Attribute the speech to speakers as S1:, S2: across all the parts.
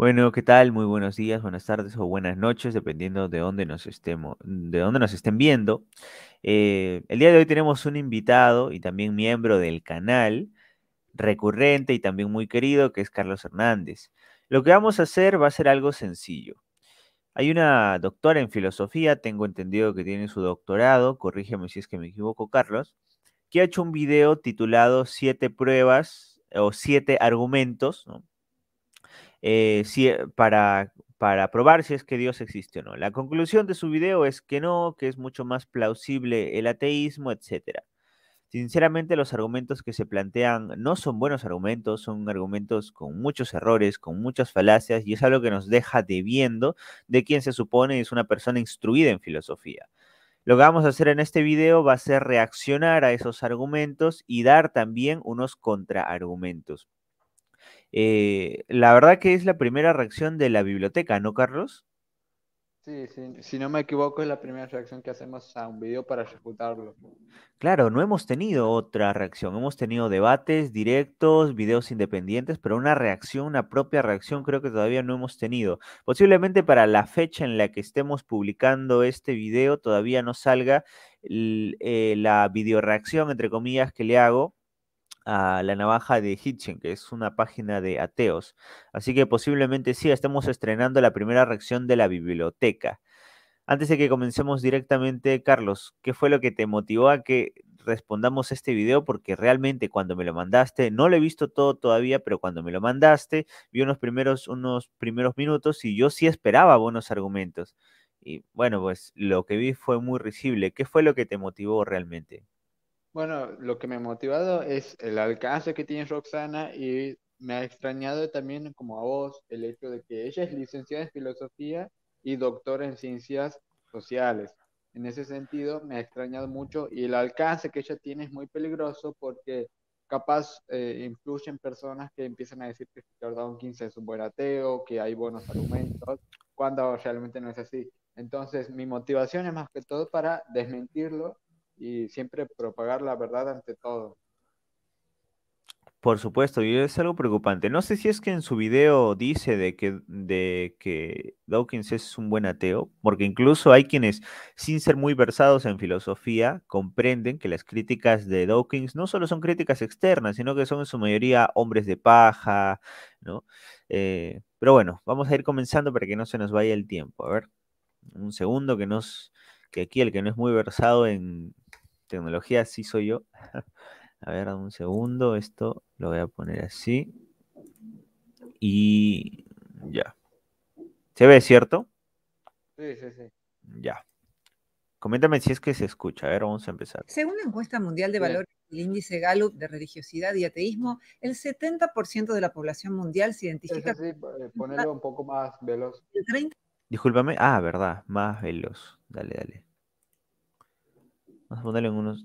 S1: Bueno, ¿qué tal? Muy buenos días, buenas tardes o buenas noches, dependiendo de dónde nos estemos, de dónde nos estén viendo. Eh, el día de hoy tenemos un invitado y también miembro del canal, recurrente y también muy querido, que es Carlos Hernández. Lo que vamos a hacer va a ser algo sencillo. Hay una doctora en filosofía, tengo entendido que tiene su doctorado, corrígeme si es que me equivoco, Carlos, que ha hecho un video titulado Siete pruebas o siete argumentos, ¿no? Eh, si, eh, para, para probar si es que Dios existe o no. La conclusión de su video es que no, que es mucho más plausible el ateísmo, etcétera. Sinceramente, los argumentos que se plantean no son buenos argumentos, son argumentos con muchos errores, con muchas falacias, y es algo que nos deja debiendo de quien se supone es una persona instruida en filosofía. Lo que vamos a hacer en este video va a ser reaccionar a esos argumentos y dar también unos contraargumentos. Eh, la verdad que es la primera reacción de la biblioteca, ¿no, Carlos?
S2: Sí, si no me equivoco es la primera reacción que hacemos a un video para ejecutarlo.
S1: Claro, no hemos tenido otra reacción, hemos tenido debates directos, videos independientes, pero una reacción, una propia reacción creo que todavía no hemos tenido. Posiblemente para la fecha en la que estemos publicando este video todavía no salga la eh, la videoreacción, entre comillas, que le hago a la navaja de Hitchin, que es una página de ateos. Así que posiblemente sí, estamos estrenando la primera reacción de la biblioteca. Antes de que comencemos directamente, Carlos, ¿qué fue lo que te motivó a que respondamos este video? Porque realmente cuando me lo mandaste, no lo he visto todo todavía, pero cuando me lo mandaste, vi unos primeros, unos primeros minutos y yo sí esperaba buenos argumentos. Y bueno, pues lo que vi fue muy risible. ¿Qué fue lo que te motivó realmente?
S2: Bueno, lo que me ha motivado es el alcance que tiene Roxana y me ha extrañado también, como a vos, el hecho de que ella es licenciada en filosofía y doctora en ciencias sociales. En ese sentido, me ha extrañado mucho y el alcance que ella tiene es muy peligroso porque capaz eh, influyen personas que empiezan a decir que Richard Dawkins es un buen ateo, que hay buenos argumentos, cuando realmente no es así. Entonces, mi motivación es más que todo para desmentirlo y siempre propagar la verdad ante todo.
S1: Por supuesto, y es algo preocupante. No sé si es que en su video dice de que, de que Dawkins es un buen ateo, porque incluso hay quienes, sin ser muy versados en filosofía, comprenden que las críticas de Dawkins no solo son críticas externas, sino que son en su mayoría hombres de paja, ¿no? Eh, pero bueno, vamos a ir comenzando para que no se nos vaya el tiempo. A ver, un segundo que nos que aquí el que no es muy versado en, Tecnología, sí soy yo. a ver, un segundo. Esto lo voy a poner así. Y ya. ¿Se ve, cierto? Sí, sí, sí. Ya. Coméntame si es que se escucha. A ver, vamos a empezar.
S3: Según la encuesta mundial de valores del índice Gallup de religiosidad y ateísmo, el 70% de la población mundial se identifica. Sí, eh, ponerlo un poco
S2: más veloz.
S1: Discúlpame. Ah, verdad, más veloz. Dale, dale. Vamos a ponerle en unos,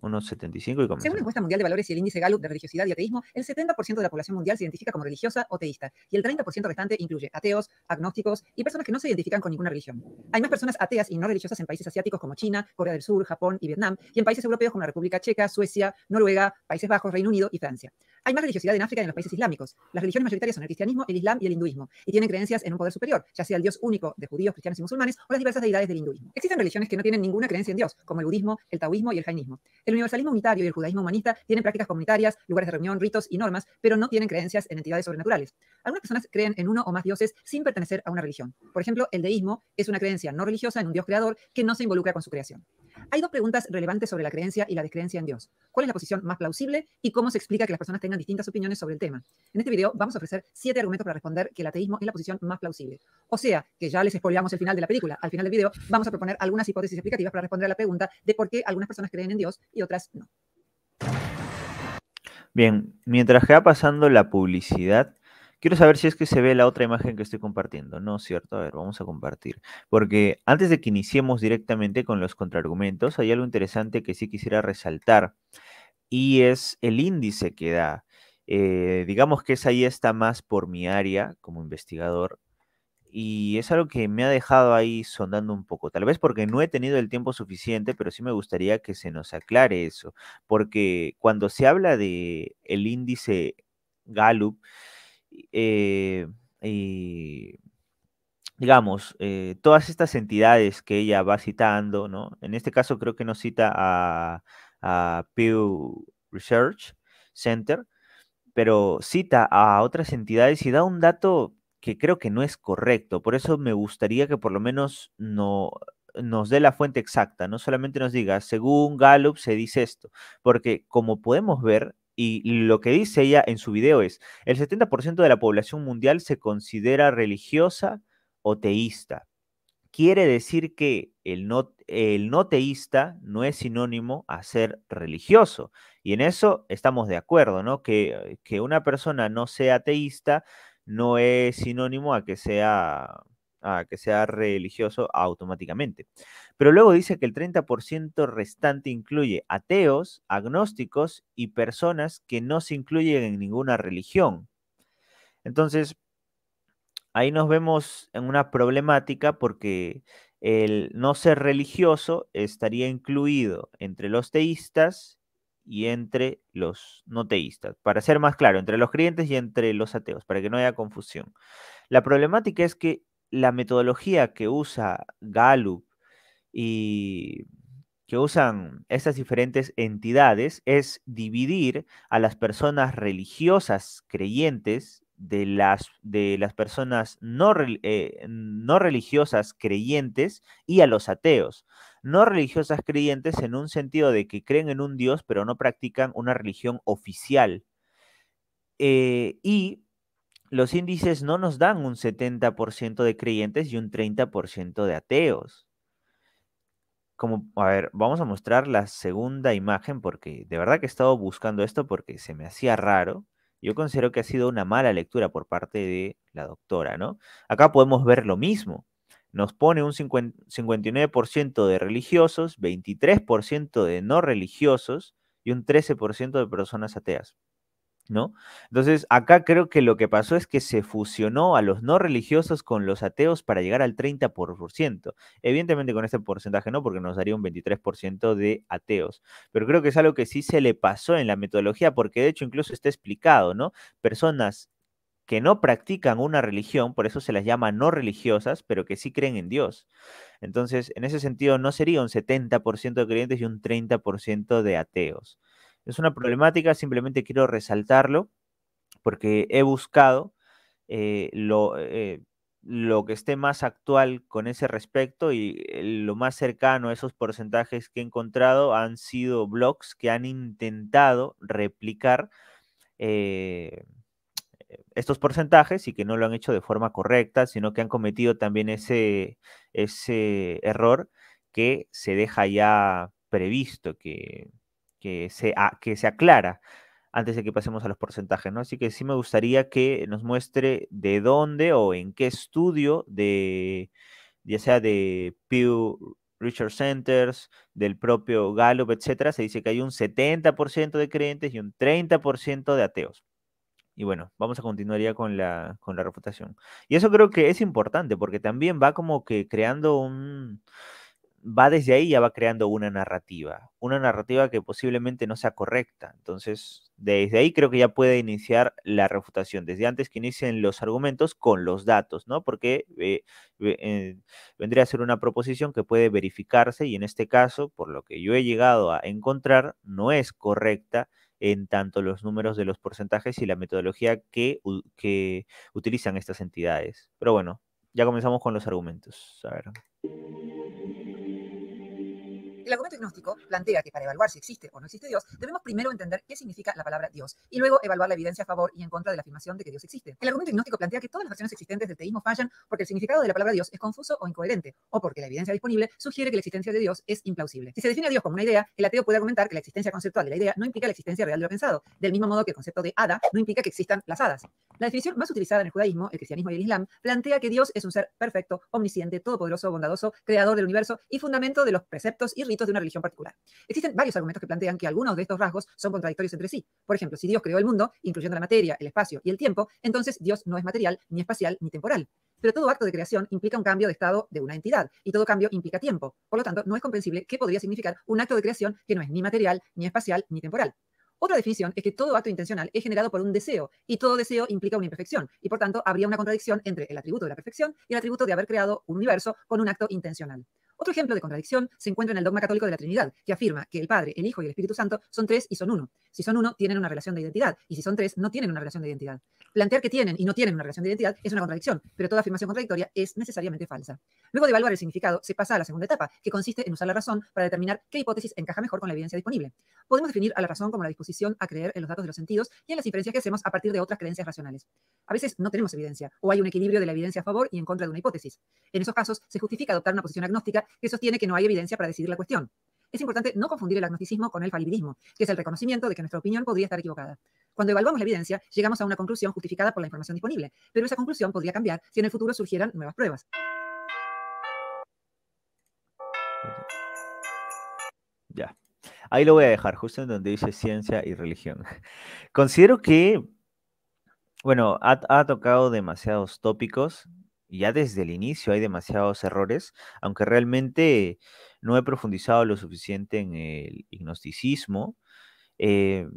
S1: unos 75 y comenzamos. Según la
S3: encuesta mundial de valores y el índice Gallup de religiosidad y ateísmo, el 70% de la población mundial se identifica como religiosa o teísta, y el 30% restante incluye ateos, agnósticos y personas que no se identifican con ninguna religión. Hay más personas ateas y no religiosas en países asiáticos como China, Corea del Sur, Japón y Vietnam, y en países europeos como la República Checa, Suecia, Noruega, Países Bajos, Reino Unido y Francia. Hay más religiosidad en África que en los países islámicos. Las religiones mayoritarias son el cristianismo, el islam y el hinduismo, y tienen creencias en un poder superior, ya sea el dios único de judíos, cristianos y musulmanes o las diversas deidades del hinduismo. Existen religiones que no tienen ninguna creencia en Dios, como el budismo, el taoísmo y el jainismo. El universalismo unitario y el judaísmo humanista tienen prácticas comunitarias, lugares de reunión, ritos y normas, pero no tienen creencias en entidades sobrenaturales. Algunas personas creen en uno o más dioses sin pertenecer a una religión. Por ejemplo, el deísmo es una creencia no religiosa en un dios creador que no se involucra con su creación. Hay dos preguntas relevantes sobre la creencia y la descreencia en Dios. ¿Cuál es la posición más plausible y cómo se explica que las personas tengan distintas opiniones sobre el tema? En este video vamos a ofrecer siete argumentos para responder que el ateísmo es la posición más plausible. O sea, que ya les expoliamos el final de la película. Al final del video vamos a proponer algunas hipótesis explicativas para responder a la pregunta de por qué algunas personas creen en Dios y otras no.
S1: Bien, mientras queda pasando la publicidad, Quiero saber si es que se ve la otra imagen que estoy compartiendo, ¿no cierto? A ver, vamos a compartir. Porque antes de que iniciemos directamente con los contraargumentos, hay algo interesante que sí quisiera resaltar y es el índice que da. Eh, digamos que esa ahí está más por mi área como investigador y es algo que me ha dejado ahí sondando un poco, tal vez porque no he tenido el tiempo suficiente, pero sí me gustaría que se nos aclare eso, porque cuando se habla de el índice Gallup, eh, y, digamos, eh, todas estas entidades que ella va citando, ¿no? En este caso creo que nos cita a, a Pew Research Center, pero cita a otras entidades y da un dato que creo que no es correcto. Por eso me gustaría que por lo menos no, nos dé la fuente exacta, no solamente nos diga, según Gallup se dice esto, porque como podemos ver, y lo que dice ella en su video es, el 70% de la población mundial se considera religiosa o teísta. Quiere decir que el no, el teísta no es sinónimo a ser religioso. Y en eso estamos de acuerdo, ¿no? Que, que una persona no sea teísta no es sinónimo a que sea a que sea religioso automáticamente. Pero luego dice que el 30% restante incluye ateos, agnósticos y personas que no se incluyen en ninguna religión. Entonces, ahí nos vemos en una problemática porque el no ser religioso estaría incluido entre los teístas y entre los no teístas. Para ser más claro, entre los creyentes y entre los ateos, para que no haya confusión. La problemática es que la metodología que usa Gallup y que usan estas diferentes entidades es dividir a las personas religiosas creyentes de las, de las personas no, eh, no religiosas creyentes y a los ateos. No religiosas creyentes en un sentido de que creen en un Dios pero no practican una religión oficial. Eh, y los índices no nos dan un 70% de creyentes y un 30% de ateos. Como, a ver, vamos a mostrar la segunda imagen porque de verdad que he estado buscando esto porque se me hacía raro. Yo considero que ha sido una mala lectura por parte de la doctora, ¿no? Acá podemos ver lo mismo. Nos pone un 59% de religiosos, 23% de no religiosos y un 13% de personas ateas. Entonces, acá creo que lo que pasó es que se fusionó a los no religiosos con los ateos para llegar al 30%. Evidentemente con este porcentaje no, porque nos daría un 23% de ateos. Pero creo que es algo que sí se le pasó en la metodología, porque de hecho incluso está explicado, ¿no? Personas que no practican una religión, por eso se las llama no religiosas, pero que sí creen en Dios. Entonces, en ese sentido, no sería un 70% de creyentes y un 30% de ateos. Es una problemática, simplemente quiero resaltarlo porque he buscado eh, eh, lo, que esté más actual con ese respecto y eh, lo más cercano a esos porcentajes que he encontrado han sido blogs que han intentado replicar estos porcentajes y que no lo han hecho de forma correcta, sino que han cometido también ese, ese error que se deja ya previsto, que que se, que se aclara antes de que pasemos a los porcentajes, ¿no? Así que sí me gustaría que nos muestre de dónde o en qué estudio de, ya sea de Pew Research Centers, del propio Gallup, etcétera, se dice que hay un 70% de creyentes y un 30% de ateos. Y bueno, vamos a continuar ya con la, con la refutación. Y eso creo que es importante porque también va como que creando un, va desde ahí ya va creando una narrativa, una narrativa que posiblemente no sea correcta. Entonces, desde ahí creo que ya puede iniciar la refutación, desde antes que inicien los argumentos con los datos, ¿no? Porque eh, eh, vendría a ser una proposición que puede verificarse y en este caso, por lo que yo he llegado a encontrar, no es correcta en tanto los números de los porcentajes y la metodología que, que utilizan estas entidades. Pero bueno, ya comenzamos con los argumentos. A ver.
S3: El argumento agnóstico plantea que para evaluar si existe o no existe Dios, debemos primero entender qué significa la palabra Dios y luego evaluar la evidencia a favor y en contra de la afirmación de que Dios existe. El argumento agnóstico plantea que todas las versiones existentes del teísmo fallan porque el significado de la palabra Dios es confuso o incoherente, o porque la evidencia disponible sugiere que la existencia de Dios es implausible. Si se define a Dios como una idea, el ateo puede argumentar que la existencia conceptual de la idea no implica la existencia real de lo pensado, del mismo modo que el concepto de hada no implica que existan las hadas. La definición más utilizada en el judaísmo, el cristianismo y el islam plantea que Dios es un ser perfecto, omnisciente, todopoderoso, bondadoso, creador del universo y fundamento de los preceptos y de una religión particular. Existen varios argumentos que plantean que algunos de estos rasgos son contradictorios entre sí. Por ejemplo, si Dios creó el mundo, incluyendo la materia, el espacio y el tiempo, entonces Dios no es material, ni espacial, ni temporal. Pero todo acto de creación implica un cambio de estado de una entidad, y todo cambio implica tiempo. Por lo tanto, no es comprensible qué podría significar un acto de creación que no es ni material, ni espacial, ni temporal. Otra definición es que todo acto intencional es generado por un deseo y todo deseo implica una imperfección y por tanto habría una contradicción entre el atributo de la perfección y el atributo de haber creado un universo con un acto intencional. Otro ejemplo de contradicción se encuentra en el dogma católico de la Trinidad, que afirma que el Padre, el Hijo y el Espíritu Santo son tres y son uno. Si son uno, tienen una relación de identidad, y si son tres, no tienen una relación de identidad. Plantear que tienen y no tienen una relación de identidad es una contradicción, pero toda afirmación contradictoria es necesariamente falsa. Luego de evaluar el significado, se pasa a la segunda etapa, que consiste en usar la razón para determinar qué hipótesis encaja mejor con la evidencia disponible. Podemos definir a la razón como la disposición a creer en los datos de los sentidos y en las inferencias que hacemos a partir de otras creencias racionales. A veces no tenemos evidencia, o hay un equilibrio de la evidencia a favor y en contra de una hipótesis. En esos casos, se justifica adoptar una posición agnóstica que sostiene que no hay evidencia para decidir la cuestión. Es importante no confundir el agnosticismo con el falibilismo, que es el reconocimiento de que nuestra opinión podría estar equivocada. Cuando evaluamos la evidencia, llegamos a una conclusión justificada por la información disponible, pero esa conclusión podría cambiar si en el futuro surgieran nuevas pruebas.
S1: Ya. Ahí lo voy a dejar, justo en donde dice ciencia y religión. Considero que, bueno, ha, ha tocado demasiados tópicos ya desde el inicio hay demasiados errores, aunque realmente no he profundizado lo suficiente en el ignosticismo. Eh,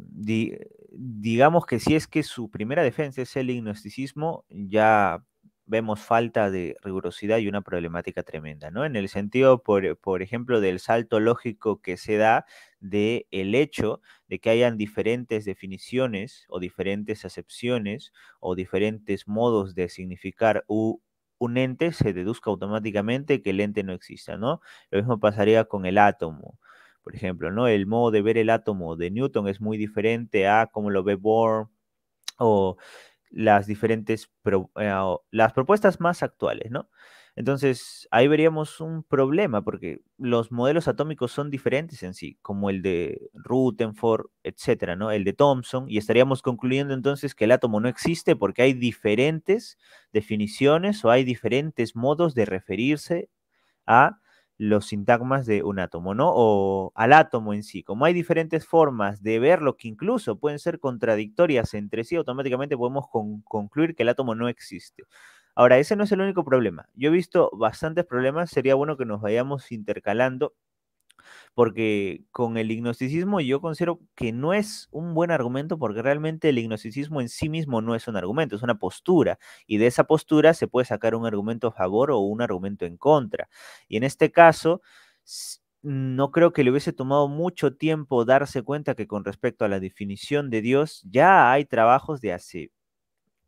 S1: digamos que si es que su primera defensa es el ignosticismo, ya vemos falta de rigurosidad y una problemática tremenda, ¿no? En el sentido, por, ejemplo, del salto lógico que se da del hecho de que hayan diferentes definiciones o diferentes acepciones o diferentes modos de significar u, un ente, se deduzca automáticamente que el ente no exista, ¿no? Lo mismo pasaría con el átomo. Por ejemplo, ¿no? El modo de ver el átomo de Newton es muy diferente a cómo lo ve Bohr o las diferentes eh, las propuestas más actuales, ¿no? Entonces, ahí veríamos un problema, porque los modelos atómicos son diferentes en sí, como el de Rutherford, etcétera, ¿no? El de Thomson, y estaríamos concluyendo entonces que el átomo no existe porque hay diferentes definiciones o hay diferentes modos de referirse a los sintagmas de un átomo, ¿no? O al átomo en sí. Como hay diferentes formas de verlo que incluso pueden ser contradictorias entre sí, automáticamente podemos concluir que el átomo no existe. Ahora, ese no es el único problema. Yo he visto bastantes problemas, sería bueno que nos vayamos intercalando, porque con el ignosticismo yo considero que no es un buen argumento, porque realmente el agnosticismo en sí mismo no es un argumento, es una postura, y de esa postura se puede sacar un argumento a favor o un argumento en contra. Y en este caso no creo que le hubiese tomado mucho tiempo darse cuenta que con respecto a la definición de Dios ya hay trabajos de hace,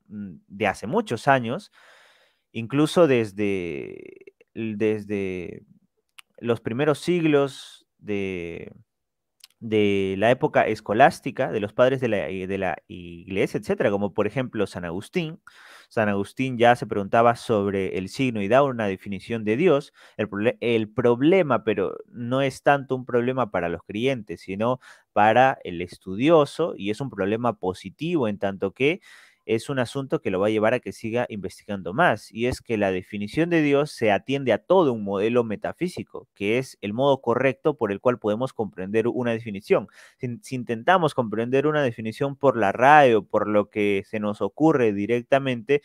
S1: mm, de hace muchos años incluso desde, desde los primeros siglos de, de la época escolástica, de los padres eh, de la, iglesia, etcétera, como por ejemplo San Agustín. San Agustín ya se preguntaba sobre el signo y da una definición de Dios. El, el problema, pero no es tanto un problema para los creyentes, sino para el estudioso, y es un problema positivo en tanto que es un asunto que lo va a llevar a que siga investigando más, y es que la definición de Dios se atiende a todo un modelo metafísico, que es el modo correcto por el cual podemos comprender una definición. Si, intentamos comprender una definición por la radio, por lo que se nos ocurre directamente,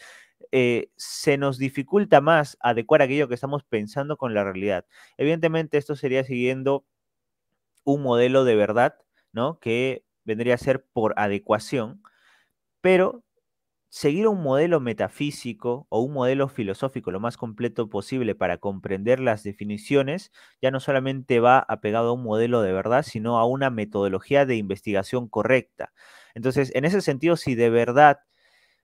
S1: eh, se nos dificulta más adecuar aquello que estamos pensando con la realidad. Evidentemente, esto sería siguiendo un modelo de verdad, ¿no? Que vendría a ser por adecuación, pero seguir un modelo metafísico o un modelo filosófico lo más completo posible para comprender las definiciones ya no solamente va apegado a un modelo de verdad, sino a una metodología de investigación correcta. Entonces, en ese sentido, si de verdad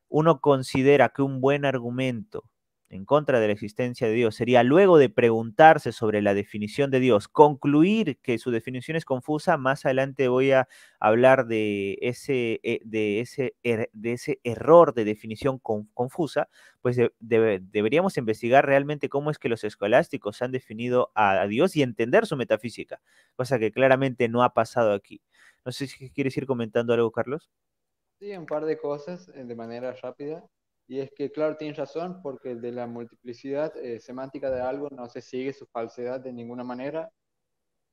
S1: uno considera que un buen argumento en contra de la existencia de Dios sería luego de preguntarse sobre la definición de Dios, concluir que su definición es confusa. Más adelante voy a hablar de ese, eh, de ese, er, de ese error de definición confusa, pues deberíamos investigar realmente cómo es que los escolásticos han definido a, a Dios y entender su metafísica, cosa que claramente no ha pasado aquí. No sé si quieres ir comentando algo, Carlos.
S2: Sí, un par de cosas eh, de manera rápida. Y es que, claro, tiene razón, porque de la multiplicidad eh, semántica de algo no se sigue su falsedad de ninguna manera.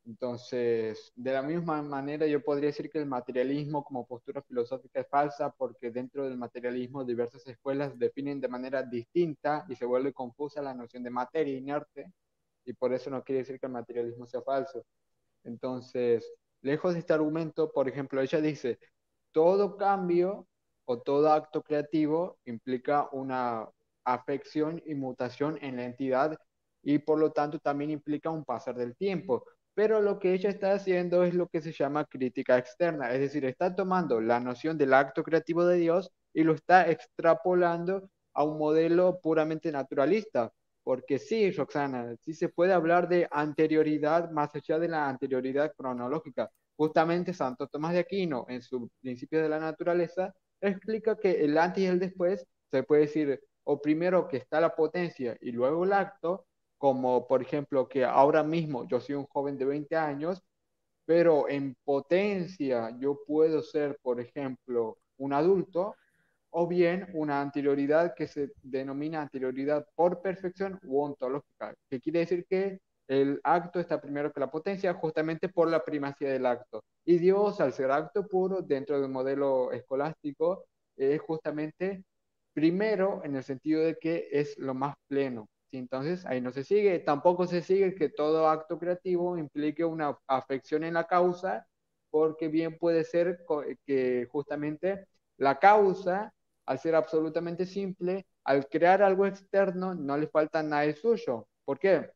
S2: Entonces, de la misma manera, yo podría decir que el materialismo como postura filosófica es falsa, porque dentro del materialismo diversas escuelas definen de manera distinta y se vuelve confusa la noción de materia inerte, y por eso no quiere decir que el materialismo sea falso. Entonces, lejos de este argumento, por ejemplo, ella dice, todo cambio o todo acto creativo implica una afección y mutación en la entidad y por lo tanto también implica un pasar del tiempo. Pero lo que ella está haciendo es lo que se llama crítica externa, es decir, está tomando la noción del acto creativo de Dios y lo está extrapolando a un modelo puramente naturalista. Porque sí, Roxana, sí se puede hablar de anterioridad más allá de la anterioridad cronológica. Justamente Santo Tomás de Aquino, en su principio de la naturaleza, explica que el antes y el después se puede decir o primero que está la potencia y luego el acto, como por ejemplo que ahora mismo yo soy un joven de 20 años, pero en potencia yo puedo ser, por ejemplo, un adulto o bien una anterioridad que se denomina anterioridad por perfección u ontológica, que quiere decir que el acto está primero que la potencia justamente por la primacía del acto. Y Dios, al ser acto puro dentro de un modelo escolástico, es justamente primero en el sentido de que es lo más pleno. Entonces ahí no se sigue. Tampoco se sigue que todo acto creativo implique una afección en la causa, porque bien puede ser que justamente la causa, al ser absolutamente simple, al crear algo externo, no le falta nada de suyo. ¿Por qué?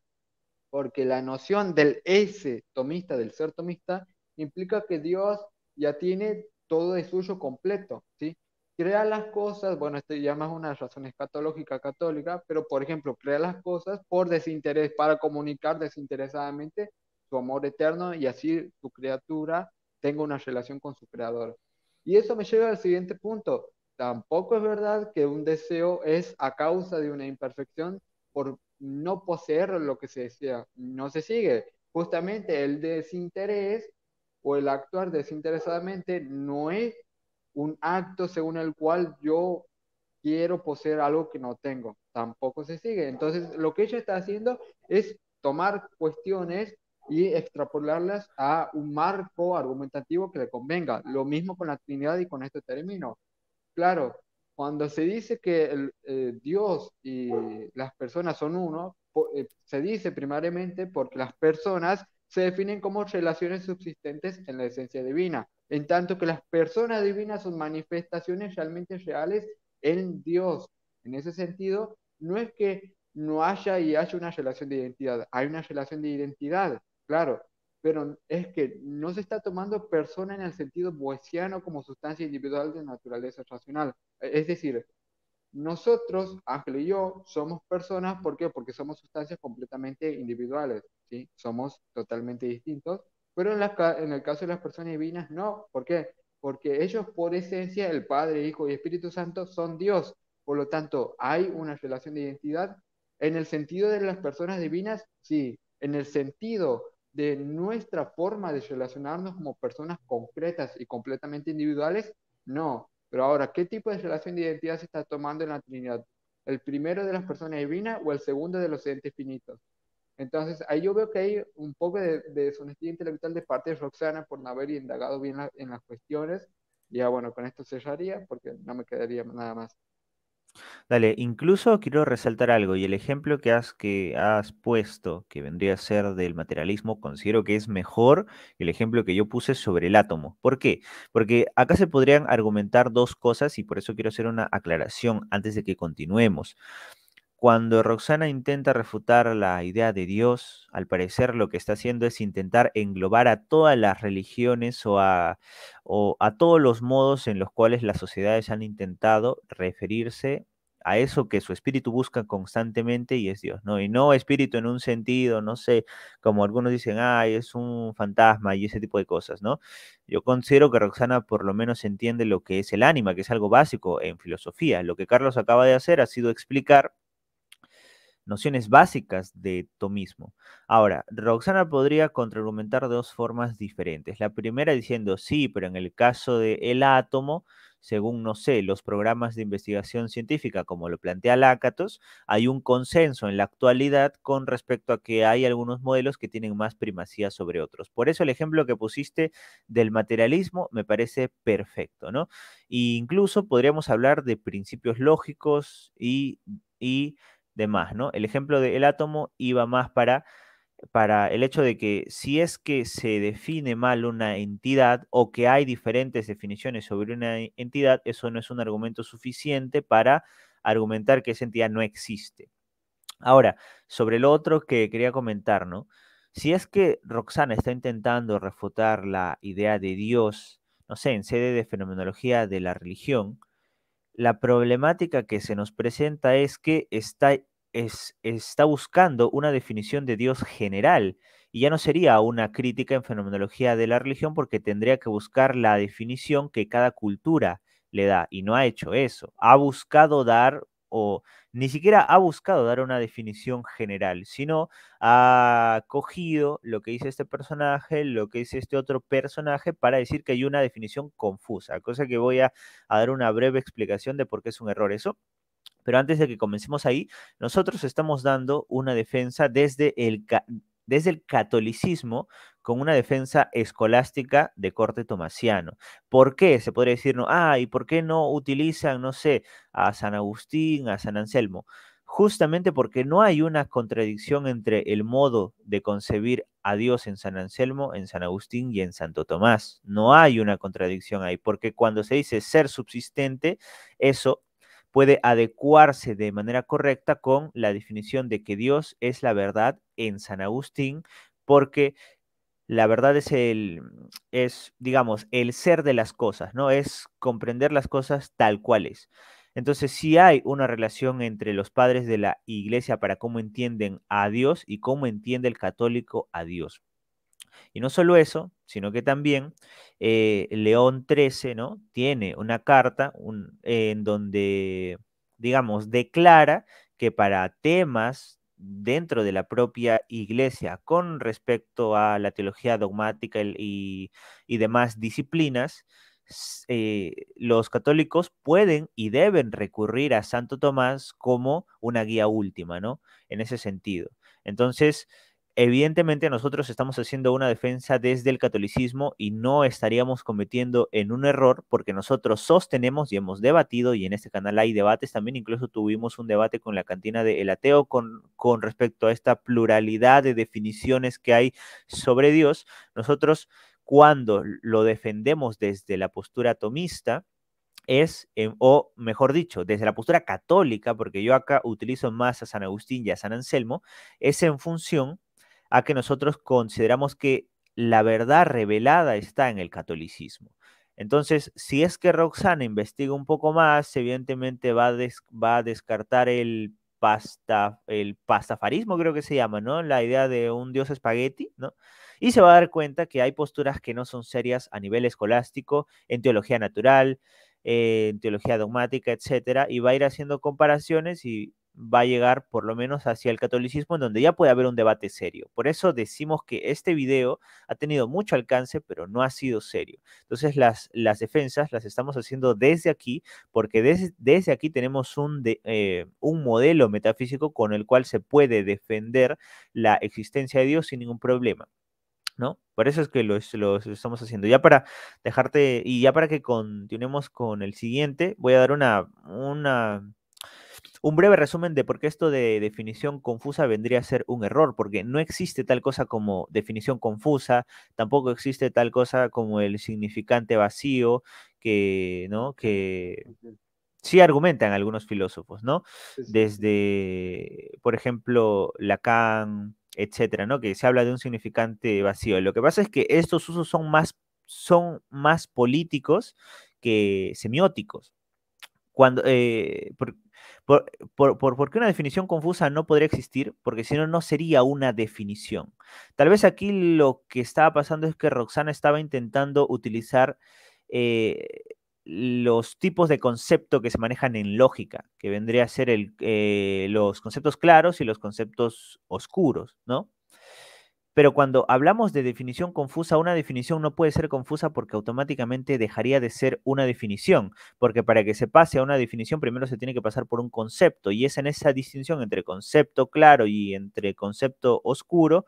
S2: porque la noción del ese tomista, del ser tomista, implica que Dios ya tiene todo de suyo completo, ¿sí? Crea las cosas, bueno, esto ya más una razón escatológica católica, pero por ejemplo, crea las cosas por desinterés, para comunicar desinteresadamente su amor eterno y así su criatura tenga una relación con su creador. Y eso me lleva al siguiente punto. Tampoco es verdad que un deseo es a causa de una imperfección por no poseer lo que se desea, no se sigue. Justamente el desinterés o el actuar desinteresadamente no es un acto según el cual yo quiero poseer algo que no tengo, tampoco se sigue. Entonces, lo que ella está haciendo es tomar cuestiones y extrapolarlas a un marco argumentativo que le convenga. Lo mismo con la Trinidad y con este término, Claro, cuando se dice que el, eh, Dios y las personas son uno, eh, se dice primariamente porque las personas se definen como relaciones subsistentes en la esencia divina, en tanto que las personas divinas son manifestaciones realmente reales en Dios. En ese sentido, no es que no haya y haya una relación de identidad, hay una relación de identidad, claro, pero es que no se está tomando persona en el sentido boesiano como sustancia individual de naturaleza racional. E, es decir, nosotros, Ángel y yo, somos personas, ¿por qué? Porque somos sustancias completamente individuales, ¿sí? Somos totalmente distintos, pero en, en el caso de las personas divinas, no. ¿Por qué? Porque ellos, por esencia, el Padre, Hijo y Espíritu Santo, son Dios. Por lo tanto, hay una relación de identidad. En el sentido de las personas divinas, sí. En el sentido de nuestra forma de relacionarnos como personas concretas y completamente individuales? No. Pero ahora, ¿qué tipo de relación de identidad se está tomando en la Trinidad? ¿El primero de las personas divinas o el segundo de los entes finitos? Entonces, ahí yo veo que hay un poco de, de deshonestidad intelectual de parte de Roxana por no haber indagado bien en las cuestiones. Ya bueno, con esto cerraría porque no me quedaría nada más.
S1: Dale, incluso quiero resaltar algo y el ejemplo que has, que has puesto, que vendría a ser del materialismo, considero que es mejor que el ejemplo que yo puse sobre el átomo. ¿Por qué? Porque acá se podrían argumentar dos cosas y por eso quiero hacer una aclaración antes de que continuemos. Cuando Roxana intenta refutar la idea de Dios, al parecer lo que está haciendo es intentar englobar a todas las religiones o a, todos los modos en los cuales las sociedades han intentado referirse a eso que su espíritu busca constantemente y es Dios, ¿no? Y no espíritu en un sentido, no sé, como algunos dicen, ay, es un fantasma y ese tipo de cosas, ¿no? Yo considero que Roxana por lo menos entiende lo que es el ánima, que es algo básico en filosofía. Lo que Carlos acaba de hacer ha sido explicar nociones básicas de tomismo. Ahora, Roxana podría contraargumentar de dos formas diferentes. La primera diciendo, sí, pero en el caso de el átomo, según, no sé, los programas de investigación científica, como lo plantea Lacatos, hay un consenso en la actualidad con respecto a que hay algunos modelos que tienen más primacía sobre otros. Por eso el ejemplo que pusiste del materialismo me parece perfecto, ¿no? E incluso podríamos hablar de principios lógicos y, y de más, ¿no? El ejemplo del átomo iba más para, para el hecho de que si es que se define mal una entidad o que hay diferentes definiciones sobre una e, entidad, eso no es un argumento suficiente para argumentar que esa entidad no existe. Ahora, sobre lo otro que quería comentar, ¿no? Si es que Roxana está intentando refutar la idea de Dios, no sé, en sede de fenomenología de la religión, la problemática que se nos presenta es que está, está buscando una definición de Dios general y ya no sería una crítica en fenomenología de la religión porque tendría que buscar la definición que cada cultura le da y no ha hecho eso. Ha buscado dar o ni siquiera ha buscado dar una definición general, sino ha cogido lo que dice este personaje, lo que dice este otro personaje, para decir que hay una definición confusa, cosa que voy a, dar una breve explicación de por qué es un error eso. Pero antes de que comencemos ahí, nosotros estamos dando una defensa desde el, desde el catolicismo con una defensa escolástica de corte tomasiano. ¿Por qué? Se podría decir, no, ah, ¿y por qué no utilizan, no sé, a San Agustín, a San Anselmo? Justamente porque no hay una contradicción entre el modo de concebir a Dios en San Anselmo, en San Agustín y en Santo Tomás. No hay una contradicción ahí, porque cuando se dice ser subsistente, eso puede adecuarse de manera correcta con la definición de que Dios es la verdad en San Agustín, porque la verdad es el, es, digamos, el ser de las cosas, ¿no? Es comprender las cosas tal cual es. Entonces, sí hay una relación entre los padres de la iglesia para cómo entienden a Dios y cómo entiende el católico a Dios. Y no solo eso, sino que también eh, León XIII, ¿no? Tiene una carta en donde, digamos, declara que para temas dentro de la propia iglesia con respecto a la teología dogmática y, demás disciplinas, eh, los católicos pueden y deben recurrir a Santo Tomás como una guía última, ¿no? En ese sentido. Entonces, Evidentemente nosotros estamos haciendo una defensa desde el catolicismo y no estaríamos cometiendo en un error porque nosotros sostenemos y hemos debatido y en este canal hay debates también, incluso tuvimos un debate con la cantina de El Ateo con, con respecto a esta pluralidad de definiciones que hay sobre Dios. Nosotros cuando lo defendemos desde la postura atomista es, eh, o mejor dicho, desde la postura católica, porque yo acá utilizo más a San Agustín y a San Anselmo, es en función a que nosotros consideramos que la verdad revelada está en el catolicismo. Entonces, si es que Roxana investiga un poco más, evidentemente va a, descartar el, pastafarismo, creo que se llama, ¿no? La idea de un dios espagueti, ¿no? Y se va a dar cuenta que hay posturas que no son serias a nivel escolástico, en teología natural, eh, en teología dogmática, etcétera, y va a ir haciendo comparaciones y va a llegar por lo menos hacia el catolicismo en donde ya puede haber un debate serio. Por eso decimos que este video ha tenido mucho alcance, pero no ha sido serio. Entonces las, las defensas las estamos haciendo desde aquí, porque desde aquí tenemos un, eh, un modelo metafísico con el cual se puede defender la existencia de Dios sin ningún problema. ¿no? Por eso es que lo, estamos haciendo. Ya para dejarte, y ya para que continuemos con el siguiente, voy a dar una, una un breve resumen de por qué esto de definición confusa vendría a ser un error, porque no existe tal cosa como definición confusa, tampoco existe tal cosa como el significante vacío que, ¿no? Que sí argumentan algunos filósofos, ¿no? Desde, por ejemplo, Lacan, etcétera, ¿no? Que se habla de un significante vacío. Lo que pasa es que estos usos son más, son más políticos que semióticos. Cuando, eh, por, qué una definición confusa no podría existir, porque si no, no sería una definición. Tal vez aquí lo que estaba pasando es que Roxana estaba intentando utilizar eh, los tipos de concepto que se manejan en lógica, que vendría a ser eh, los conceptos claros y los conceptos oscuros, ¿no? Pero cuando hablamos de definición confusa, una definición no puede ser confusa porque automáticamente dejaría de ser una definición, porque para que se pase a una definición primero se tiene que pasar por un concepto y es en esa distinción entre concepto claro y entre concepto oscuro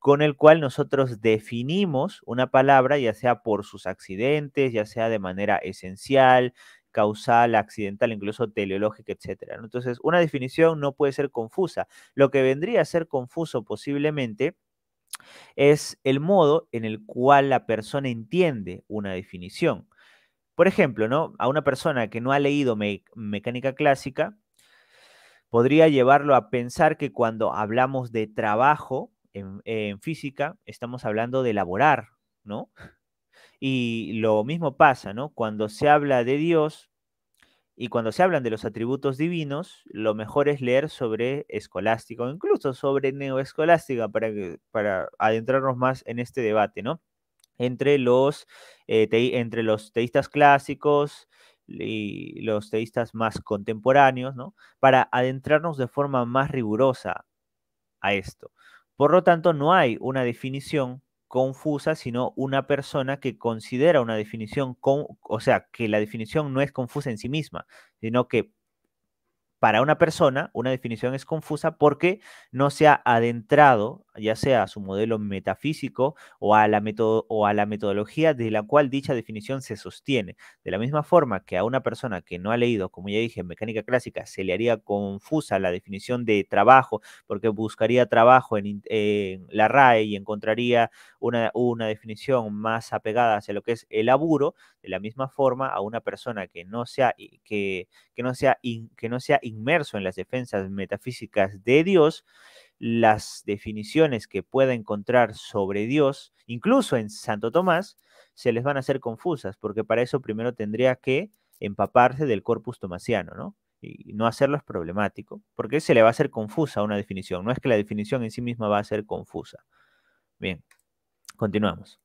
S1: con el cual nosotros definimos una palabra, ya sea por sus accidentes, ya sea de manera esencial, causal, accidental, incluso teleológica, etc. Entonces, una definición no puede ser confusa. Lo que vendría a ser confuso posiblemente es el modo en el cual la persona entiende una definición. Por ejemplo, ¿no? a una persona que no ha leído mecánica clásica, podría llevarlo a pensar que cuando hablamos de trabajo en, física, estamos hablando de elaborar, ¿no? Y lo mismo pasa, ¿no? Cuando se habla de Dios, y cuando se hablan de los atributos divinos, lo mejor es leer sobre escolástico, o incluso sobre neoescolástica para, para adentrarnos más en este debate, ¿no? Entre los, eh, entre los teístas clásicos y los teístas más contemporáneos, ¿no? Para adentrarnos de forma más rigurosa a esto. Por lo tanto, no hay una definición confusa, sino una persona que considera una definición, con, o sea, que la definición no es confusa en sí misma, sino que para una persona una definición es confusa porque no se ha adentrado ya sea a su modelo metafísico o a, la o a la metodología de la cual dicha definición se sostiene. De la misma forma que a una persona que no ha leído, como ya dije, mecánica clásica, se le haría confusa la definición de trabajo porque buscaría trabajo en, la RAE y encontraría una, una definición más apegada hacia lo que es el laburo. De la misma forma, a una persona que no sea que, que no sea que no sea inmerso en las defensas metafísicas de Dios, las definiciones que pueda encontrar sobre Dios, incluso en Santo Tomás, se les van a hacer confusas, porque para eso primero tendría que empaparse del corpus tomasiano, ¿no? Y no hacerlo es problemático, porque se le va a hacer confusa una definición. No es que la definición en sí misma va a ser confusa. Bien,
S3: continuamos.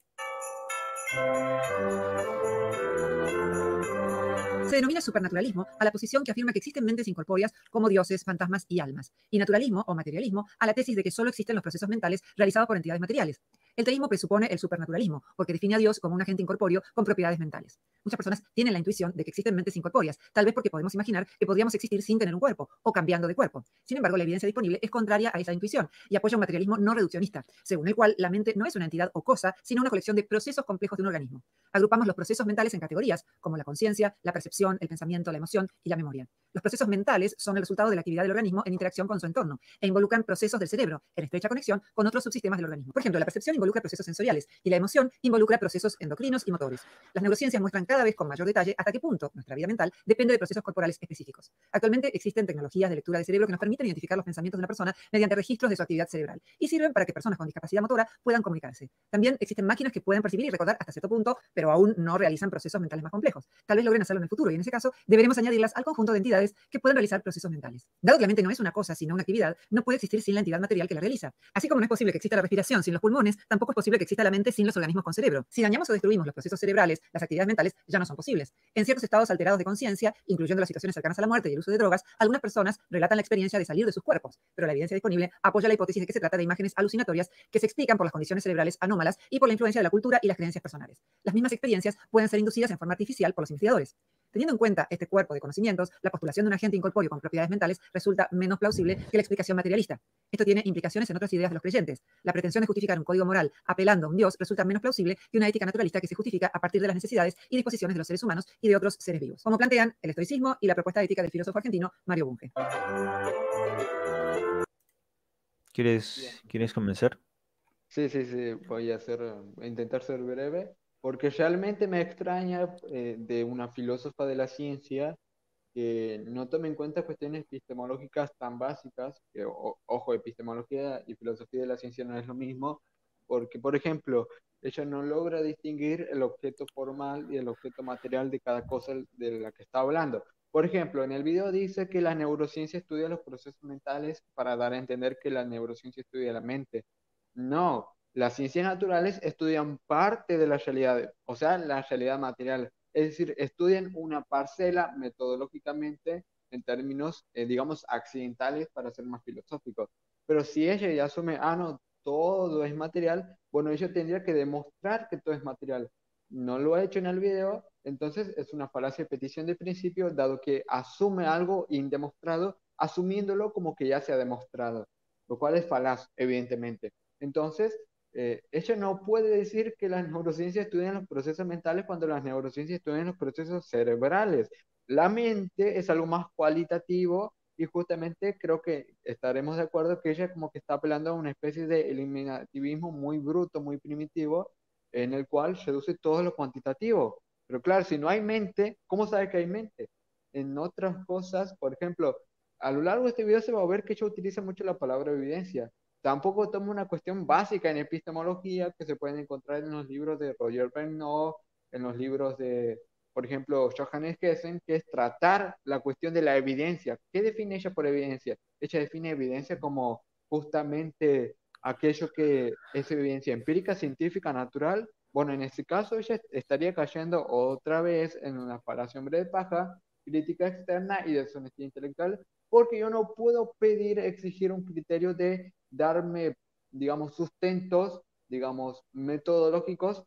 S3: Se denomina supernaturalismo a la posición que afirma que existen mentes incorpóreas como dioses, fantasmas y almas, y naturalismo o materialismo a la tesis de que solo existen los procesos mentales realizados por entidades materiales. El teísmo presupone el supernaturalismo, porque define a Dios como un agente incorpóreo con propiedades mentales. Muchas personas tienen la intuición de que existen mentes incorpóreas, tal vez porque podemos imaginar que podríamos existir sin tener un cuerpo o cambiando de cuerpo. Sin embargo, la evidencia disponible es contraria a esa intuición y apoya un materialismo no reduccionista, según el cual la mente no es una entidad o cosa, sino una colección de procesos complejos de un organismo. Agrupamos los procesos mentales en categorías, como la conciencia, la percepción, el pensamiento, la emoción y la memoria. Los procesos mentales son el resultado de la actividad del organismo en interacción con su entorno e involucran procesos del cerebro en estrecha conexión con otros subsistemas del organismo. Por ejemplo, la percepción involucra procesos sensoriales y la emoción involucra procesos endocrinos y motores. Las neurociencias muestran cada vez con mayor detalle hasta qué punto nuestra vida mental depende de procesos corporales específicos. Actualmente existen tecnologías de lectura de cerebro que nos permiten identificar los pensamientos de una persona mediante registros de su actividad cerebral y sirven para que personas con discapacidad motora puedan comunicarse. También existen máquinas que pueden percibir y recordar hasta cierto punto, pero aún no realizan procesos mentales más complejos. Tal vez logren hacerlo en el futuro y en ese caso deberemos añadirlas al conjunto de entidades que pueden realizar procesos mentales. Dado que la mente no es una cosa sino una actividad, no puede existir sin la entidad material que la realiza. Así como no es posible que exista la respiración sin los pulmones, tampoco es posible que exista la mente sin los organismos con cerebro. Si dañamos o destruimos los procesos cerebrales, las actividades mentales ya no son posibles. En ciertos estados alterados de conciencia, incluyendo las situaciones cercanas a la muerte y el uso de drogas, algunas personas relatan la experiencia de salir de sus cuerpos, pero la evidencia disponible apoya la hipótesis de que se trata de imágenes alucinatorias que se explican por las condiciones cerebrales anómalas y por la influencia de la cultura y las creencias personales. Las mismas experiencias pueden ser inducidas en forma artificial por los investigadores. Teniendo en cuenta este cuerpo de conocimientos, la postulación de un agente incorpóreo con propiedades mentales resulta menos plausible que la explicación materialista. Esto tiene implicaciones en otras ideas de los creyentes. La pretensión de justificar un código moral apelando a un Dios resulta menos plausible que una ética naturalista que se justifica a partir de las necesidades y disposiciones de los seres humanos y de otros seres vivos, como plantean el estoicismo y la propuesta ética del filósofo argentino Mario Bunge.
S1: ¿Quieres, ¿Quieres comenzar?
S2: Sí, sí, sí, voy a, hacer, a intentar ser breve porque realmente me extraña eh, de una filósofa de la ciencia que no tome en cuenta cuestiones epistemológicas tan básicas, que ojo, epistemología y filosofía de la ciencia no es lo mismo, porque por ejemplo, ella no logra distinguir el objeto formal y el objeto material de cada cosa de la que está hablando. Por ejemplo, en el video dice que la neurociencia estudia los procesos mentales para dar a entender que la neurociencia estudia la mente. No, las ciencias naturales estudian parte de la realidad, o sea, la realidad material. Es decir, estudian una parcela metodológicamente en términos, eh, digamos, accidentales para ser más filosóficos. Pero si ella ya asume, ah, no, todo es material, bueno, ella tendría que demostrar que todo es material. No lo ha hecho en el video, entonces es una falacia de petición de principio, dado que asume algo indemostrado, asumiéndolo como que ya se ha demostrado, lo cual es falaz, evidentemente. Entonces, ella eh, no puede decir que las neurociencias estudian los procesos mentales cuando las neurociencias estudian los procesos cerebrales. La mente es algo más cualitativo y justamente creo que estaremos de acuerdo que ella como que está apelando a una especie de eliminativismo muy bruto, muy primitivo, en el cual se reduce todo lo cuantitativo. Pero claro, si no hay mente, ¿cómo sabe que hay mente? En otras cosas, por ejemplo, a lo largo de este video se va a ver que ella utiliza mucho la palabra evidencia Tampoco toma una cuestión básica en epistemología que se pueden encontrar en los libros de Roger Bernow, en los libros de, por ejemplo, Johannes Gessen, que es tratar la cuestión de la evidencia. ¿Qué define ella por evidencia? Ella define evidencia como justamente aquello que es evidencia empírica, científica, natural. Bueno, en este caso ella estaría cayendo otra vez en una hombre de paja, crítica externa y deshonestidad intelectual, porque yo no puedo pedir, exigir un criterio de darme, digamos, sustentos, digamos, metodológicos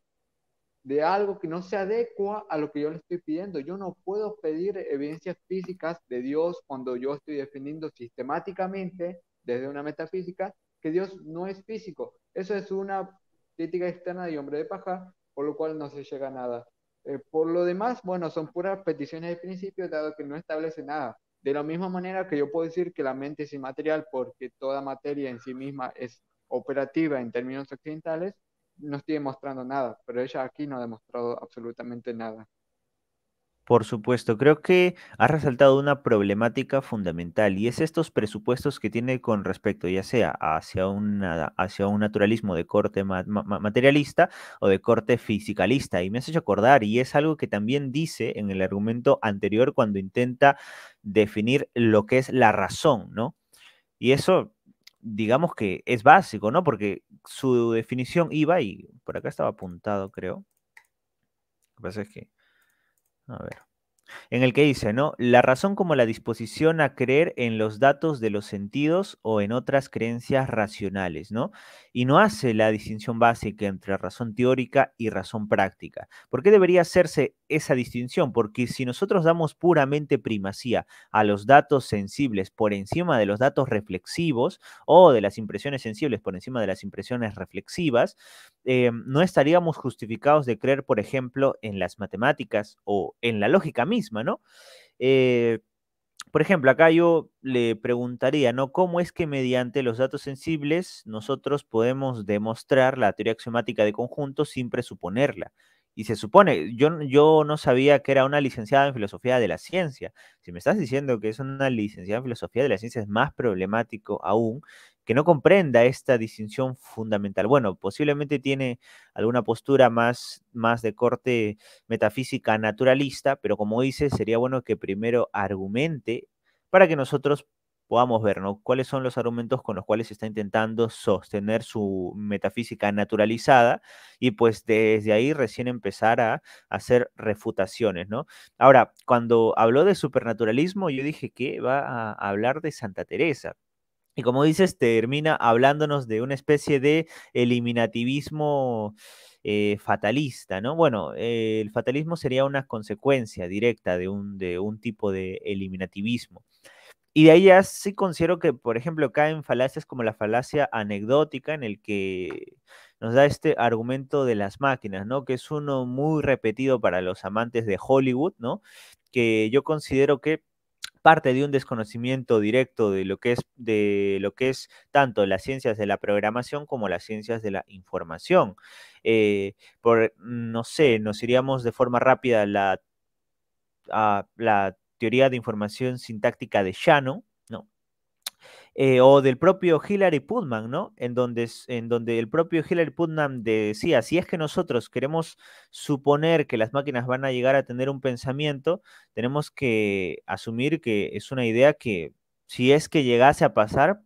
S2: de algo que no se adecua a lo que yo le estoy pidiendo. Yo no puedo pedir evidencias físicas de Dios cuando yo estoy defendiendo sistemáticamente desde una metafísica que Dios no es físico. Eso es una crítica externa de hombre de paja, por lo cual no se llega a nada. Eh, por lo demás, bueno, son puras peticiones de principio, dado que no establece nada. De la misma manera que yo puedo decir que la mente es inmaterial porque toda materia en sí misma es operativa en términos occidentales, no estoy demostrando nada, pero ella aquí no ha demostrado absolutamente nada.
S1: Por supuesto, creo que ha resaltado una problemática fundamental y es estos presupuestos que tiene con respecto ya sea hacia, hacia un naturalismo de corte materialista o de corte fisicalista. Y me has hecho acordar, y es algo que también dice en el argumento anterior cuando intenta definir lo que es la razón, ¿no? Y eso, digamos que es básico, ¿no? Porque su definición iba, y por acá estaba apuntado, creo. Lo que pasa es que a ver en el que dice, ¿no? La razón como la disposición a creer en los datos de los sentidos o en otras creencias racionales, ¿no? Y no hace la distinción básica entre razón teórica y razón práctica. ¿Por qué debería hacerse esa distinción? Porque si nosotros damos puramente primacía a los datos sensibles por encima de los datos reflexivos o de las impresiones sensibles por encima de las impresiones reflexivas, eh, no estaríamos justificados de creer, por ejemplo, en las matemáticas o en la lógica misma ¿no? Eh, por ejemplo, acá yo le preguntaría, ¿no? ¿Cómo es que mediante los datos sensibles nosotros podemos demostrar la teoría axiomática de conjuntos sin presuponerla? Y se supone, yo, yo no sabía que era una licenciada en filosofía de la ciencia. Si me estás diciendo que es una licenciada en filosofía de la ciencia, es más problemático aún que no comprenda esta distinción fundamental. Bueno, posiblemente tiene alguna postura más, más de corte metafísica naturalista, pero como dice, sería bueno que primero argumente para que nosotros podamos ver ¿no? cuáles son los argumentos con los cuales está intentando sostener su metafísica naturalizada y pues desde ahí recién empezar a, hacer refutaciones. ¿no? Ahora, cuando habló de supernaturalismo, yo dije que va a hablar de Santa Teresa. Y como dices, termina hablándonos de una especie de eliminativismo eh, fatalista, ¿no? Bueno, el fatalismo sería una consecuencia directa de un, de un tipo de eliminativismo. Y de ahí ya sí considero que, por ejemplo, caen falacias como la falacia anecdótica, en el que nos da este argumento de las máquinas, ¿no? Que es uno muy repetido para los amantes de Hollywood, ¿no? Que yo considero que parte de un desconocimiento directo de lo que es, de lo que es tanto las ciencias de la programación como las ciencias de la información. Eh, por, no sé, nos iríamos de forma rápida a la, a la teoría de información sintáctica de Shannon, eh, o del propio Hillary Putnam, ¿no? En donde, en donde el propio Hillary Putnam decía, si es que nosotros queremos suponer que las máquinas van a llegar a tener un pensamiento, tenemos que asumir que es una idea que si es que llegase a pasar,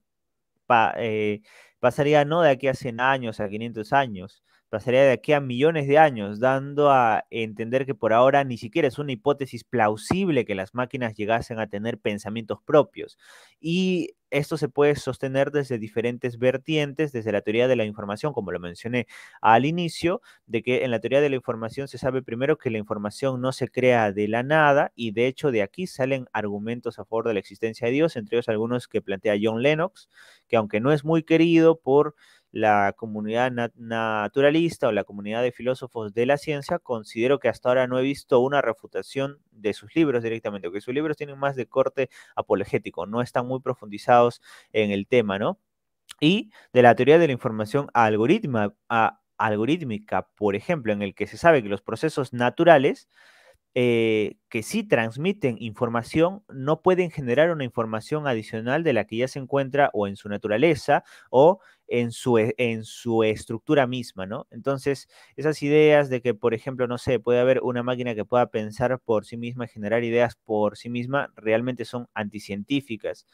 S1: eh, pasaría no de aquí a 100 años, a 500 años, pasaría de aquí a millones de años, dando a entender que por ahora ni siquiera es una hipótesis plausible que las máquinas llegasen a tener pensamientos propios. Y esto se puede sostener desde diferentes vertientes, desde la teoría de la información, como lo mencioné al inicio, de que en la teoría de la información se sabe primero que la información no se crea de la nada y de hecho de aquí salen argumentos a favor de la existencia de Dios, entre ellos algunos que plantea John Lennox, que aunque no es muy querido por la comunidad naturalista o la comunidad de filósofos de la ciencia, considero que hasta ahora no he visto una refutación de sus libros directamente, que sus libros tienen más de corte apologético, no están muy profundizados en el tema, ¿no? Y de la teoría de la información algorítmica, por ejemplo, en el que se sabe que los procesos naturales eh, que sí transmiten información no pueden generar una información adicional de la que ya se encuentra o en su naturaleza o en su, e, en su estructura misma, ¿no? Entonces, esas ideas de que, por ejemplo, no sé, puede haber una máquina que pueda pensar por sí misma, generar ideas por sí misma, realmente son anticientíficas.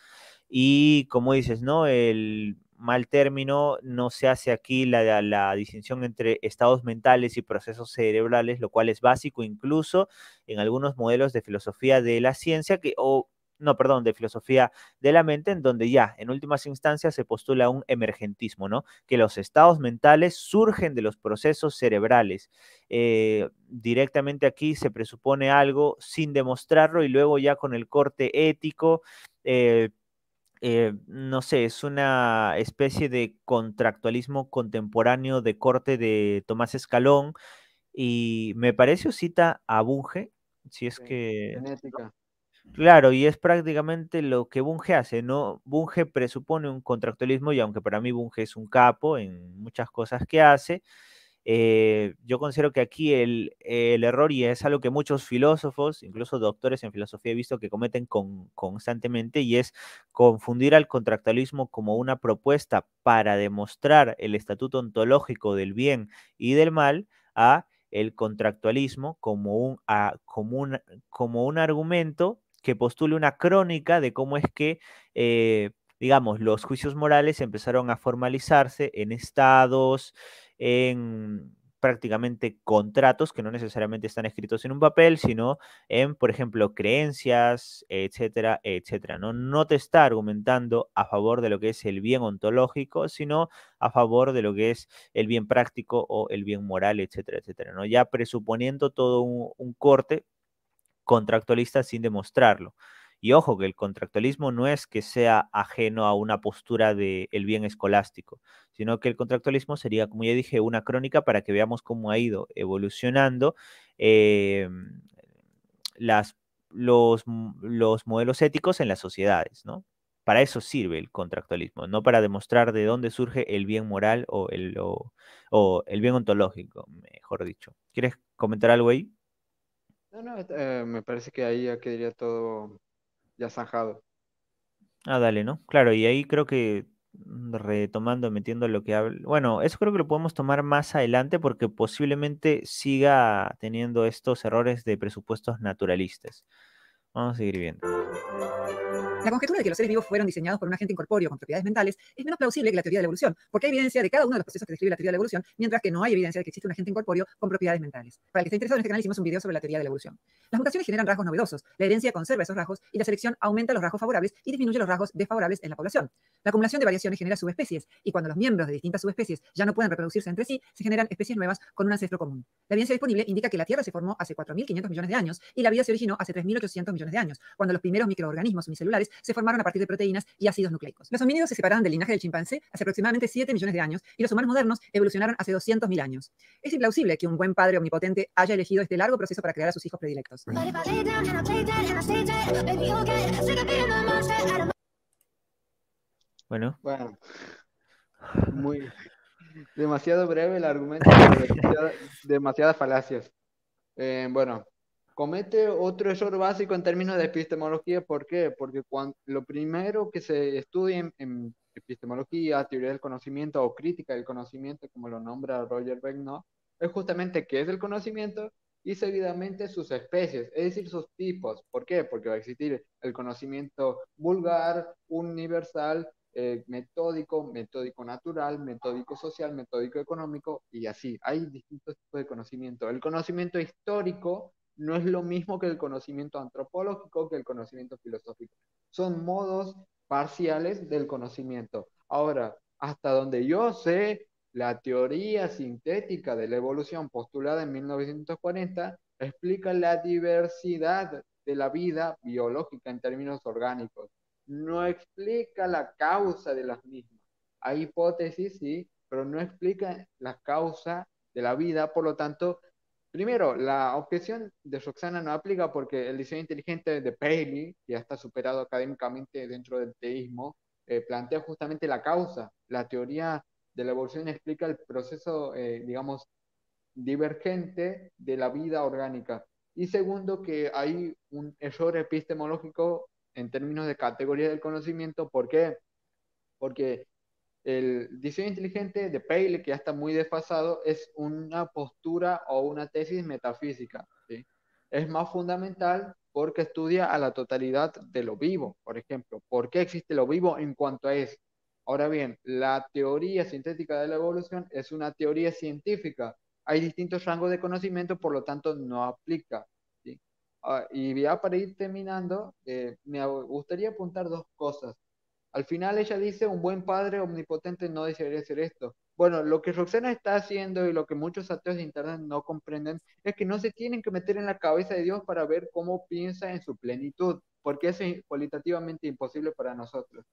S1: Y como dices, ¿no? El mal término, no se hace aquí la, distinción entre estados mentales y procesos cerebrales, lo cual es básico incluso en algunos modelos de filosofía de la ciencia que, o no, perdón, de filosofía de la mente, en donde ya, en últimas instancias, se postula un emergentismo, ¿no? Que los estados mentales surgen de los procesos cerebrales. Eh, directamente aquí se presupone algo sin demostrarlo y luego ya con el corte ético, eh, eh, no sé, es una especie de contractualismo contemporáneo de corte de Tomás Escalón y me parece cita a Bunge, si es que... Claro, y es prácticamente lo que Bunge hace, ¿no? Bunge presupone un contractualismo y aunque para mí Bunge es un capo en muchas cosas que hace, eh, yo considero que aquí el, error, y es algo que muchos filósofos, incluso doctores en filosofía, he visto que cometen constantemente, y es confundir al contractualismo como una propuesta para demostrar el estatuto ontológico del bien y del mal a el contractualismo como un, argumento que postule una crónica de cómo es que eh, digamos, los juicios morales empezaron a formalizarse en estados, en prácticamente contratos que no necesariamente están escritos en un papel, sino en, por ejemplo, creencias, etcétera, etcétera. No, no te está argumentando a favor de lo que es el bien ontológico, sino a favor de lo que es el bien práctico o el bien moral, etcétera, etcétera. ¿no? Ya presuponiendo todo un, un corte contractualista sin demostrarlo. Y ojo, que el contractualismo no es que sea ajeno a una postura del bien escolástico, sino que el contractualismo sería, como ya dije, una crónica para que veamos cómo ha ido evolucionando eh, las, los, modelos éticos en las sociedades, ¿no? Para eso sirve el contractualismo, no para demostrar de dónde surge el bien moral o el, bien ontológico, mejor dicho. ¿Quieres comentar algo ahí?
S2: No, no, eh, me parece que ahí ya quedaría todo ya zanjado.
S1: Ah, dale, ¿no? Claro, y ahí creo que mm, retomando, metiendo lo que hablo. Bueno, eso creo que lo podemos tomar más adelante porque posiblemente siga teniendo estos errores de presupuestos naturalistas. Vamos a seguir viendo.
S3: La conjetura de que los seres vivos fueron diseñados por un agente incorpóreo con propiedades mentales es menos plausible que la teoría de la evolución, porque hay evidencia de cada uno de los procesos que describe la teoría de la evolución, mientras que no hay evidencia de que existe un agente incorpóreo con propiedades mentales. Para el que esté interesado en este canal hicimos un video sobre la teoría de la evolución. Las mutaciones generan rasgos novedosos, la herencia conserva esos rasgos y la selección aumenta los rasgos favorables y disminuye los rasgos desfavorables en la población. La acumulación de variaciones genera subespecies y cuando los miembros de distintas subespecies ya no pueden reproducirse entre sí, se generan especies nuevas con un ancestro común. La evidencia disponible indica que la Tierra se formó hace 4.500 millones de años y la vida se originó hace 3.800 millones de años, cuando los primeros microorganismos unicelulares se formaron a partir de proteínas y ácidos nucleicos. Los homínidos se separaron del linaje del chimpancé hace aproximadamente 7 millones de años y los humanos modernos evolucionaron hace 200.000 años. Es implausible que un buen padre omnipotente haya elegido este largo proceso para crear a sus hijos predilectos.
S2: Bueno. Bueno. Muy demasiado breve el argumento, demasiadas, falacias. Eh, bueno, comete otro error básico en términos de epistemología. ¿Por qué? Porque lo primero que se estudia en, epistemología, teoría del conocimiento o crítica del conocimiento, como lo nombra Roger Begnaud, es justamente qué es el conocimiento y seguidamente sus especies, es decir, sus tipos. ¿Por qué? Porque va a existir el conocimiento vulgar, universal, eh, metódico, metódico natural, metódico social, metódico económico y así. Hay distintos tipos de conocimiento. El conocimiento histórico no es lo mismo que el conocimiento antropológico, que el conocimiento filosófico. Son modos parciales del conocimiento. Ahora, hasta donde yo sé, la teoría sintética de la evolución postulada en 1940 explica la diversidad de la vida biológica en términos orgánicos. No explica la causa de las mismas. Hay hipótesis, sí, pero no explica la causa de la vida, por lo tanto, Primero, la objeción de Roxana no aplica porque el diseño inteligente de Paley, que ya está superado académicamente dentro del teísmo, eh, plantea justamente la causa. La teoría de la evolución explica el proceso, eh, digamos, divergente de la vida orgánica. Y segundo, que hay un error epistemológico en términos de categoría del conocimiento. ¿Por qué? Porque el diseño inteligente de Pale que ya está muy desfasado, es una postura o una tesis metafísica. Es más fundamental porque estudia a la totalidad de lo vivo, por ejemplo. ¿Por qué existe lo vivo en cuanto a eso? Ahora bien, la teoría sintética de la evolución es una teoría científica. Hay distintos rangos de conocimiento, por lo tanto, no aplica. Ah, y ya para ir terminando, eh, me gustaría apuntar dos cosas. Al final ella dice, un buen padre omnipotente no desearía hacer esto. Bueno, lo que Roxana está haciendo y lo que muchos ateos de Internet no comprenden es que no se tienen que meter en la cabeza de Dios para ver cómo piensa en su plenitud, porque es cualitativamente imposible para nosotros.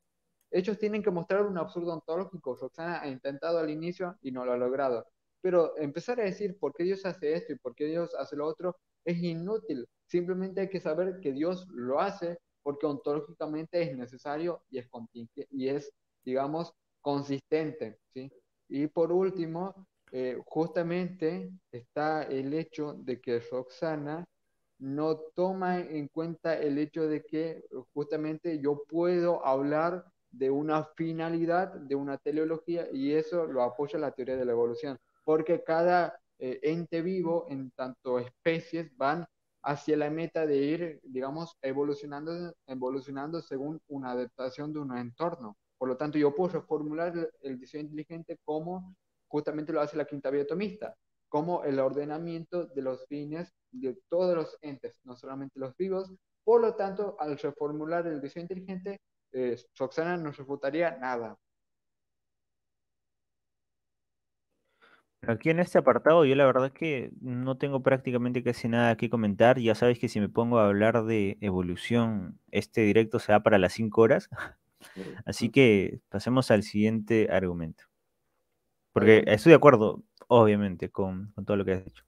S2: Ellos tienen que mostrar un absurdo ontológico. Roxana ha intentado al inicio y no lo ha logrado. Pero empezar a decir por qué Dios hace esto y por qué Dios hace lo otro es inútil. Simplemente hay que saber que Dios lo hace porque ontológicamente es necesario y es, digamos, consistente. Y por último, eh, justamente está el hecho de que Roxana no toma en cuenta el hecho de que justamente yo puedo hablar de una finalidad, de una teleología, y eso lo apoya la teoría de la evolución, porque cada eh, ente vivo, en tanto especies, van hacia la meta de ir, digamos, evolucionando, evolucionando según una adaptación de un entorno. Por lo tanto, yo puedo reformular el diseño inteligente como justamente lo hace la quinta vía atomista, como el ordenamiento de los fines de todos los entes, no solamente los vivos. Por lo tanto, al reformular el diseño inteligente, Soxana eh, no refutaría nada.
S1: Aquí en este apartado yo la verdad es que no tengo prácticamente casi nada que comentar. Ya sabes que si me pongo a hablar de evolución, este directo se da para las 5 horas. Así que pasemos al siguiente argumento. Porque estoy de acuerdo, obviamente, con, todo lo que has dicho.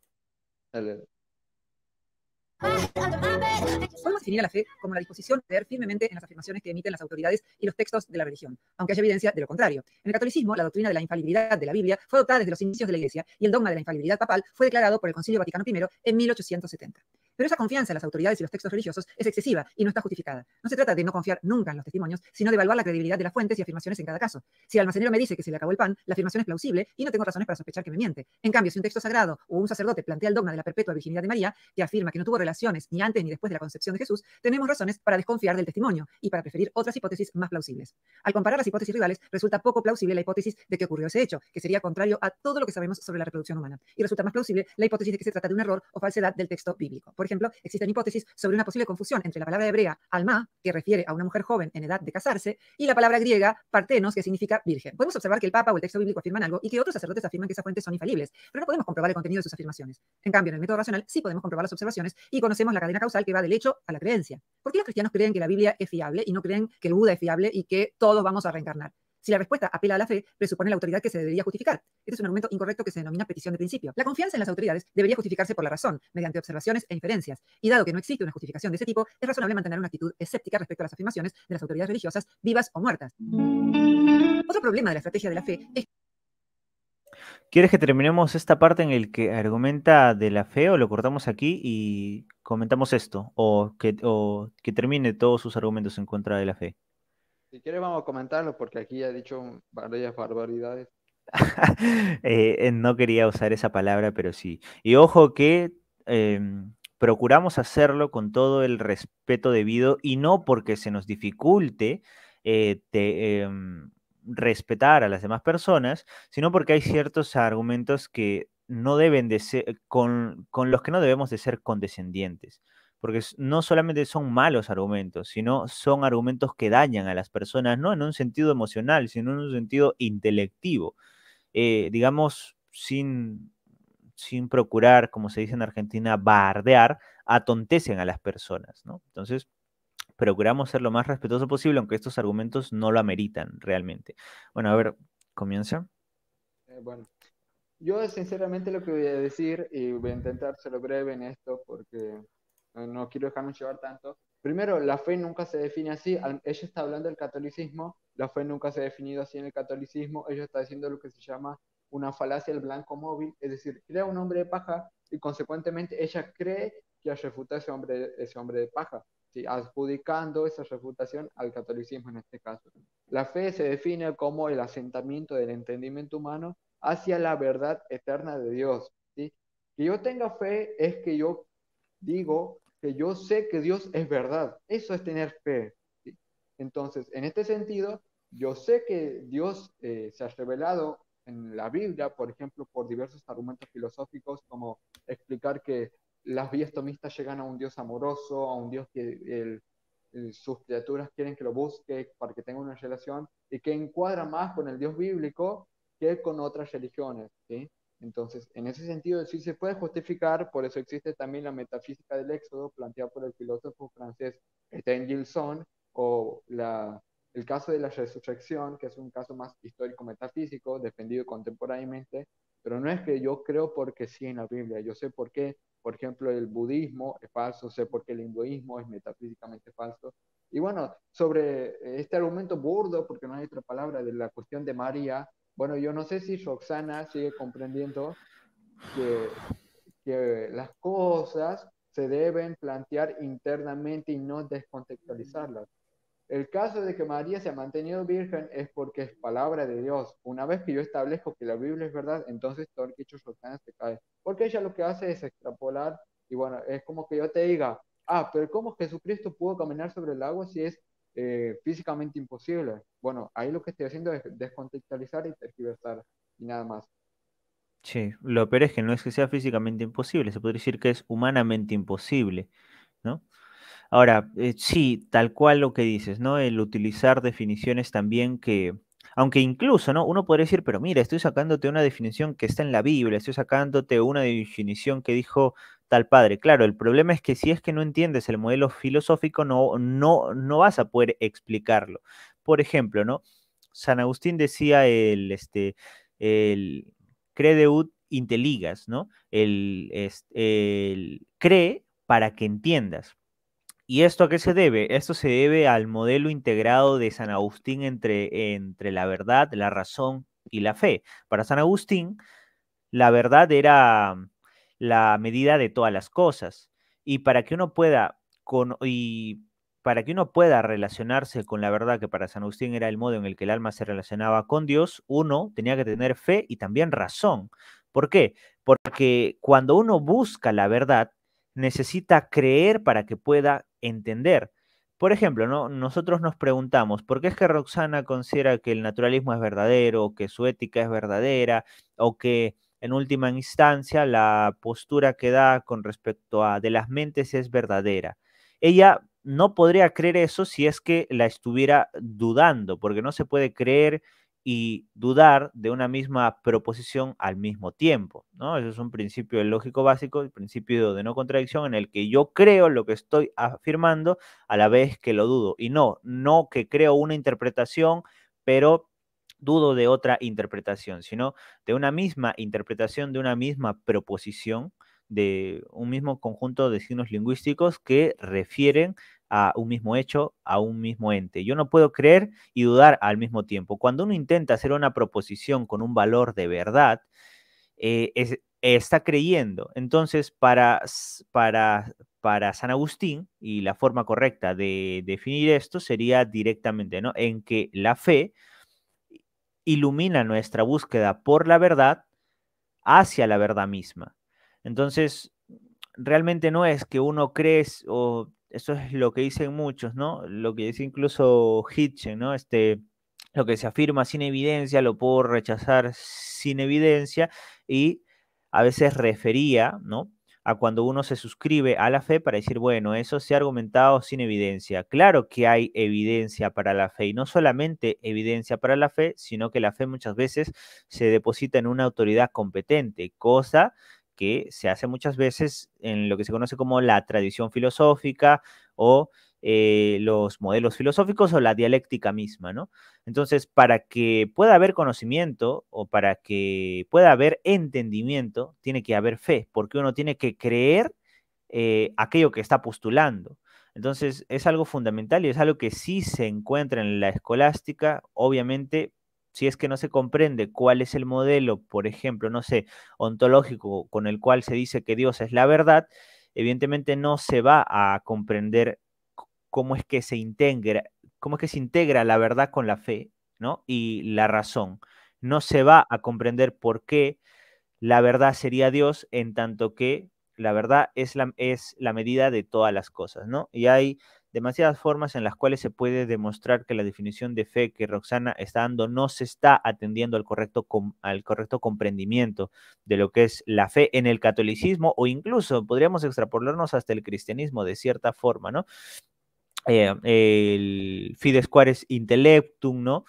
S3: Podemos definir a la fe como la disposición de creer firmemente en las afirmaciones que emiten las autoridades y los textos de la religión, aunque haya evidencia de lo contrario. En el catolicismo, la doctrina de la infalibilidad de la Biblia fue adoptada desde los inicios de la Iglesia y el dogma de la infalibilidad papal fue declarado por el Concilio Vaticano I en 1870. Pero esa confianza en las autoridades y los textos religiosos es excesiva y no está justificada. No se trata de no confiar nunca en los testimonios, sino de evaluar la credibilidad de las fuentes y afirmaciones en cada caso. Si el almacenero me dice que se le acabó el pan, la afirmación es plausible y no tengo razones para sospechar que me miente. En cambio, si un texto sagrado o un sacerdote plantea el dogma de la perpetua virginidad de María, que afirma que no tuvo relaciones ni antes ni después de la concepción de Jesús, tenemos razones para desconfiar del testimonio y para preferir otras hipótesis más plausibles. Al comparar las hipótesis rivales, resulta poco plausible la hipótesis de que ocurrió ese hecho, que sería contrario a todo lo que sabemos sobre la reproducción humana, y resulta más plausible la hipótesis de que se trata de un error o falsedad del texto bíblico ejemplo, existen hipótesis sobre una posible confusión entre la palabra hebrea alma, que refiere a una mujer joven en edad de casarse, y la palabra griega partenos, que significa virgen. Podemos observar que el Papa o el texto bíblico afirman algo y que otros sacerdotes afirman que esas fuentes son infalibles, pero no podemos comprobar el contenido de sus afirmaciones. En cambio, en el método racional sí podemos comprobar las observaciones y conocemos la cadena causal que va del hecho a la creencia. ¿Por qué los cristianos creen que la Biblia es fiable y no creen que el Buda es fiable y que todos vamos a reencarnar? Si la respuesta apela a la fe, presupone la autoridad que se debería justificar. Este es un argumento incorrecto que se denomina petición de principio. La confianza en las autoridades debería justificarse por la razón, mediante observaciones e inferencias. Y dado que no existe una justificación de ese tipo, es razonable mantener una actitud escéptica respecto a las afirmaciones de las autoridades religiosas, vivas o muertas. Otro problema de la estrategia de la fe es...
S1: ¿Quieres que terminemos esta parte en el que argumenta de la fe o lo cortamos aquí y comentamos esto? O que, o que termine todos sus argumentos en contra de la fe.
S2: Si quieres vamos a comentarlo porque aquí ya he dicho varias barbaridades.
S1: Eh, eh, no quería usar esa palabra, pero sí. Y ojo que em, procuramos hacerlo con todo el respeto debido y no porque se nos dificulte eh, em, respetar a las demás personas, sino porque hay ciertos argumentos que no deben de ser, con, con los que no debemos de ser condescendientes porque no solamente son malos argumentos, sino son argumentos que dañan a las personas, no en un sentido emocional, sino en un sentido intelectivo. Eh, digamos, sin, sin procurar, como se dice en Argentina, bardear, atontecen a las personas, Entonces, procuramos ser lo más respetuoso posible, aunque estos argumentos no lo ameritan realmente. Bueno, a ver, comienza.
S2: Eh, bueno, yo sinceramente lo que voy a decir, y voy a intentar ser breve en esto, porque no quiero dejarme llevar tanto. Primero, la fe nunca se define así. Ella está hablando del catolicismo, la fe nunca se ha definido así en el catolicismo. Ella está diciendo lo que se llama una falacia del blanco móvil, es decir, crea un hombre de paja y consecuentemente ella cree que refuta ese hombre, ese hombre de paja, adjudicando esa refutación al catolicismo en este caso. La fe se define como el asentamiento del entendimiento humano hacia la verdad eterna de Dios. Que yo tenga fe es que yo digo que yo sé que Dios es verdad. Eso es tener fe. Entonces, en este sentido, yo sé que Dios eh, se ha revelado en la Biblia, por ejemplo, por diversos argumentos filosóficos, como explicar que las vías tomistas llegan a un Dios amoroso, a un Dios que sus criaturas quieren que lo busque para que tenga una relación, y que encuadra más con el Dios bíblico que con otras religiones. ¿sí? Entonces, en ese sentido, sí se puede justificar, por eso existe también la metafísica del éxodo planteada por el filósofo francés Etienne Gilson, o el caso de la resurrección, que es un caso más histórico-metafísico, defendido contemporáneamente, pero no es que yo creo porque sí en la Biblia, yo sé por qué, por ejemplo, el budismo es falso, sé por qué el hinduismo es metafísicamente falso. Y bueno, sobre este argumento burdo, porque no hay otra palabra, de la cuestión de María, bueno, yo no sé si Roxana sigue comprendiendo que, las cosas se deben plantear internamente y no descontextualizarlas. El caso de que María se ha mantenido virgen es porque es palabra de Dios. Una vez que yo establezco que la Biblia es verdad, entonces todo el que hecho se cae. Porque ella lo que hace es extrapolar y bueno, es como que yo te diga, ah, pero ¿cómo Jesucristo pudo caminar sobre el agua si es eh, físicamente imposible. Bueno, ahí lo que estoy haciendo es descontextualizar y tergiversar y nada más.
S1: Sí, lo peor es que no es que sea físicamente imposible, se podría decir que es humanamente imposible, ¿no? Ahora, eh, sí, tal cual lo que dices, ¿no? El utilizar definiciones también que, aunque incluso, ¿no? Uno podría decir, pero mira, estoy sacándote una definición que está en la Biblia, estoy sacándote una definición que dijo tal padre. Claro, el problema es que si es que no entiendes el modelo filosófico, no, no, no vas a poder explicarlo. Por ejemplo, ¿no? San Agustín decía el, este, el credeut inteligas, ¿no? El, el cree para que entiendas. ¿Y esto a qué se debe? Esto se debe al modelo integrado de San Agustín entre, entre la verdad, la razón y la fe. Para San Agustín, la verdad era la medida de todas las cosas. Y para que uno pueda, con, y para que uno pueda relacionarse con la verdad que para San Agustín era el modo en el que el alma se relacionaba con Dios, uno tenía que tener fe y también razón. ¿Por qué? Porque cuando uno busca la verdad, necesita creer para que pueda entender. Por ejemplo, ¿no? nosotros nos preguntamos, ¿por qué es que Roxana considera que el naturalismo es verdadero, que su ética es verdadera, o que en última instancia, la postura que da con respecto a de las mentes es verdadera. Ella no podría creer eso si es que la estuviera dudando, porque no se puede creer y dudar de una misma proposición al mismo tiempo, ¿no? Eso es un principio lógico básico, el principio de no contradicción en el que yo creo lo que estoy afirmando a la vez que lo dudo y no, no que creo una interpretación, pero dudo de otra interpretación, sino de una misma interpretación, de una misma proposición, de un mismo conjunto de signos lingüísticos que refieren a un mismo hecho, a un mismo ente. Yo no puedo creer y dudar al mismo tiempo. Cuando uno intenta hacer una proposición con un valor de verdad, eh, está creyendo. Entonces, para, para, para San Agustín, y la forma correcta de definir esto sería directamente, ¿no? En que la fe ilumina nuestra búsqueda por la verdad hacia la verdad misma. Entonces, realmente no es que uno cree, o eso es lo que dicen muchos, ¿no? Lo que dice incluso Hitchen, ¿no? Este, lo que se afirma sin evidencia lo puedo rechazar sin evidencia y a veces refería, ¿no? a cuando uno se suscribe a la fe para decir, bueno, eso se ha argumentado sin evidencia. Claro que hay evidencia para la fe y no solamente evidencia para la fe, sino que la fe muchas veces se deposita en una autoridad competente, cosa que se hace muchas veces en lo que se conoce como la tradición filosófica o eh, los modelos filosóficos o la dialéctica misma, ¿no? Entonces, para que pueda haber conocimiento o para que pueda haber entendimiento, tiene que haber fe, porque uno tiene que creer eh, aquello que está postulando. Entonces, es algo fundamental y es algo que sí se encuentra en la escolástica, obviamente, si es que no se comprende cuál es el modelo, por ejemplo, no sé, ontológico con el cual se dice que Dios es la verdad, evidentemente no se va a comprender cómo es que se integra, cómo es que se integra la verdad con la fe, ¿no? Y la razón. No se va a comprender por qué la verdad sería Dios en tanto que la verdad es la, es la medida de todas las cosas, ¿no? Y hay demasiadas formas en las cuales se puede demostrar que la definición de fe que Roxana está dando no se está atendiendo al correcto, al correcto comprendimiento de lo que es la fe en el catolicismo o incluso podríamos extrapolarnos hasta el cristianismo de cierta forma, ¿no? Eh, el Fides Intellectum, ¿no?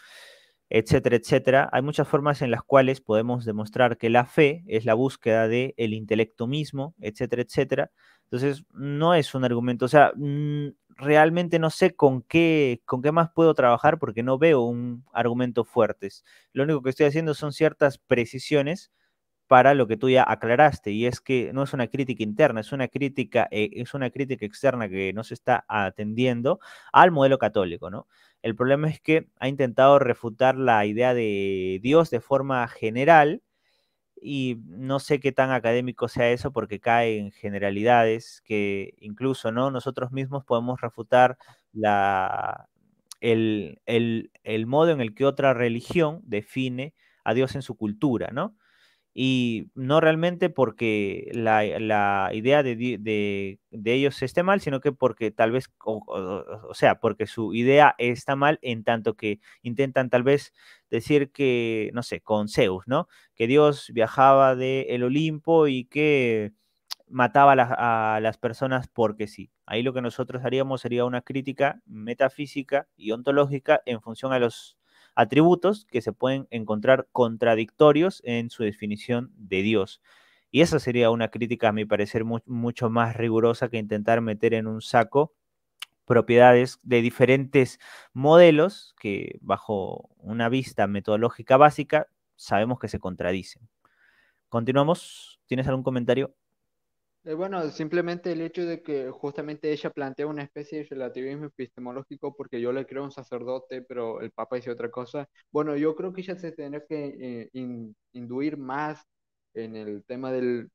S1: etcétera, etcétera. Hay muchas formas en las cuales podemos demostrar que la fe es la búsqueda del el intelecto mismo, etcétera, etcétera. Entonces, no es un argumento, o sea, mm, realmente no sé con qué, con qué más puedo trabajar porque no veo un argumento fuertes. Lo único que estoy haciendo son ciertas precisiones para lo que tú ya aclaraste, y es que no es una crítica interna, es una crítica, eh, es una crítica externa que no se está atendiendo al modelo católico, ¿no? El problema es que ha intentado refutar la idea de Dios de forma general, y no sé qué tan académico sea eso porque cae en generalidades que incluso ¿no? nosotros mismos podemos refutar la, el modo en el que otra religión define a Dios en su cultura, ¿no? y no realmente porque la, eh, idea de, de, ellos esté mal, sino que porque tal vez, o, sea, porque su idea está mal en tanto que intentan tal vez decir que, no sé, con Zeus, ¿no? Que Dios viajaba del el Olimpo y que mataba a las personas porque sí. Ahí lo que nosotros haríamos sería una crítica metafísica y ontológica en función a los atributos que se pueden encontrar contradictorios en su definición de Dios. Y esa sería una crítica, a mi parecer, mucho más rigurosa que intentar meter en un saco propiedades de diferentes modelos que bajo una vista metodológica básica sabemos que se contradicen. Continuamos. ¿Tienes algún comentario?
S2: Eh, bueno, simplemente el hecho de que justamente ella plantea una especie de relativismo epistemológico porque yo le creo un sacerdote, pero el Papa dice otra cosa. Bueno, yo creo que ella se tendría que eh, induir más en el tema del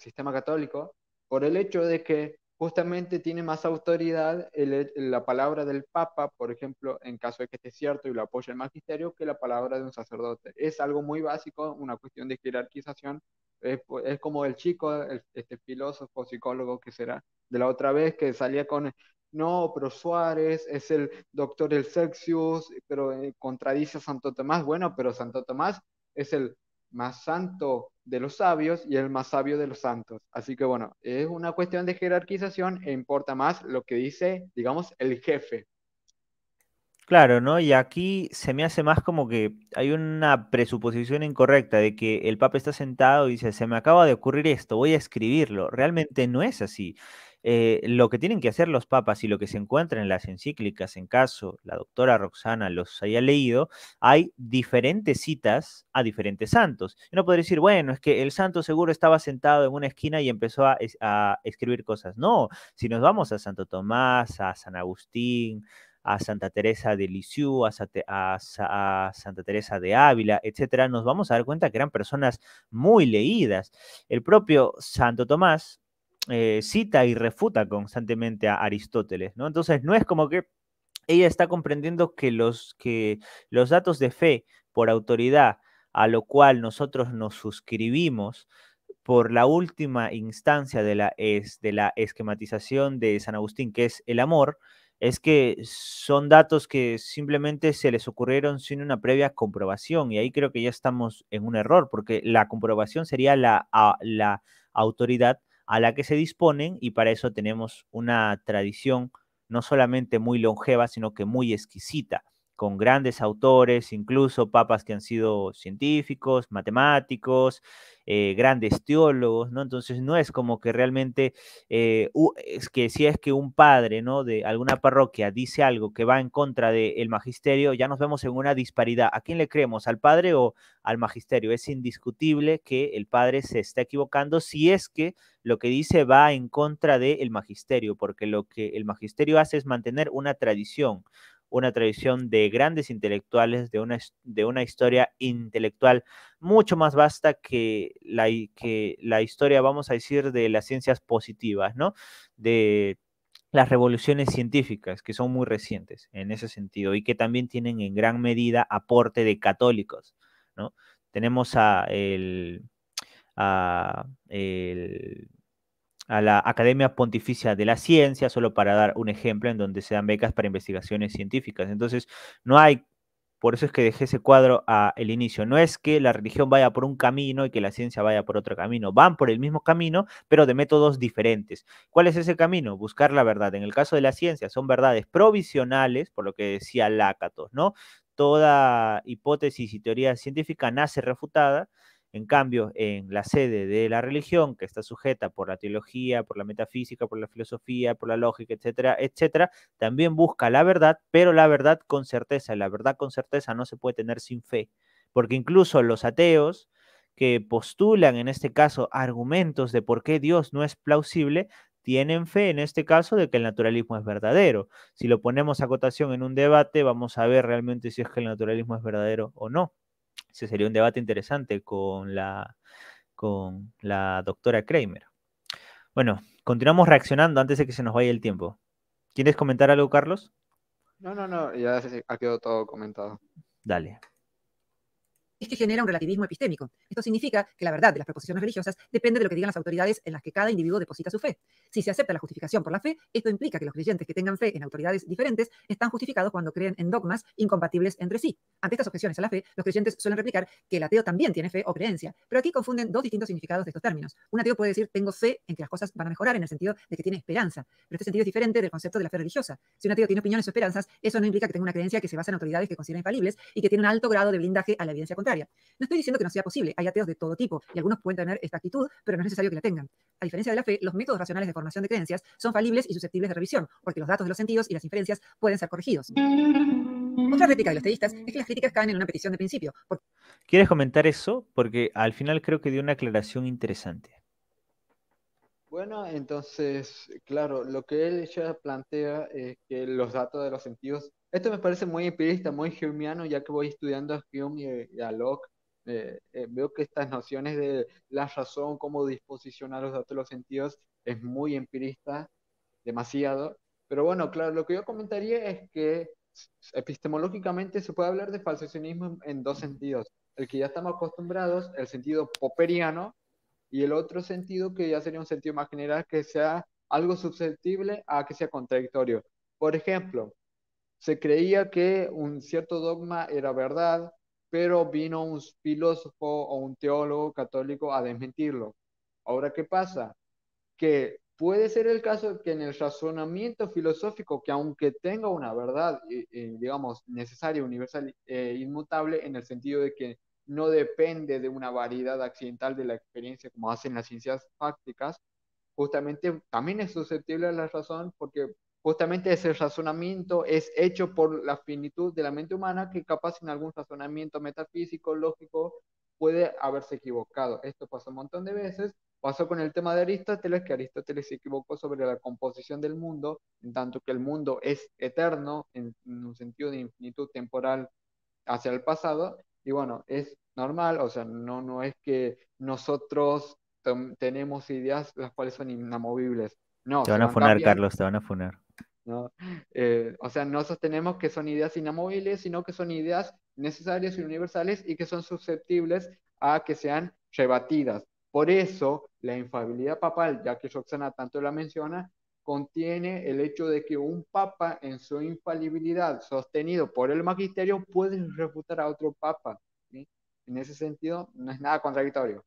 S2: sistema católico por el hecho de que justamente tiene más autoridad la palabra del Papa, por ejemplo, en caso de que esté cierto y lo apoye el magisterio, que la palabra de un sacerdote. Es algo muy básico, una cuestión de jerarquización. Es, como el chico, este filósofo, psicólogo que será de la otra vez, que salía con, no, pero Suárez es el doctor El Sexius, pero eh, contradice a Santo Tomás. Bueno, pero Santo Tomás es el más santo de los sabios y el más sabio de los santos. Así que bueno, es una cuestión de jerarquización e importa más lo que dice, digamos, el jefe.
S1: Claro, ¿no? Y aquí se me hace más como que hay una presuposición incorrecta de que el Papa está sentado y dice, se me acaba de ocurrir esto, voy a escribirlo. Realmente no es así. Eh, lo que tienen que hacer los papas y lo que se encuentra en las encíclicas, en caso la doctora Roxana los haya leído, hay diferentes citas a diferentes santos. Uno podría decir, bueno, es que el santo seguro estaba sentado en una esquina y empezó a, escribir cosas. No, si nos vamos a Santo Tomás, a San Agustín, a Santa Teresa de Lisieux, a, a, Santa Teresa de Ávila, etcétera, nos vamos a dar cuenta que eran personas muy leídas. El propio Santo Tomás eh, cita y refuta constantemente a Aristóteles, ¿no? Entonces no es como que ella está comprendiendo que los, que los datos de fe por autoridad a lo cual nosotros nos suscribimos por la última instancia de la, es, de la esquematización de San Agustín, que es el amor, es que son datos que simplemente se les ocurrieron sin una previa comprobación. Y ahí creo que ya estamos en un error, porque la comprobación sería la, la autoridad a la que se disponen y para eso tenemos una tradición no solamente muy longeva, sino que muy exquisita, con grandes autores, incluso papas que han sido científicos, matemáticos, eh, grandes teólogos, ¿no? Entonces no es como que realmente, eh, es que si es que un padre, ¿no? De alguna parroquia dice algo que va en contra del magisterio, ya nos vemos en una disparidad. ¿A quién le creemos? ¿Al padre o al magisterio? Es indiscutible que el padre se está equivocando si es que lo que dice va en contra del magisterio, porque lo que el magisterio hace es mantener una tradición, una tradición de grandes intelectuales, de una, de una historia intelectual mucho más vasta que la, que la historia, vamos a decir, de las ciencias positivas, ¿no? De las revoluciones científicas, que son muy recientes en ese sentido y que también tienen en gran medida aporte de católicos, ¿no? Tenemos a el, a el a la Academia Pontificia de la Ciencia, solo para dar un ejemplo, en donde se dan becas para investigaciones científicas. Entonces, no hay, por eso es que dejé ese cuadro al inicio, no es que la religión vaya por un camino y que la ciencia vaya por otro camino, van por el mismo camino, pero de métodos diferentes. ¿Cuál es ese camino? Buscar la verdad. En el caso de la ciencia, son verdades provisionales, por lo que decía Lácatos, ¿no? Toda hipótesis y teoría científica nace refutada en cambio, en la sede de la religión, que está sujeta por la teología, por la metafísica, por la filosofía, por la lógica, etcétera, etcétera, también busca la verdad, pero la verdad con certeza. La verdad con certeza no se puede tener sin fe, porque incluso los ateos, que postulan en este caso argumentos de por qué Dios no es plausible, tienen fe en este caso de que el naturalismo es verdadero. Si lo ponemos a cotación en un debate, vamos a ver realmente si es que el naturalismo es verdadero o no. Ese sería un debate interesante con la, con la doctora Kramer. Bueno, continuamos reaccionando antes de que se nos vaya el tiempo. ¿Quieres comentar algo, Carlos?
S2: No, no, no, ya ha quedado todo comentado.
S1: Dale
S3: es que genera un relativismo epistémico. Esto significa que la verdad de las proposiciones religiosas depende de lo que digan las autoridades en las que cada individuo deposita su fe. Si se acepta la justificación por la fe, esto implica que los creyentes que tengan fe en autoridades diferentes están justificados cuando creen en dogmas incompatibles entre sí. Ante estas objeciones a la fe, los creyentes suelen replicar que el ateo también tiene fe o creencia, pero aquí confunden dos distintos significados de estos términos. Un ateo puede decir tengo fe en que las cosas van a mejorar en el sentido de que tiene esperanza, pero este sentido es diferente del concepto de la fe religiosa. Si un ateo tiene opiniones o esperanzas, eso no implica que tenga una creencia que se basa en autoridades que considera infalibles y que tiene un alto grado de blindaje a la evidencia no estoy diciendo que no sea posible, hay ateos de todo tipo, y algunos pueden tener esta actitud, pero no es necesario que la tengan. A diferencia de la fe, los métodos racionales de formación de creencias son falibles y susceptibles de revisión, porque los datos de los sentidos y las inferencias pueden ser corregidos. Otra réplica de los teístas es que las críticas caen en una petición de principio.
S1: ¿Quieres comentar eso? Porque al final creo que dio una aclaración interesante.
S2: Bueno,
S3: entonces, claro, lo
S2: que él ya plantea es que los datos de los sentidos esto me parece muy empirista, muy germiano, ya que voy estudiando a Hume y, a Locke. Eh, eh, veo que estas nociones de la razón, cómo disposicionar los datos de los sentidos, es muy empirista, demasiado. Pero bueno, claro, lo que yo comentaría es que epistemológicamente se puede hablar de falsacionismo en dos sentidos. El que ya estamos acostumbrados, el sentido popperiano, y el otro sentido que ya sería un sentido más general que sea algo susceptible a que sea contradictorio. Por ejemplo, se creía que un cierto dogma era verdad, pero vino un filósofo o un teólogo católico a desmentirlo. Ahora, ¿qué pasa? Que puede ser el caso que en el razonamiento filosófico, que aunque tenga una verdad, eh, eh, digamos, necesaria, universal, e inmutable, en el sentido de que no depende de una variedad accidental de la experiencia como hacen las ciencias fácticas, justamente también es susceptible a la razón porque justamente ese razonamiento es hecho por la finitud de la mente humana que capaz en algún razonamiento metafísico, lógico, puede haberse equivocado. Esto pasó un montón de veces. Pasó con el tema de Aristóteles, que Aristóteles se equivocó sobre la composición del mundo, en tanto que el mundo es eterno en, un sentido de infinitud temporal hacia el pasado. Y bueno, es normal, o sea, no, no es que nosotros tenemos ideas las cuales son inamovibles. No, te van a funar, Carlos, te van a funar. ¿no? Eh, o sea, no sostenemos que son ideas inamovibles, sino que son ideas necesarias y universales y que son susceptibles a que sean rebatidas. Por eso, la infalibilidad papal, ya que Roxana tanto la menciona, contiene el hecho de que un papa en su infalibilidad sostenido por el magisterio puede refutar a otro papa. En ese sentido, no es nada contradictorio.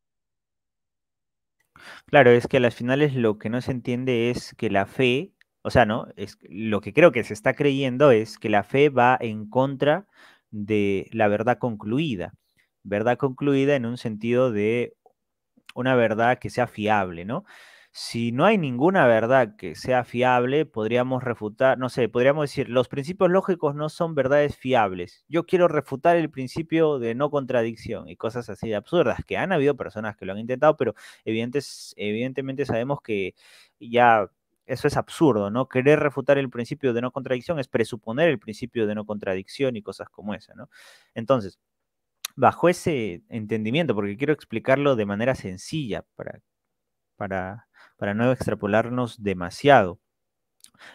S1: Claro, es que a las finales lo que no se entiende es que la fe o sea, ¿no? Es, lo que creo que se está creyendo es que la fe va en contra de la verdad concluida. Verdad concluida en un sentido de una verdad que sea fiable, ¿no? Si no hay ninguna verdad que sea fiable, podríamos refutar, no sé, podríamos decir, los principios lógicos no son verdades fiables. Yo quiero refutar el principio de no contradicción y cosas así de absurdas, que han habido personas que lo han intentado, pero evidentemente sabemos que ya eso es absurdo, ¿no? Querer refutar el principio de no contradicción es presuponer el principio de no contradicción y cosas como esa, ¿no? Entonces, bajo ese entendimiento, porque quiero explicarlo de manera sencilla para, para, para no extrapolarnos demasiado.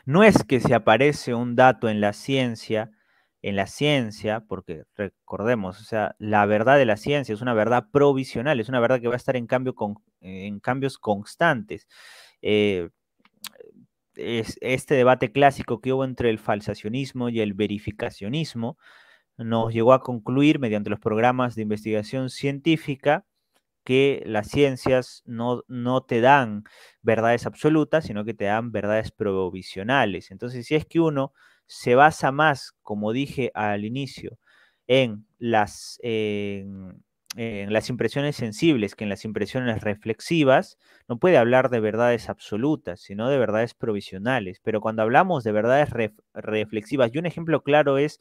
S1: No es que se aparece un dato en la ciencia, en la ciencia, porque recordemos, o sea, la verdad de la ciencia es una verdad provisional, es una verdad que va a estar en, cambio con, en cambios constantes. Eh, este debate clásico que hubo entre el falsacionismo y el verificacionismo nos llegó a concluir mediante los programas de investigación científica que las ciencias no, no te dan verdades absolutas, sino que te dan verdades provisionales. Entonces, si es que uno se basa más, como dije al inicio, en las, en las impresiones sensibles que en las impresiones reflexivas, no puede hablar de verdades absolutas, sino de verdades provisionales. Pero cuando hablamos de verdades reflexivas, y un ejemplo claro es,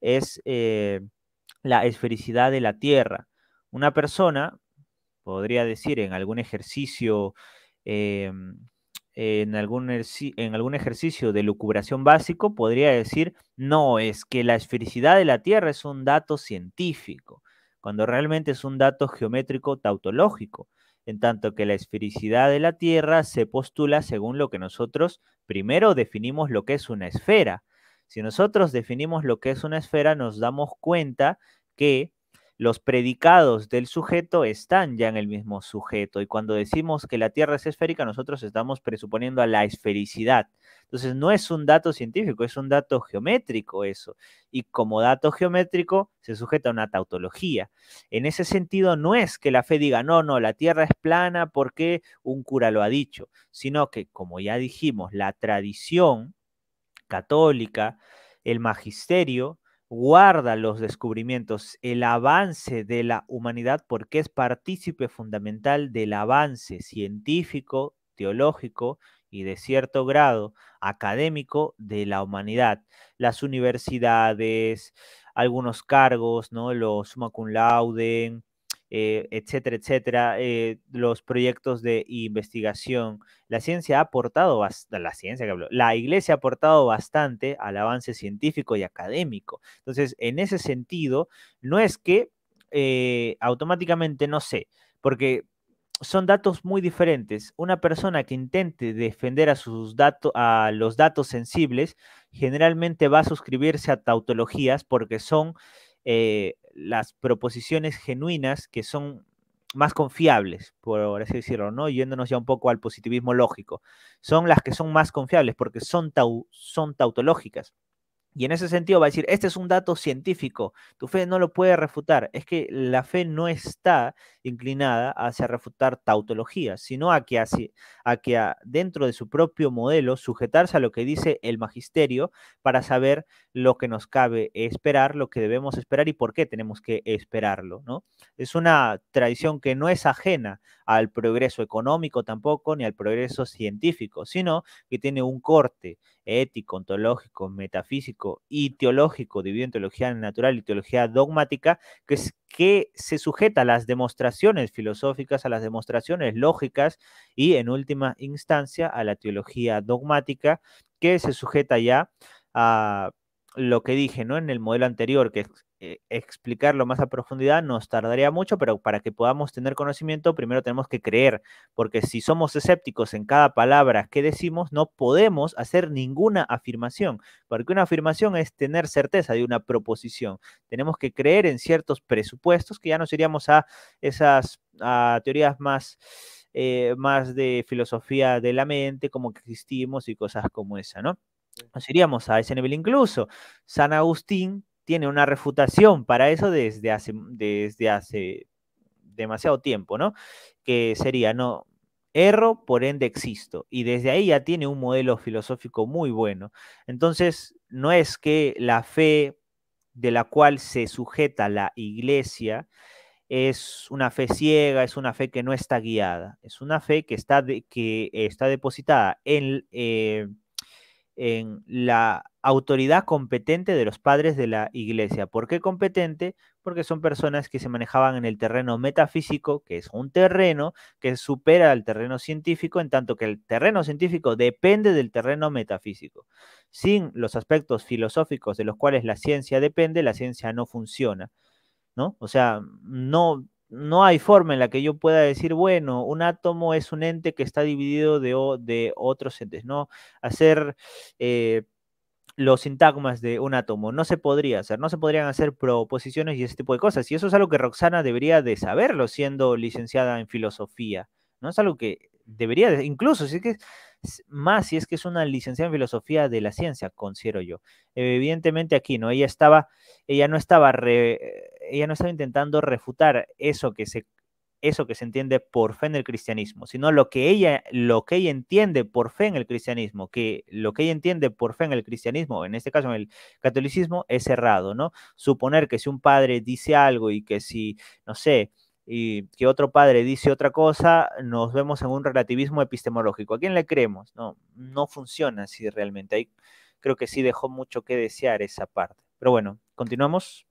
S1: es eh, la esfericidad de la Tierra. Una persona, podría decir, en algún ejercicio... Em, en algún, en algún ejercicio de lucubración básico, podría decir, no, es que la esfericidad de la Tierra es un dato científico cuando realmente es un dato geométrico tautológico, en tanto que la esfericidad de la Tierra se postula según lo que nosotros primero definimos lo que es una esfera. Si nosotros definimos lo que es una esfera, nos damos cuenta que los predicados del sujeto están ya en el mismo sujeto. Y cuando decimos que la Tierra es esférica, nosotros estamos presuponiendo a la esfericidad. Entonces, no es un dato científico, es un dato geométrico eso. Y como dato geométrico, se sujeta a una tautología. En ese sentido, no es que la fe diga, no, no, la Tierra es plana porque un cura lo ha dicho, sino que, como ya dijimos, la tradición católica, el magisterio, guarda los descubrimientos, el avance de la humanidad, porque es partícipe fundamental del avance científico, teológico y de cierto grado académico de la humanidad. Las universidades, algunos cargos, ¿no? Los summa cum laude, eh, etcétera, etcétera, eh, los proyectos de investigación. La ciencia ha aportado, la ciencia que habló. la iglesia ha aportado bastante al avance científico y académico. Entonces, en ese sentido, no es que eh, automáticamente, no sé, porque son datos muy diferentes. Una persona que intente defender a, sus datos, a los datos sensibles generalmente va a suscribirse a tautologías porque son eh, las proposiciones genuinas que son más confiables, por así decirlo, ¿no? Yéndonos ya un poco al positivismo lógico. Son las que son más confiables porque son, son tautológicas. Y en ese sentido va a decir, este es un dato científico, tu fe no lo puede refutar. Es que la fe no está inclinada hacia refutar tautología, sino a que, dentro de su propio modelo sujetarse a lo que dice el magisterio para saber lo que nos cabe esperar, lo que debemos esperar y por qué tenemos que esperarlo. ¿no? Es una tradición que no es ajena al progreso económico tampoco, ni al progreso científico, sino que tiene un corte ético, ontológico, metafísico y teológico, dividido en teología natural y teología dogmática, que, es, que se sujeta a las demostraciones filosóficas, a las demostraciones lógicas y, en última instancia, a la teología dogmática, que se sujeta ya a lo que dije, ¿no? En el modelo anterior, que es eh, explicarlo más a profundidad nos tardaría mucho, pero para que podamos tener conocimiento, primero tenemos que creer, porque si somos escépticos en cada palabra que decimos, no podemos hacer ninguna afirmación, porque una afirmación es tener certeza de una proposición. Tenemos que creer en ciertos presupuestos que ya nos iríamos a esas a teorías más... Eh, más de filosofía de la mente, como que existimos y cosas como esa, ¿no? Nos iríamos a ese nivel incluso. San Agustín tiene una refutación para eso desde hace, desde hace demasiado tiempo, ¿no? Que sería, no, erro, por ende existo. Y desde ahí ya tiene un modelo filosófico muy bueno. Entonces, no es que la fe de la cual se sujeta la iglesia es una fe ciega, es una fe que no está guiada, es una fe que está, que está depositada en... Eh, en la autoridad competente de los padres de la iglesia. ¿Por qué competente? Porque son personas que se manejaban en el terreno metafísico, que es un terreno que supera al terreno científico, en tanto que el terreno científico depende del terreno metafísico. Sin los aspectos filosóficos de los cuales la ciencia depende, la ciencia no funciona. ¿No? O sea, no no hay forma en la que yo pueda decir, bueno, un átomo es un ente que está dividido de, de otros entes, ¿no? Hacer eh, los sintagmas de un átomo, no se podría hacer, no se podrían hacer proposiciones y ese tipo de cosas. Y eso es algo que Roxana debería de saberlo siendo licenciada en filosofía, ¿no? Es algo que debería, incluso si es que más si es que es una licenciada en filosofía de la ciencia, considero yo. Evidentemente aquí, ¿no? Ella estaba, ella no estaba, ella no estaba intentando refutar eso que se eso que se entiende por fe en el cristianismo, sino lo que ella, lo que ella entiende por fe en el cristianismo, que lo que ella entiende por fe en el cristianismo, en este caso en el catolicismo, es errado, ¿no? Suponer que si un padre dice algo y que si, no sé, y que otro padre dice otra cosa, nos vemos en un relativismo epistemológico. ¿A quién le creemos? No, no funciona así realmente. Ahí creo que sí dejó mucho que desear esa parte. Pero bueno, continuamos.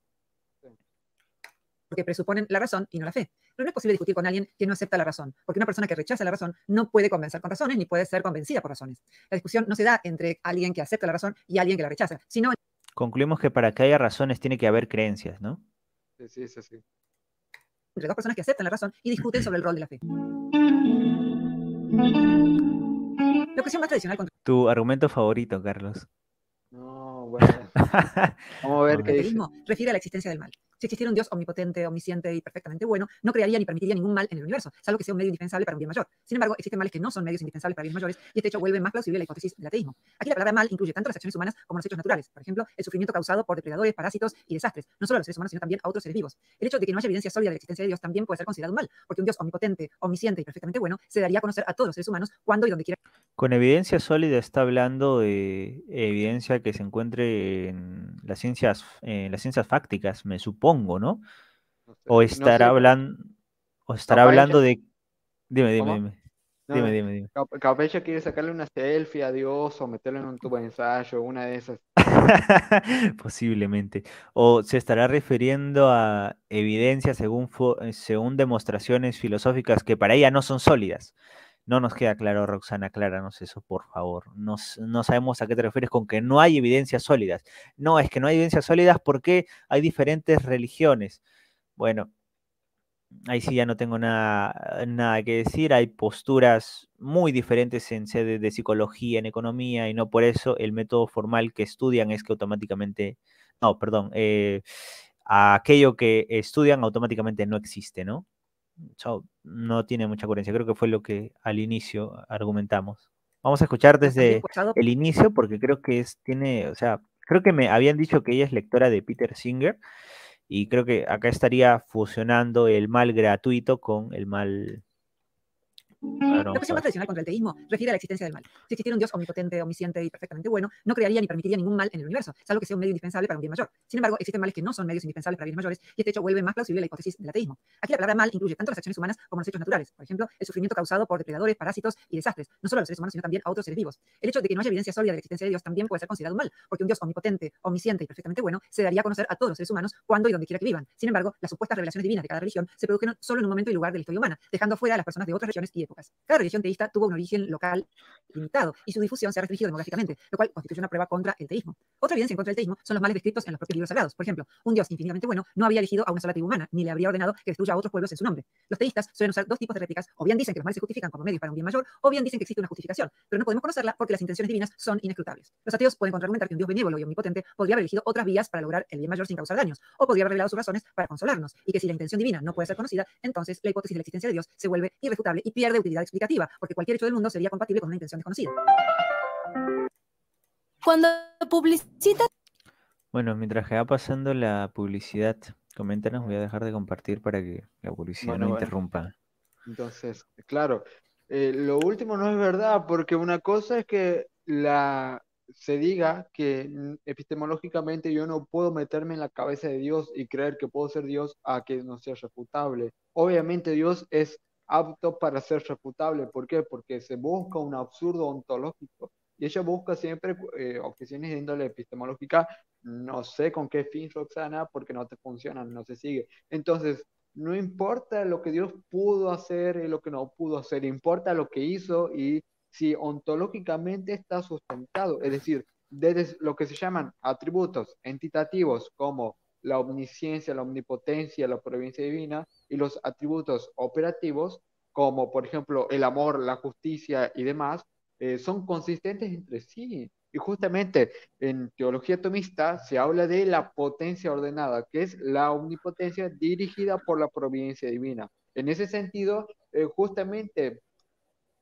S3: Porque presuponen la razón y no la fe. no es posible discutir con alguien que no acepta la razón, porque una persona que rechaza la razón no puede convencer con razones ni puede ser convencida por razones. La discusión no se da entre alguien que acepta la razón y alguien que la rechaza, sino...
S1: Concluimos que para que haya razones tiene que haber creencias, ¿no?
S3: Sí, sí, sí entre dos personas que aceptan la razón y discuten sobre el rol de la fe. La más tradicional.
S1: Tu argumento favorito, Carlos.
S3: No, bueno.
S1: Vamos a ver qué dice.
S3: Refiere a la existencia del mal. Si existiera un Dios omnipotente, omnisciente y perfectamente bueno, no crearía ni permitiría ningún mal en el universo, salvo que sea un medio indispensable para un bien mayor. Sin embargo, existen males que no son medios indispensables para bienes mayores, y este hecho vuelve más plausible la hipótesis del ateísmo. Aquí la palabra mal incluye tanto las acciones humanas como los hechos naturales, por ejemplo, el sufrimiento causado por depredadores, parásitos y desastres, no solo a los seres humanos, sino también a otros seres vivos. El hecho de que no haya evidencia sólida de la existencia de Dios también puede ser considerado un mal, porque un Dios omnipotente, omnisciente y perfectamente bueno se daría a conocer a todos los seres humanos cuando y donde quiera.
S1: Con evidencia sólida está hablando de evidencia que se encuentre en las ciencias, en las ciencias fácticas, me supongo supongo, ¿no? o estará hablando, o estará hablando de. Dime, dime, dime. dime, dime, dime.
S2: Capella quiere sacarle una selfie a Dios o meterlo en un tubo de ensayo, una de esas.
S1: Posiblemente. O se estará refiriendo a evidencias según, eh, según demostraciones filosóficas que para ella no son sólidas. No nos queda claro, Roxana, acláranos eso, por favor. no sabemos a qué te refieres con que no hay evidencias sólidas. No, es que no hay evidencias sólidas porque hay diferentes religiones. Bueno, ahí sí ya no tengo nada, nada que decir. Hay posturas muy diferentes en sede de psicología, en economía, y no por eso el método formal que estudian es que automáticamente, no, perdón, eh, aquello que estudian automáticamente no existe, ¿no? no tiene mucha coherencia. Creo que fue lo que al inicio argumentamos. Vamos a escuchar desde el inicio porque creo que es, tiene, o sea, creo que me habían dicho que ella es lectora de Peter Singer y creo que acá estaría fusionando el mal gratuito con el mal
S3: la cuestión más tradicional contra el teísmo refiere a la existencia del mal. Si existiera un Dios omnipotente, omnisciente y perfectamente bueno, no crearía ni permitiría ningún mal en el universo, salvo que sea un medio indispensable para un bien mayor. Sin embargo, existen males que no son medios indispensables para bienes mayores, y este hecho vuelve más plausible la hipótesis del ateísmo. Aquí la palabra mal incluye tanto las acciones humanas como los hechos naturales, por ejemplo, el sufrimiento causado por depredadores, parásitos y desastres, no solo a los seres humanos, sino también a otros seres vivos. El hecho de que no haya evidencia sólida de la existencia de Dios también puede ser considerado mal, porque un Dios omnipotente, omnisciente y perfectamente bueno se daría a conocer a todos los seres humanos cuando y donde quiera que vivan. Sin embargo, las supuestas revelaciones divinas de cada religión se produjeron solo en un momento y lugar de la historia humana, dejando fuera a las personas de otras regiones y cada religión teísta tuvo un origen local limitado y su difusión se ha restringido demográficamente, lo cual constituye una prueba contra el teísmo. Otra evidencia en contra del teísmo son los males descritos en los propios libros sagrados. Por ejemplo, un dios infinitamente bueno no había elegido a una sola tribu humana, ni le habría ordenado que destruya a otros pueblos en su nombre. Los teístas suelen usar dos tipos de réplicas, o bien dicen que los males se justifican como medios para un bien mayor, o bien dicen que existe una justificación, pero no podemos conocerla porque las intenciones divinas son inescrutables. Los ateos pueden argumentar que un dios benévolo y omnipotente podría haber elegido otras vías para lograr el bien mayor sin causar daños, o podría haber revelado sus razones para consolarnos, y que si la intención divina no puede ser conocida, entonces la hipótesis de la existencia de Dios se vuelve irrefutable y pierde utilidad explicativa, porque cualquier hecho del mundo sería compatible con una intención desconocida. Cuando publicita...
S1: Bueno, mientras queda va pasando la publicidad, coméntanos, voy a dejar de compartir para que la publicidad no interrumpa.
S2: Entonces, claro, eh, lo último no es verdad, porque una cosa es que la, se diga que epistemológicamente yo no puedo meterme en la cabeza de Dios y creer que puedo ser Dios a que no sea refutable. Obviamente Dios es apto para ser reputable. ¿Por qué? Porque se busca un absurdo ontológico y ella busca siempre eh, objeciones de índole epistemológica. No sé con qué fin, Roxana, porque no te funcionan, no se sigue. Entonces, no importa lo que Dios pudo hacer y lo que no pudo hacer, importa lo que hizo y si ontológicamente está sustentado, es decir, desde lo que se llaman atributos entitativos como la omnisciencia, la omnipotencia, la providencia divina y los atributos operativos, como por ejemplo el amor, la justicia y demás, eh, son consistentes entre sí. Y justamente en teología tomista se habla de la potencia ordenada, que es la omnipotencia dirigida por la providencia divina. En ese sentido, eh, justamente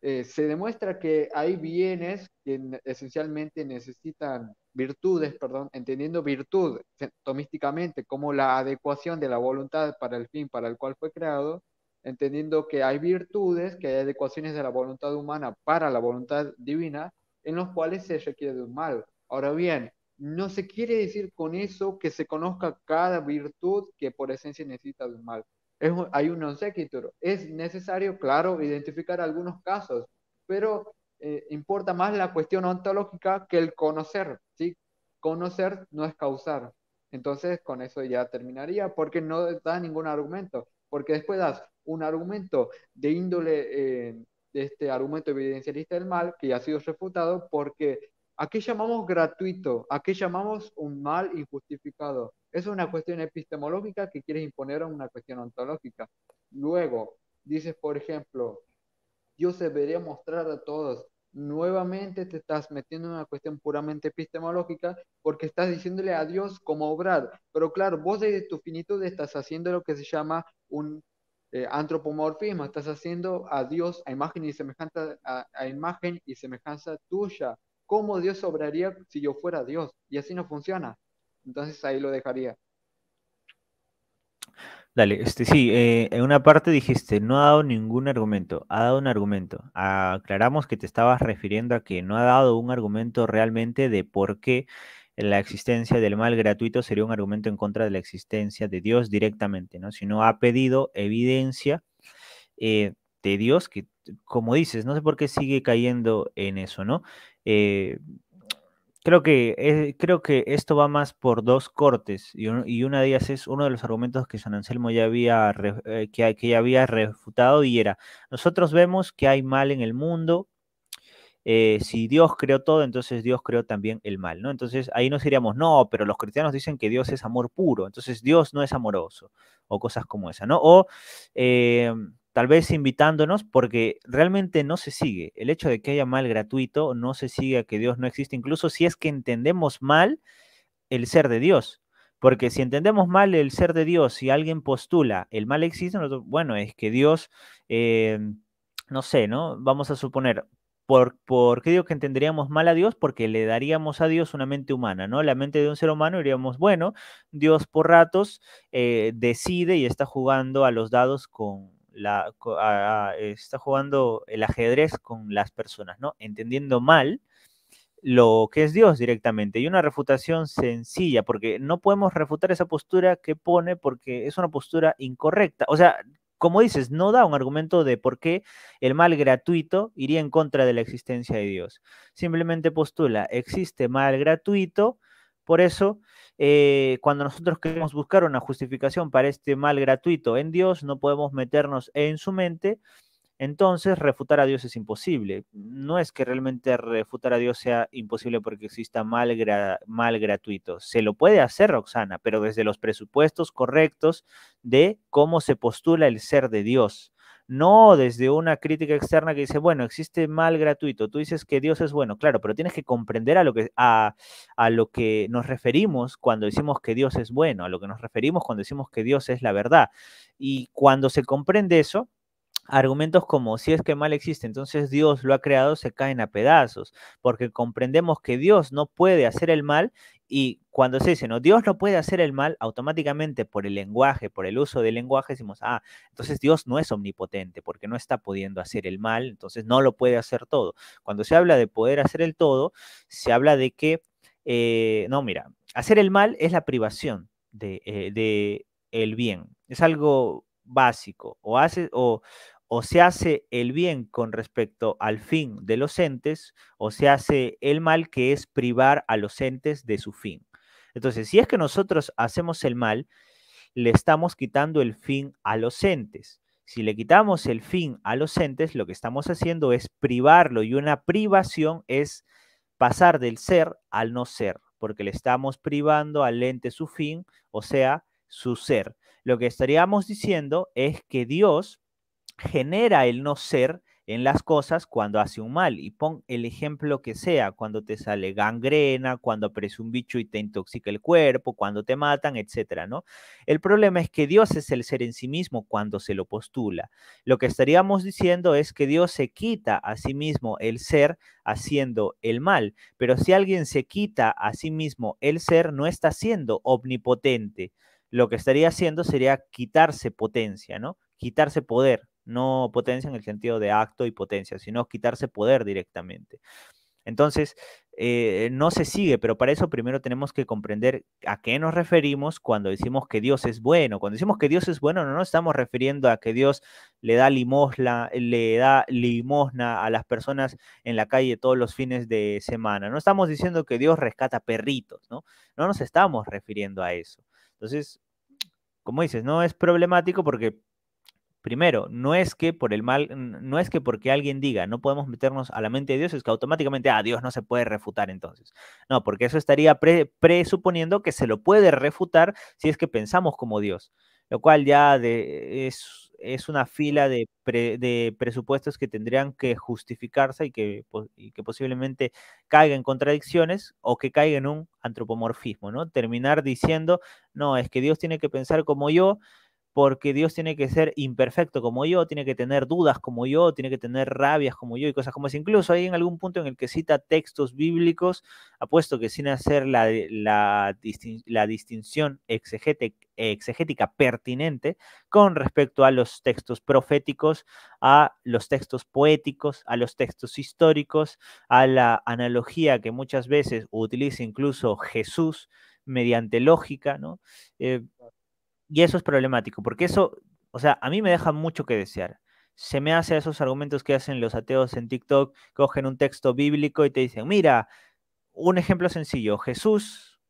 S2: eh, se demuestra que hay bienes que esencialmente necesitan virtudes, perdón, entendiendo virtud tomísticamente como la adecuación de la voluntad para el fin para el cual fue creado, entendiendo que hay virtudes, que hay adecuaciones de la voluntad humana para la voluntad divina, en los cuales se requiere de un mal. Ahora bien, no se quiere decir con eso que se conozca cada virtud que por esencia necesita de un mal. hay un non sequitur. Es necesario, claro, identificar algunos casos, pero eh, importa más la cuestión ontológica que el conocer, ¿sí? Conocer no es causar. Entonces, con eso ya terminaría, porque no da ningún argumento, porque después das un argumento de índole, eh, de este argumento evidencialista del mal, que ya ha sido refutado, porque aquí llamamos gratuito? ¿A qué llamamos un mal injustificado? Es una cuestión epistemológica que quieres imponer a una cuestión ontológica. Luego, dices, por ejemplo, yo se debería mostrar a todos nuevamente te estás metiendo en una cuestión puramente epistemológica porque estás diciéndole a Dios cómo obrar. Pero claro, vos de tu finitud estás haciendo lo que se llama un eh, antropomorfismo, estás haciendo a Dios a imagen y semejanza, a imagen y semejanza tuya. ¿Cómo Dios obraría si yo fuera Dios? Y así no funciona. Entonces ahí lo dejaría.
S1: Dale, este sí, eh, en una parte dijiste, no ha dado ningún argumento, ha dado un argumento. Aclaramos que te estabas refiriendo a que no ha dado un argumento realmente de por qué la existencia del mal gratuito sería un argumento en contra de la existencia de Dios directamente, ¿no? Sino ha pedido evidencia eh, de Dios que, como dices, no sé por qué sigue cayendo en eso, ¿no? Eh, Creo que, creo que esto va más por dos cortes y, una de ellas es uno de los argumentos que San Anselmo ya había, eh, que, ya había refutado y era, nosotros vemos que hay mal en el mundo, eh, si Dios creó todo, entonces Dios creó también el mal, ¿no? Entonces ahí nos diríamos, no, pero los cristianos dicen que Dios es amor puro, entonces Dios no es amoroso o cosas como esa, ¿no? O em, tal vez invitándonos, porque realmente no se sigue. El hecho de que haya mal gratuito no se sigue a que Dios no existe, incluso si es que entendemos mal el ser de Dios. Porque si entendemos mal el ser de Dios, si alguien postula el mal existe, bueno, es que Dios, eh, no sé, ¿no? Vamos a suponer, ¿Por, ¿Por, qué digo que entenderíamos mal a Dios? Porque le daríamos a Dios una mente humana, ¿no? La mente de un ser humano diríamos, bueno, Dios por ratos eh, decide y está jugando a los dados con, la, está jugando el ajedrez con las personas, ¿no? Entendiendo mal lo que es Dios directamente. Y una refutación sencilla, porque no podemos refutar esa postura que pone porque es una postura incorrecta. O sea, como dices, no da un argumento de por qué el mal gratuito iría en contra de la existencia de Dios. Simplemente postula, existe mal gratuito, por eso eh, cuando nosotros queremos buscar una justificación para este mal gratuito en Dios, no podemos meternos en su mente, entonces refutar a Dios es imposible. No es que realmente refutar a Dios sea imposible porque exista mal, mal gratuito. Se lo puede hacer, Roxana, pero desde los presupuestos correctos de cómo se postula el ser de Dios no desde una crítica externa que dice, bueno, existe mal gratuito, tú dices que Dios es bueno, claro, pero tienes que comprender a lo que, a lo que nos referimos cuando decimos que Dios es bueno, a lo que nos referimos cuando decimos que Dios es la verdad. Y cuando se comprende eso, Argumentos como si es que el mal existe, entonces Dios lo ha creado, se caen a pedazos, porque comprendemos que Dios no puede hacer el mal y cuando se dice, no, Dios no puede hacer el mal, automáticamente por el lenguaje, por el uso del lenguaje, decimos, ah, entonces Dios no es omnipotente porque no está pudiendo hacer el mal, entonces no lo puede hacer todo. Cuando se habla de poder hacer el todo, se habla de que, eh, no, mira, hacer el mal es la privación de, eh, el bien, es algo básico, o hace, o, o se hace el bien con respecto al fin de los entes, o se hace el mal que es privar a los entes de su fin. Entonces, si es que nosotros hacemos el mal, le estamos quitando el fin a los entes. Si le quitamos el fin a los entes, lo que estamos haciendo es privarlo y una privación es pasar del ser al no ser, porque le estamos privando al ente su fin, o sea, su ser. Lo que estaríamos diciendo es que Dios genera el no ser en las cosas cuando hace un mal. Y pon el ejemplo que sea, cuando te sale gangrena, cuando aparece un bicho y te intoxica el cuerpo, cuando te matan, etcétera, ¿no? El problema es que Dios es el ser en sí mismo cuando se lo postula. Lo que estaríamos diciendo es que Dios se quita a sí mismo el ser haciendo el mal. Pero si alguien se quita a sí mismo el ser, no está siendo omnipotente. Lo que estaría haciendo sería quitarse potencia, ¿no? Quitarse poder, no potencia en el sentido de acto y potencia, sino quitarse poder directamente. Entonces, eh, no se sigue, pero para eso primero tenemos que comprender a qué nos referimos cuando decimos que Dios es bueno. Cuando decimos que Dios es bueno, no nos estamos refiriendo a que Dios le da limosna, le da limosna a las personas en la calle todos los fines de semana. No estamos diciendo que Dios rescata perritos, ¿no? No nos estamos refiriendo a eso. Entonces, como dices, no es problemático porque Primero, no es que por el mal, no es que porque alguien diga no podemos meternos a la mente de Dios, es que automáticamente a ah, Dios no se puede refutar entonces. No, porque eso estaría presuponiendo que se lo puede refutar si es que pensamos como Dios, lo cual ya es, una fila de, presupuestos que tendrían que justificarse y que, que posiblemente caiga en contradicciones o que caiga en un antropomorfismo, ¿no? Terminar diciendo, no, es que Dios tiene que pensar como yo porque Dios tiene que ser imperfecto como yo, tiene que tener dudas como yo, tiene que tener rabias como yo y cosas como eso. Incluso hay en algún punto en el que cita textos bíblicos, apuesto que sin hacer la, distinción exegética pertinente con respecto a los textos proféticos, a los textos poéticos, a los textos históricos, a la analogía que muchas veces utiliza incluso Jesús mediante lógica, ¿no? Eh, y eso es problemático, porque eso, o sea, a mí me deja mucho que desear. Se me hace esos argumentos que hacen los ateos en TikTok, cogen un texto bíblico y te dicen, mira, un ejemplo sencillo, Jesús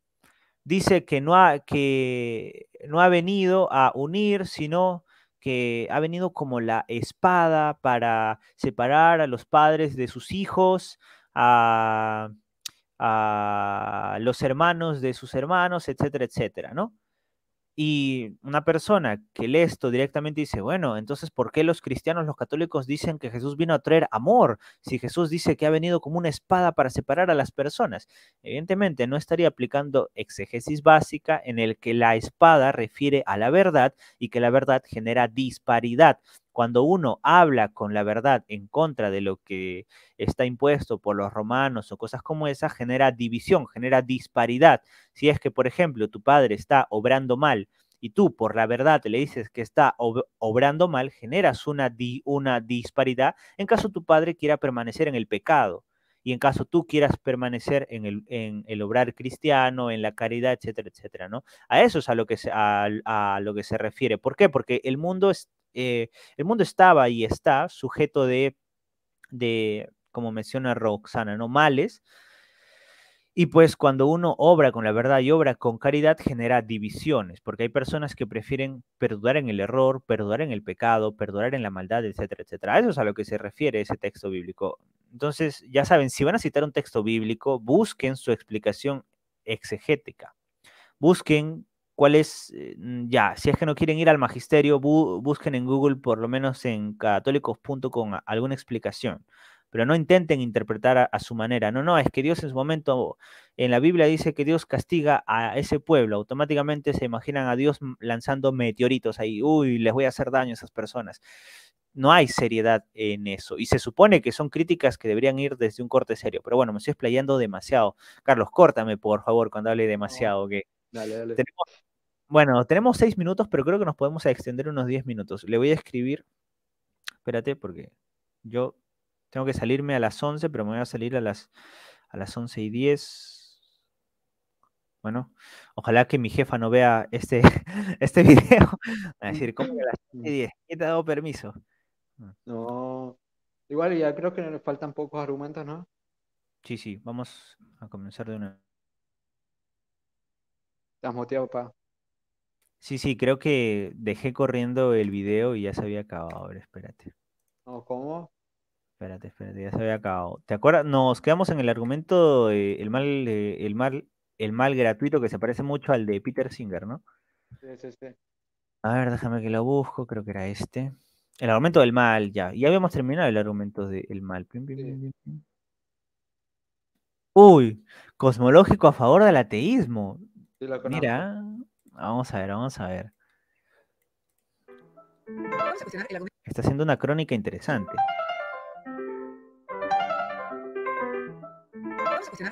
S1: dice que no ha, que no ha venido a unir, sino que ha venido como la espada para separar a los padres de sus hijos, a, a los hermanos de sus hermanos, etcétera, etcétera, ¿no? Y una persona que lee esto directamente dice, bueno, entonces, ¿por qué los cristianos, los católicos dicen que Jesús vino a traer amor? Si Jesús dice que ha venido como una espada para separar a las personas, evidentemente no estaría aplicando exegesis básica en el que la espada refiere a la verdad y que la verdad genera disparidad. Cuando uno habla con la verdad en contra de lo que está impuesto por los romanos o cosas como esa, genera división, genera disparidad. Si es que, por ejemplo, tu padre está obrando mal y tú por la verdad le dices que está obrando mal, generas una, una disparidad en caso tu padre quiera permanecer en el pecado y en caso tú quieras permanecer en el, obrar cristiano, en la caridad, etcétera, etcétera, ¿no? A eso es a lo que se, a lo que se refiere. ¿Por qué? Porque el mundo es, eh, el mundo estaba y está sujeto de, de como menciona Roxana, ¿no? males. Y pues cuando uno obra con la verdad y obra con caridad, genera divisiones, porque hay personas que prefieren perdurar en el error, perdurar en el pecado, perdurar en la maldad, etcétera, etcétera. Eso es a lo que se refiere ese texto bíblico. Entonces, ya saben, si van a citar un texto bíblico, busquen su explicación exegética. Busquen cuál es, eh, mm, ya, si es que no quieren ir al magisterio, busquen en Google, por lo menos en católicos.com, alguna explicación. Pero no intenten interpretar a, su manera. No, no, es que Dios en su momento, en la Biblia dice que Dios castiga a ese pueblo. Automáticamente se imaginan a Dios mm, lanzando meteoritos ahí. Uy, les voy a hacer daño a esas personas. No hay seriedad en eso. Y se supone que son críticas que deberían ir desde un corte serio. Pero bueno, me estoy explayando demasiado. Carlos, córtame, por favor, cuando hable demasiado. que Dale, dale. bueno, tenemos seis minutos, pero creo que nos podemos extender unos diez minutos. Le voy a escribir. Espérate, porque yo tengo que salirme a las once, pero me voy a salir a las, a las y diez Bueno, ojalá que mi jefa no vea este, este
S2: video. A decir, ¿cómo que a las once y mm. ¿Quién te ha dado permiso? Mm. No. Igual ya creo que nos faltan pocos argumentos, ¿no?
S1: Sí, sí, vamos a comenzar de
S2: una Estás muteado, pa.
S1: Sí, sí, creo que dejé corriendo el video y ya se había acabado. Ahora, espérate.
S2: ¿cómo?
S1: Espérate, espérate, ya se había acabado. ¿Te acuerdas? Nos quedamos en el argumento del el mal, eh, el mal, el mal gratuito que se parece mucho al de Peter Singer, ¿no? Sí, sí, sí. A ver, déjame que lo busco, creo que era este. El argumento del mal, ya. Ya habíamos terminado el argumento del mal. Uy, cosmológico a favor del ateísmo. Mira, vamos a ver, vamos a ver. Está haciendo una crónica interesante.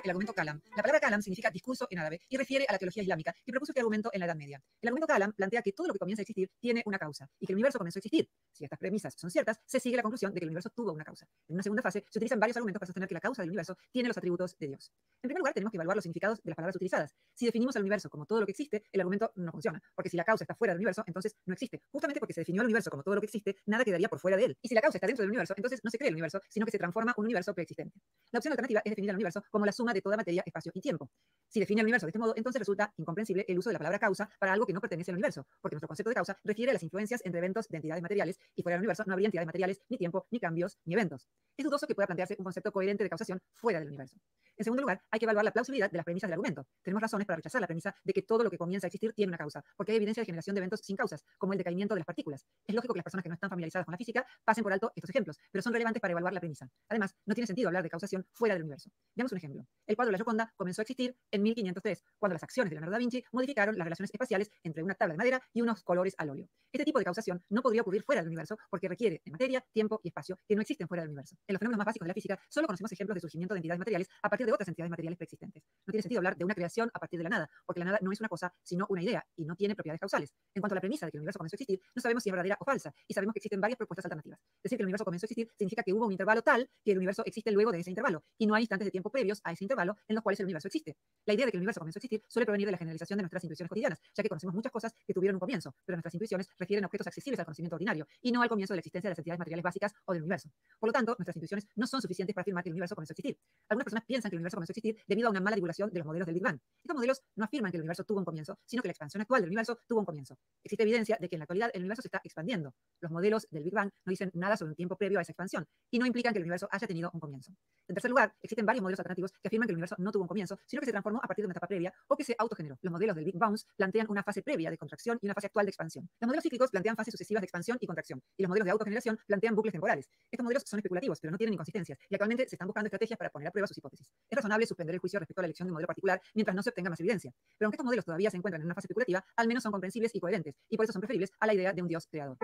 S3: el argumento Kalam. La palabra Kalam significa discurso en árabe y refiere a la teología islámica, que propuso este argumento en la Edad Media. El argumento Kalam plantea que todo lo que comienza a existir tiene una causa y que el universo comenzó a existir. Si estas premisas son ciertas, se sigue la conclusión de que el universo tuvo una causa. En una segunda fase, se utilizan varios argumentos para sostener que la causa del universo tiene los atributos de Dios. En primer lugar, tenemos que evaluar los significados de las palabras utilizadas. Si definimos al universo como todo lo que existe, el argumento no funciona, porque si la causa está fuera del universo, entonces no existe. Justamente porque se definió el universo como todo lo que existe, nada quedaría por fuera de él. Y si la causa está dentro del universo, entonces no se crea el universo, sino que se transforma un universo preexistente. La opción alternativa es definir el universo como la suma de toda materia, espacio y tiempo. Si define el universo de este modo, entonces resulta incomprensible el uso de la palabra causa para algo que no pertenece al universo, porque nuestro concepto de causa refiere a las influencias entre eventos de entidades materiales y fuera del universo no habría entidades materiales, ni tiempo, ni cambios, ni eventos. Es dudoso que pueda plantearse un concepto coherente de causación fuera del universo. En segundo lugar, hay que evaluar la plausibilidad de las premisas del argumento. Tenemos razones para rechazar la premisa de que todo lo que comienza a existir tiene una causa, porque hay evidencia de generación de eventos sin causas, como el decaimiento de las partículas. Es lógico que las personas que no están familiarizadas con la física pasen por alto estos ejemplos, pero son relevantes para evaluar la premisa. Además, no tiene sentido hablar de causación fuera del universo. Veamos un ejemplo. El cuadro de la Gioconda comenzó a existir en 1503, cuando las acciones de Leonardo da Vinci modificaron las relaciones espaciales entre una tabla de madera y unos colores al óleo. Este tipo de causación no podría ocurrir fuera del universo porque requiere de materia, tiempo y espacio que no existen fuera del universo. En los fenómenos más básicos de la física, solo conocemos ejemplos de surgimiento de entidades materiales a partir de otras entidades materiales preexistentes. No tiene sentido hablar de una creación a partir de la nada, porque la nada no es una cosa, sino una idea, y no tiene propiedades causales. En cuanto a la premisa de que el universo comenzó a existir, no sabemos si es verdadera o falsa, y sabemos que existen varias propuestas alternativas. Decir que el universo comenzó a existir significa que hubo un intervalo tal que el universo existe luego de ese intervalo, y no hay instantes de tiempo previos a ese intervalo en los cuales el universo existe. La idea de que el universo comenzó a existir suele provenir de la generalización de nuestras intuiciones cotidianas, ya que conocemos muchas cosas que tuvieron un comienzo, pero nuestras intuiciones refieren a objetos accesibles al conocimiento ordinario, y no al comienzo de la existencia de las entidades materiales básicas o del universo. Por lo tanto, nuestras intuiciones no son suficientes para afirmar que el universo comenzó a existir. Algunas personas piensan que universo comenzó a existir debido a una mala divulgación de los modelos del Big Bang. Estos modelos no afirman que el universo tuvo un comienzo, sino que la expansión actual del universo tuvo un comienzo. Existe evidencia de que en la actualidad el universo se está expandiendo. Los modelos del Big Bang no dicen nada sobre el tiempo previo a esa expansión y no implican que el universo haya tenido un comienzo. En tercer lugar, existen varios modelos alternativos que afirman que el universo no tuvo un comienzo, sino que se transformó a partir de una etapa previa o que se autogeneró. Los modelos del Big Bounce plantean una fase previa de contracción y una fase actual de expansión. Los modelos cíclicos plantean fases sucesivas de expansión y contracción, y los modelos de autogeneración plantean bucles temporales. Estos modelos son especulativos, pero no tienen inconsistencias, y actualmente se están buscando estrategias para poner a prueba sus hipótesis. Es razonable suspender el juicio respecto a la elección de un modelo particular mientras no se obtenga más evidencia. Pero aunque estos modelos todavía se encuentran en una fase especulativa, al menos son comprensibles y coherentes, y por eso son preferibles a la idea de un Dios creador.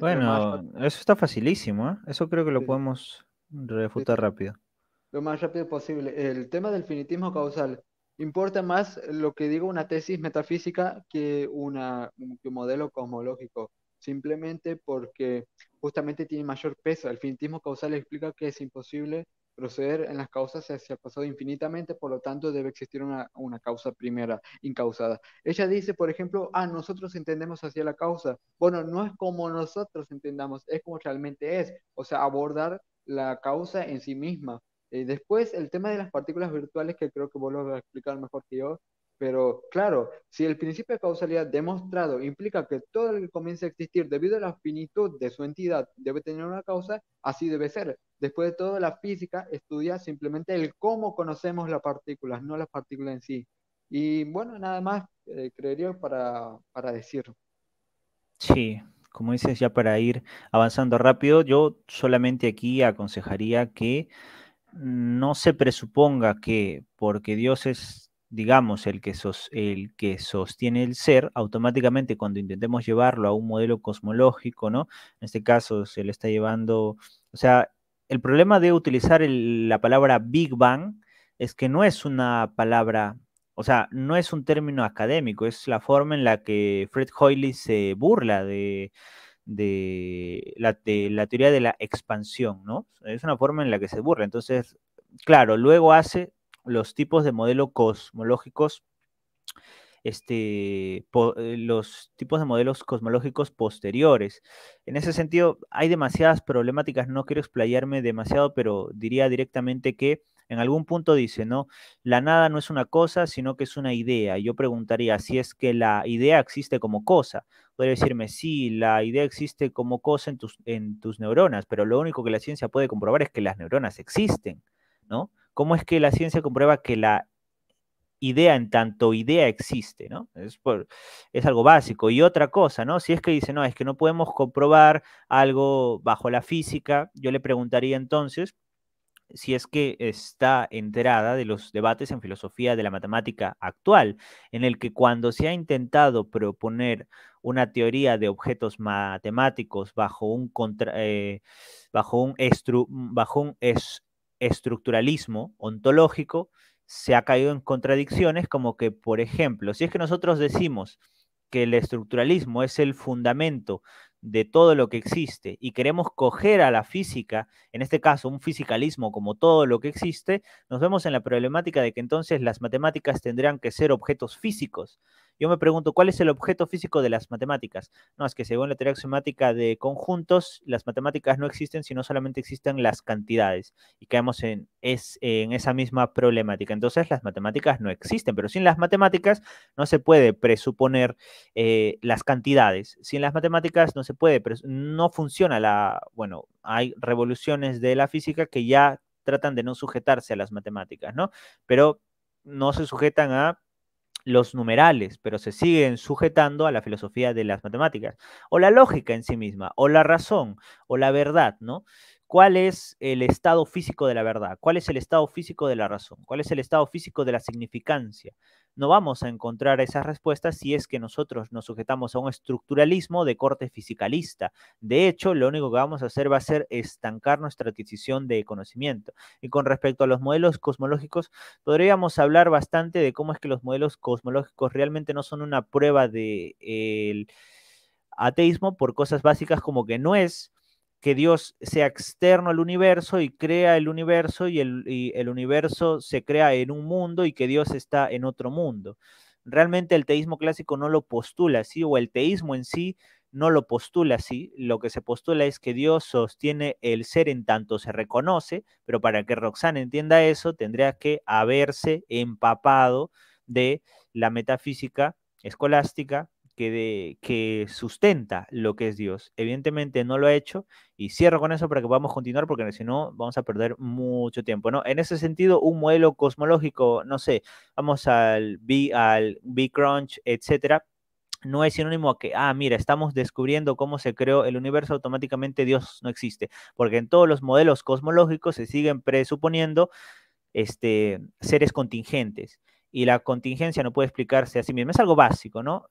S2: bueno,
S1: eso está facilísimo, ¿eh? Eso creo que lo podemos refutar rápido.
S2: Lo más rápido posible. El tema del finitismo causal. Importa más lo que diga una tesis metafísica que un modelo cosmológico simplemente porque justamente tiene mayor peso. El finitismo causal explica que es imposible proceder en las causas hacia el pasado infinitamente, por lo tanto debe existir una, causa primera incausada. Ella dice, por ejemplo, ah, nosotros entendemos hacia la causa. Bueno, no es como nosotros entendamos, es como realmente es, o sea, abordar la causa en sí misma. Eh, después, el tema de las partículas virtuales, que creo que vos lo vas a explicar mejor que yo, pero claro, si el principio de causalidad demostrado implica que todo lo que comienza a existir debido a la finitud de su entidad debe tener una causa, así debe ser. Después de todo, la física estudia simplemente el cómo conocemos las partículas, no las partículas en sí. Y bueno, nada más eh, creería para, para decir.
S1: Sí, como dices, ya para ir avanzando rápido, yo solamente aquí aconsejaría que no se presuponga que porque Dios es digamos, el que, el que sostiene el ser, automáticamente cuando intentemos llevarlo a un modelo cosmológico, ¿no? En este caso se le está llevando, o sea, el problema de utilizar la palabra Big Bang es que no es una palabra, o sea, no es un término académico, es la forma en la que Fred Hoyle se burla de, la, de la teoría de la expansión, ¿no? Es una forma en la que se burla. Entonces, claro, luego hace los tipos de modelo cosmológicos, este, eh, los tipos de modelos cosmológicos posteriores. En ese sentido, hay demasiadas problemáticas, no quiero explayarme demasiado, pero diría directamente que en algún punto dice, ¿no? La nada no es una cosa, sino que es una idea. Yo preguntaría si es que la idea existe como cosa. Podría decirme, sí, la idea existe como cosa en tus, en tus neuronas, pero lo único que la ciencia puede comprobar es que las neuronas existen, ¿no? cómo es que la ciencia comprueba que la idea en tanto idea existe, ¿no? Es, es algo básico. Y otra cosa, ¿no? Si es que dice, no, es que no podemos comprobar algo bajo la física, yo le preguntaría entonces si es que está enterada de los debates en filosofía de la matemática actual, en el que cuando se ha intentado proponer una teoría de objetos matemáticos bajo un, eh, bajo un, bajo un es, estructuralismo ontológico se ha caído en contradicciones como que, por ejemplo, si es que nosotros decimos que el estructuralismo es el fundamento de todo lo que existe y queremos coger a la física, en este caso un fisicalismo como todo lo que existe, nos vemos en la problemática de que entonces las matemáticas tendrían que ser objetos físicos, yo me pregunto, ¿cuál es el objeto físico de las matemáticas? No, es que según la teoría axiomática de conjuntos, las matemáticas no existen, sino solamente existen las cantidades. Y caemos en, es, en esa misma problemática. Entonces, las matemáticas no existen, pero sin las matemáticas no se puede presuponer eh, las cantidades. Sin las matemáticas no se puede, no funciona la, bueno, hay revoluciones de la física que ya tratan de no sujetarse a las matemáticas, ¿no? Pero no se sujetan a los numerales, pero se siguen sujetando a la filosofía de las matemáticas, o la lógica en sí misma, o la razón, o la verdad, ¿no? ¿Cuál es el estado físico de la verdad? ¿Cuál es el estado físico de la razón? ¿Cuál es el estado físico de la significancia? no vamos a encontrar esas respuestas si es que nosotros nos sujetamos a un estructuralismo de corte fisicalista. De hecho, lo único que vamos a hacer va a ser estancar nuestra adquisición de conocimiento. Y con respecto a los modelos cosmológicos, podríamos hablar bastante de cómo es que los modelos cosmológicos realmente no son una prueba del de, ateísmo por cosas básicas como que no es que Dios sea externo al universo y crea el universo y el, el, universo se crea en un mundo y que Dios está en otro mundo. Realmente el teísmo clásico no lo postula así o el teísmo en sí no lo postula así. Lo que se postula es que Dios sostiene el ser en tanto se reconoce, pero para que Roxana entienda eso tendría que haberse empapado de la metafísica escolástica que, sustenta lo que es Dios. Evidentemente no lo ha hecho y cierro con eso para que podamos continuar porque si no vamos a perder mucho tiempo. ¿no? En ese sentido, un modelo cosmológico, no sé, vamos al B, al B crunch, etcétera, no es sinónimo a que, ah, mira, estamos descubriendo cómo se creó el universo, automáticamente Dios no existe, porque en todos los modelos cosmológicos se siguen presuponiendo este, seres contingentes y la contingencia no puede explicarse a sí misma. Es algo básico, ¿no?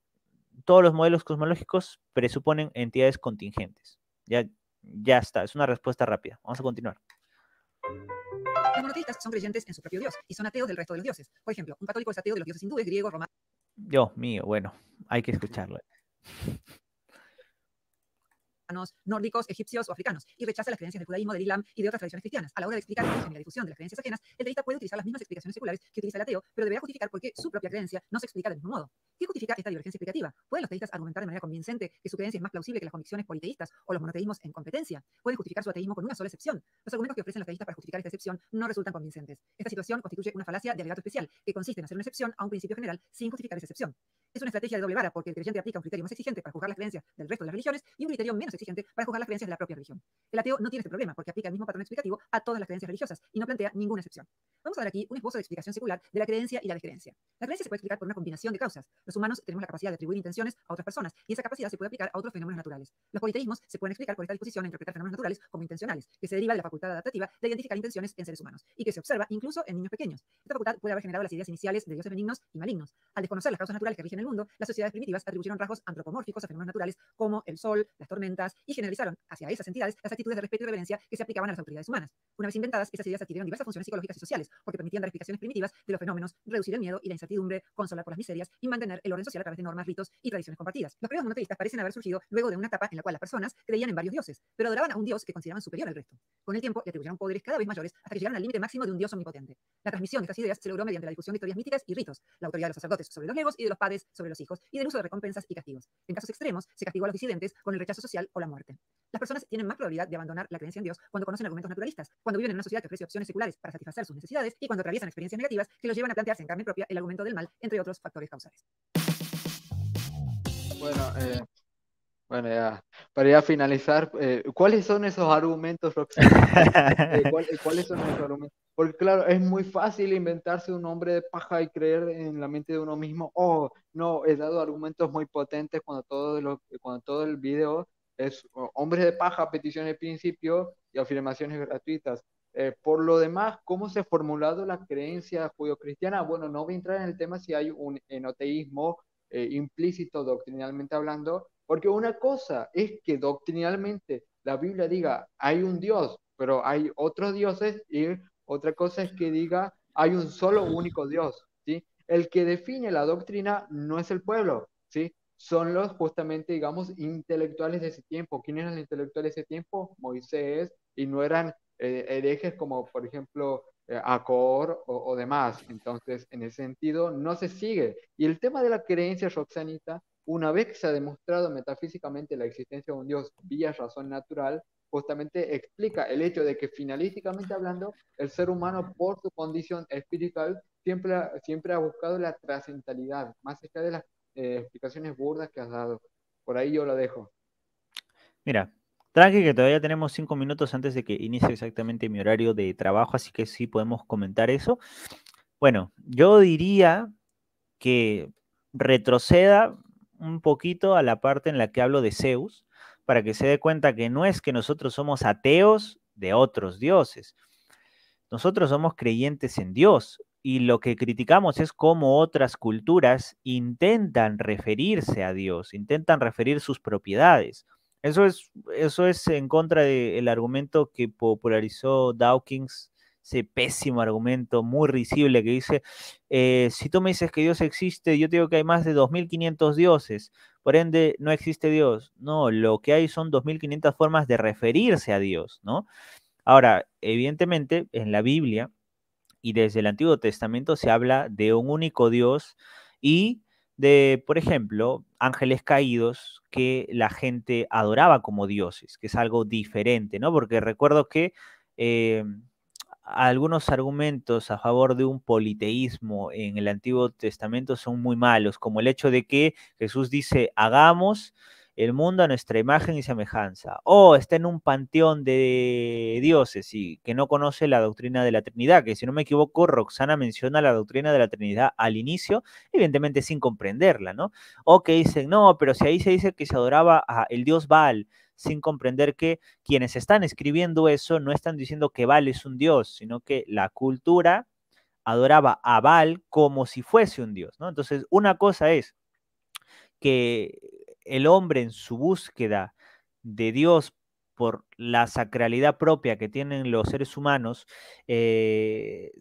S1: todos los modelos cosmológicos presuponen entidades contingentes. Ya, ya está, es una respuesta rápida. Vamos a continuar.
S3: Los monoteístas son creyentes en su propio Dios y son ateos del resto de los dioses. Por ejemplo, un católico es ateo de los dioses hindúes, griegos, romanos.
S1: Dios mío, bueno, hay que escucharlo
S3: nórdicos, egipcios o africanos, y rechaza las creencias del judaísmo, del islam y de otras tradiciones cristianas. A la hora de explicar la difusión de las creencias ajenas, el teísta puede utilizar las mismas explicaciones seculares que utiliza el ateo, pero deberá justificar por qué su propia creencia no se explica del mismo modo. ¿Qué justifica esta divergencia explicativa? ¿Pueden los teístas argumentar de manera convincente que su creencia es más plausible que las convicciones politeístas o los monoteísmos en competencia? ¿Pueden justificar su ateísmo con una sola excepción? Los argumentos que ofrecen los teístas para justificar esta excepción no resultan convincentes. Esta situación constituye una falacia de alegato especial, que consiste en hacer una excepción a un principio general sin justificar esa excepción. Es una estrategia de doble vara, porque el creyente aplica un criterio más exigente para juzgar las creencias del resto de las religiones y un criterio menos exigente para juzgar las creencias de la propia religión. El ateo no tiene este problema porque aplica el mismo patrón explicativo a todas las creencias religiosas y no plantea ninguna excepción. Vamos a ver aquí un esbozo de explicación secular de la creencia y la descreencia. La creencia se puede explicar por una combinación de causas. Los humanos tenemos la capacidad de atribuir intenciones a otras personas y esa capacidad se puede aplicar a otros fenómenos naturales. Los politeísmos se pueden explicar por esta disposición a interpretar fenómenos naturales como intencionales, que se deriva de la facultad adaptativa de identificar intenciones en seres humanos y que se observa incluso en niños pequeños. Esta facultad puede haber generado las ideas iniciales de dioses benignos y malignos. Al desconocer las causas naturales que rigen el mundo, las sociedades primitivas atribuyeron rasgos antropomórficos a fenómenos naturales como el sol, las tormentas, y generalizaron hacia esas entidades las actitudes de respeto y reverencia que se aplicaban a las autoridades humanas. Una vez inventadas, esas ideas adquirieron diversas funciones psicológicas y sociales, porque permitían dar explicaciones primitivas de los fenómenos, reducir el miedo y la incertidumbre, consolar por las miserias y mantener el orden social a través de normas, ritos y tradiciones compartidas. Los periodos monoteístas parecen haber surgido luego de una etapa en la cual las personas creían en varios dioses, pero adoraban a un dios que consideraban superior al resto. Con el tiempo le atribuyeron poderes cada vez mayores hasta que llegaron al límite máximo de un dios omnipotente. La transmisión de estas ideas se logró mediante la difusión de historias míticas y ritos, la autoridad de los sacerdotes sobre los legos y de los padres sobre los hijos, y del uso de recompensas y castigos. En casos extremos, se castigó a los disidentes con el rechazo social o la muerte. Las personas tienen más probabilidad de abandonar la creencia en Dios cuando conocen argumentos naturalistas, cuando viven en una sociedad que ofrece opciones seculares para satisfacer sus necesidades y cuando atraviesan experiencias negativas que los llevan a plantearse en carne propia el argumento del mal, entre otros factores causales.
S2: Bueno, eh, bueno para ya finalizar, eh, ¿cuáles son esos argumentos, eh, ¿Cuáles son esos argumentos? Porque claro, es muy fácil inventarse un nombre de paja y creer en la mente de uno mismo, oh, no, he dado argumentos muy potentes cuando todo, cuando todo el video es hombres de paja, peticiones de principio y afirmaciones gratuitas. Eh, por lo demás, ¿cómo se ha formulado la creencia judio-cristiana? Bueno, no voy a entrar en el tema si hay un enoteísmo eh, implícito doctrinalmente hablando, porque una cosa es que doctrinalmente la Biblia diga hay un Dios, pero hay otros dioses, y otra cosa es que diga hay un solo único Dios. ¿sí? El que define la doctrina no es el pueblo, ¿sí? son los justamente, digamos, intelectuales de ese tiempo. ¿Quiénes eran los intelectuales de ese tiempo? Moisés, y no eran eh, herejes como, por ejemplo, eh, Acor o, demás. Entonces, en ese sentido, no se sigue. Y el tema de la creencia roxanita, una vez que se ha demostrado metafísicamente la existencia de un Dios vía razón natural, justamente explica el hecho de que finalísticamente hablando, el ser humano por su condición espiritual siempre, siempre ha buscado la trascendentalidad, más allá de las eh, explicaciones burdas que has dado. Por ahí yo la dejo.
S1: Mira, tranqui que todavía tenemos cinco minutos antes de que inicie exactamente mi horario de trabajo, así que sí podemos comentar eso. Bueno, yo diría que retroceda un poquito a la parte en la que hablo de Zeus, para que se dé cuenta que no es que nosotros somos ateos de otros dioses. Nosotros somos creyentes en Dios y lo que criticamos es cómo otras culturas intentan referirse a Dios, intentan referir sus propiedades. Eso es, eso es en contra del argumento que popularizó Dawkins, ese pésimo argumento muy risible que dice, eh, si tú me dices que Dios existe, yo digo que hay más de 2.500 dioses, por ende no existe Dios. No, lo que hay son 2.500 formas de referirse a Dios, ¿no? Ahora, evidentemente, en la Biblia y desde el Antiguo Testamento se habla de un único Dios y de, por ejemplo, ángeles caídos que la gente adoraba como dioses, que es algo diferente, ¿no? Porque recuerdo que eh, algunos argumentos a favor de un politeísmo en el Antiguo Testamento son muy malos, como el hecho de que Jesús dice, hagamos, el mundo a nuestra imagen y semejanza. O está en un panteón de dioses y que no conoce la doctrina de la Trinidad, que si no me equivoco, Roxana menciona la doctrina de la Trinidad al inicio, evidentemente sin comprenderla, ¿no? O que dicen, no, pero si ahí se dice que se adoraba a el dios Baal, sin comprender que quienes están escribiendo eso no están diciendo que Baal es un dios, sino que la cultura adoraba a Baal como si fuese un dios, ¿no? Entonces, una cosa es que el hombre en su búsqueda de Dios por la sacralidad propia que tienen los seres humanos, eh,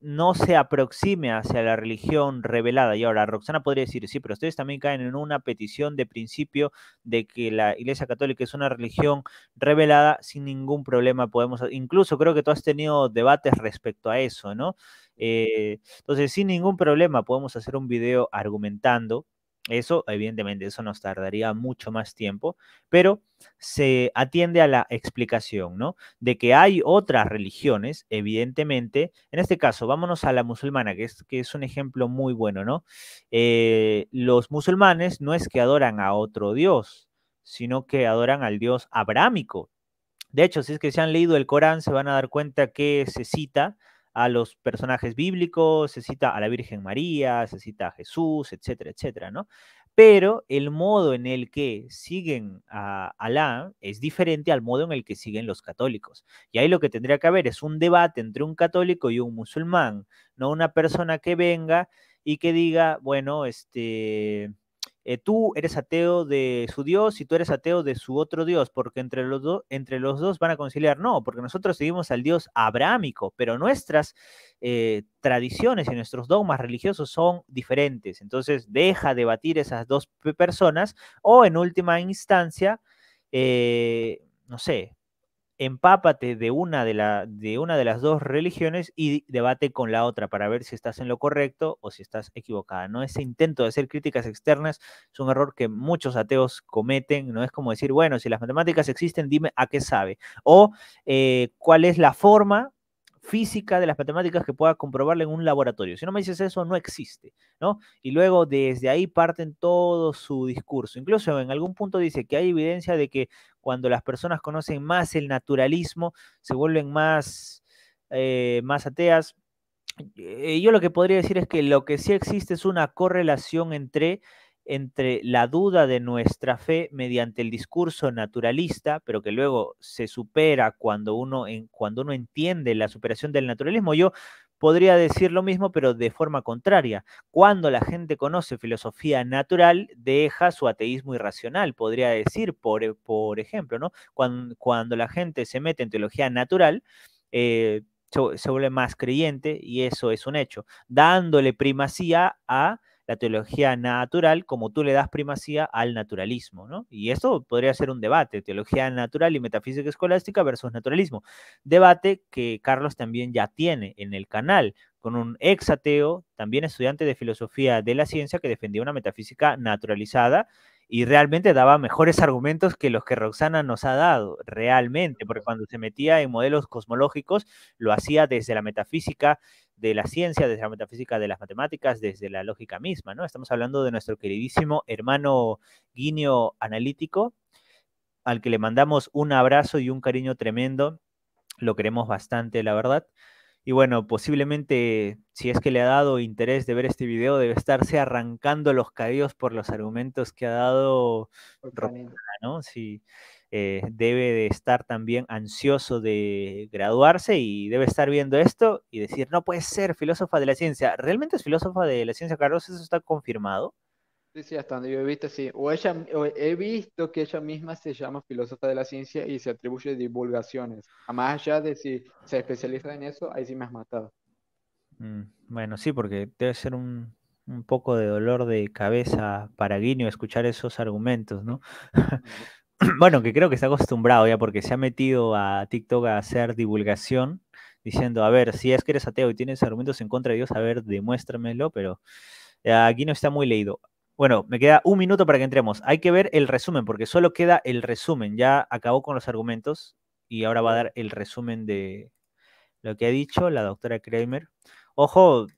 S1: no se aproxime hacia la religión revelada. Y ahora, Roxana podría decir, sí, pero ustedes también caen en una petición de principio de que la Iglesia Católica es una religión revelada, sin ningún problema podemos... Incluso creo que tú has tenido debates respecto a eso, ¿no? Eh, entonces, sin ningún problema podemos hacer un video argumentando eso, evidentemente, eso nos tardaría mucho más tiempo, pero se atiende a la explicación, ¿no? De que hay otras religiones, evidentemente, en este caso, vámonos a la musulmana, que es, que es un ejemplo muy bueno, ¿no? Eh, los musulmanes no es que adoran a otro Dios, sino que adoran al Dios abrámico. De hecho, si es que se han leído el Corán, se van a dar cuenta que se cita a los personajes bíblicos, se cita a la Virgen María, se cita a Jesús, etcétera, etcétera, ¿no? Pero el modo en el que siguen a Alá es diferente al modo en el que siguen los católicos. Y ahí lo que tendría que haber es un debate entre un católico y un musulmán, no una persona que venga y que diga, bueno, este, eh, tú eres ateo de su Dios y tú eres ateo de su otro Dios, porque entre los, entre los dos van a conciliar. No, porque nosotros seguimos al Dios abrámico, pero nuestras eh, tradiciones y nuestros dogmas religiosos son diferentes. Entonces, deja debatir esas dos personas o en última instancia, eh, no sé, empápate de una de, la, de una de las dos religiones y debate con la otra para ver si estás en lo correcto o si estás equivocada. ¿no? Ese intento de hacer críticas externas es un error que muchos ateos cometen. No es como decir, bueno, si las matemáticas existen, dime a qué sabe. O eh, cuál es la forma física de las matemáticas que pueda comprobarla en un laboratorio. Si no me dices eso, no existe, ¿no? Y luego desde ahí parten todo su discurso. Incluso en algún punto dice que hay evidencia de que cuando las personas conocen más el naturalismo, se vuelven más, eh, más ateas. Eh, yo lo que podría decir es que lo que sí existe es una correlación entre entre la duda de nuestra fe mediante el discurso naturalista, pero que luego se supera cuando uno, en, cuando uno entiende la superación del naturalismo. Yo podría decir lo mismo, pero de forma contraria. Cuando la gente conoce filosofía natural, deja su ateísmo irracional, podría decir, por, e, ejemplo, ¿no? Cuando, la gente se mete en teología natural, eh, se vuelve más creyente y eso es un hecho, dándole primacía a la teología natural como tú le das primacía al naturalismo, ¿no? Y esto podría ser un debate, teología natural y metafísica escolástica versus naturalismo. Debate que Carlos también ya tiene en el canal con un ex ateo, también estudiante de filosofía de la ciencia que defendía una metafísica naturalizada y realmente daba mejores argumentos que los que Roxana nos ha dado, realmente, porque cuando se metía en modelos cosmológicos lo hacía desde la metafísica de la ciencia, desde la metafísica de las matemáticas, desde la lógica misma, ¿no? Estamos hablando de nuestro queridísimo hermano guiño analítico, al que le mandamos un abrazo y un cariño tremendo, lo queremos bastante, la verdad. Y bueno, posiblemente si es que le ha dado interés de ver este video, debe estarse arrancando los cabellos por los argumentos que ha dado Romina, ¿no? Si eh, debe de estar también ansioso de graduarse y debe estar viendo esto y decir, no puede ser filósofa de la ciencia. ¿Realmente es filósofa de la ciencia, Carlos? ¿Eso está confirmado?
S2: Sí, sí, hasta donde yo he visto, sí. O ella, he visto que ella misma se llama filósofa de la ciencia y se atribuye divulgaciones. A más allá de si se especializa en eso, ahí sí me has matado.
S1: Mm, bueno, sí, porque debe ser un, un, poco de dolor de cabeza para Guiño escuchar esos argumentos, ¿no? bueno, que creo que está acostumbrado ya porque se ha metido a TikTok a hacer divulgación diciendo, a ver, si es que eres ateo y tienes argumentos en contra de Dios, a ver, demuéstramelo, pero eh, aquí no está muy leído. Bueno, me queda un minuto para que entremos. Hay que ver el resumen, porque solo queda el resumen. Ya acabó con los argumentos y ahora va a dar el resumen de lo que ha dicho la doctora Kramer. Ojo,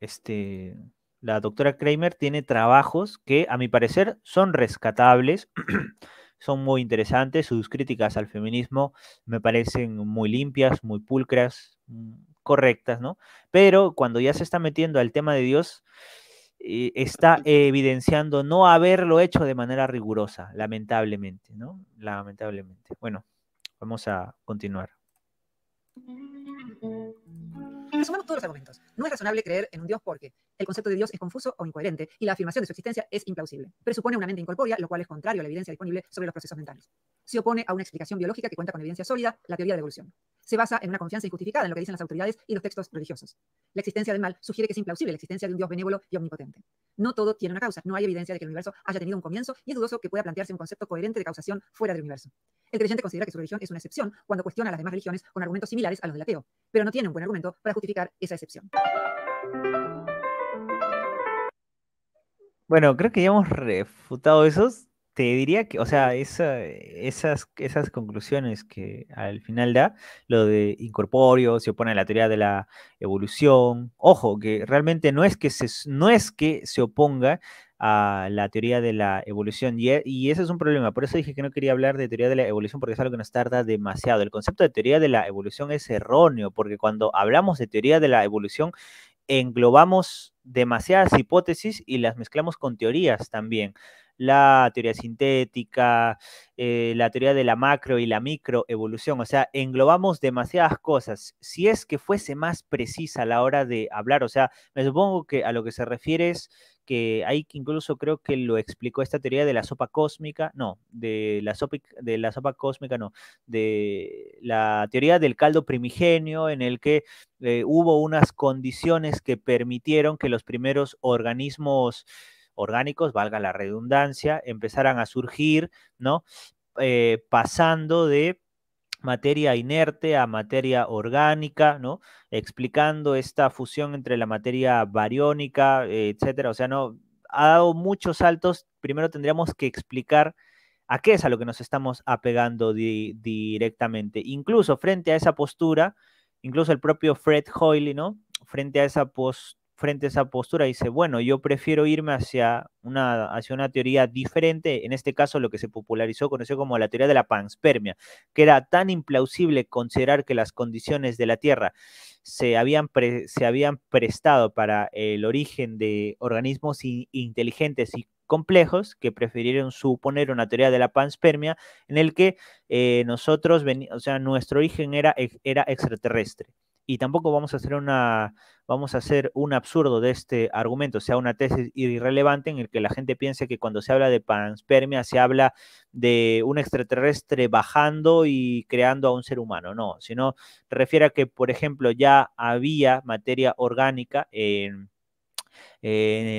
S1: este, la doctora Kramer tiene trabajos que a mi parecer son rescatables, son muy interesantes, sus críticas al feminismo me parecen muy limpias, muy pulcras, mm, correctas, ¿no? Pero cuando ya se está metiendo al tema de Dios, eh, está evidenciando no haberlo hecho de manera rigurosa, lamentablemente, ¿no? Lamentablemente. Bueno, vamos a continuar.
S3: Resumamos todos los argumentos. No es razonable creer en un Dios porque el concepto de Dios es confuso o incoherente y la afirmación de su existencia es implausible. Presupone una mente incorpórea, lo cual es contrario a la evidencia disponible sobre los procesos mentales. Se opone a una explicación biológica que cuenta con evidencia sólida, la teoría de la evolución se basa en una confianza injustificada en lo que dicen las autoridades y los textos religiosos. La existencia del mal sugiere que es implausible la existencia de un Dios benévolo y omnipotente. No todo tiene una causa, no hay evidencia de que el universo haya tenido un comienzo y es dudoso que pueda plantearse un concepto coherente de causación fuera del universo. El creyente considera que su religión es una excepción cuando cuestiona a las demás religiones con argumentos similares a los del ateo, pero no tiene un buen argumento para justificar esa excepción.
S1: Bueno, creo que ya hemos refutado esos diría que, o sea, esas, esas conclusiones que al final da, lo de incorpóreo, se opone a la teoría de la evolución. Ojo, que realmente no es que se, no es que se oponga a la teoría de la evolución y, e, y ese es un problema. Por eso dije que no quería hablar de teoría de la evolución porque es algo que nos tarda demasiado. El concepto de teoría de la evolución es erróneo porque cuando hablamos de teoría de la evolución englobamos demasiadas hipótesis y las mezclamos con teorías también la teoría sintética, eh, la teoría de la macro y la microevolución. O sea, englobamos demasiadas cosas. Si es que fuese más precisa a la hora de hablar, o sea, me supongo que a lo que se refiere es que hay que incluso creo que lo explicó esta teoría de la sopa cósmica, no, de la sopa, de la sopa cósmica, no, de la teoría del caldo primigenio, en el que eh, hubo unas condiciones que permitieron que los primeros organismos orgánicos, valga la redundancia, empezaran a surgir, ¿no? Eh, pasando de materia inerte a materia orgánica, ¿no? Explicando esta fusión entre la materia bariónica, eh, etcétera. O sea, no ha dado muchos saltos. Primero tendríamos que explicar a qué es a lo que nos estamos apegando directamente. Incluso frente a esa postura, incluso el propio Fred Hoyle, ¿no? Frente a esa postura frente a esa postura dice, bueno, yo prefiero irme hacia una, hacia una teoría diferente, en este caso lo que se popularizó, conoció como la teoría de la panspermia, que era tan implausible considerar que las condiciones de la Tierra se habían, se habían prestado para el origen de organismos inteligentes y complejos que prefirieron suponer una teoría de la panspermia en el que eh, nosotros, o sea, nuestro origen era, era extraterrestre y tampoco vamos a hacer una vamos a hacer un absurdo de este argumento, sea, una tesis irrelevante en el que la gente piense que cuando se habla de panspermia se habla de un extraterrestre bajando y creando a un ser humano, no, sino refiere a que, por ejemplo, ya había materia orgánica en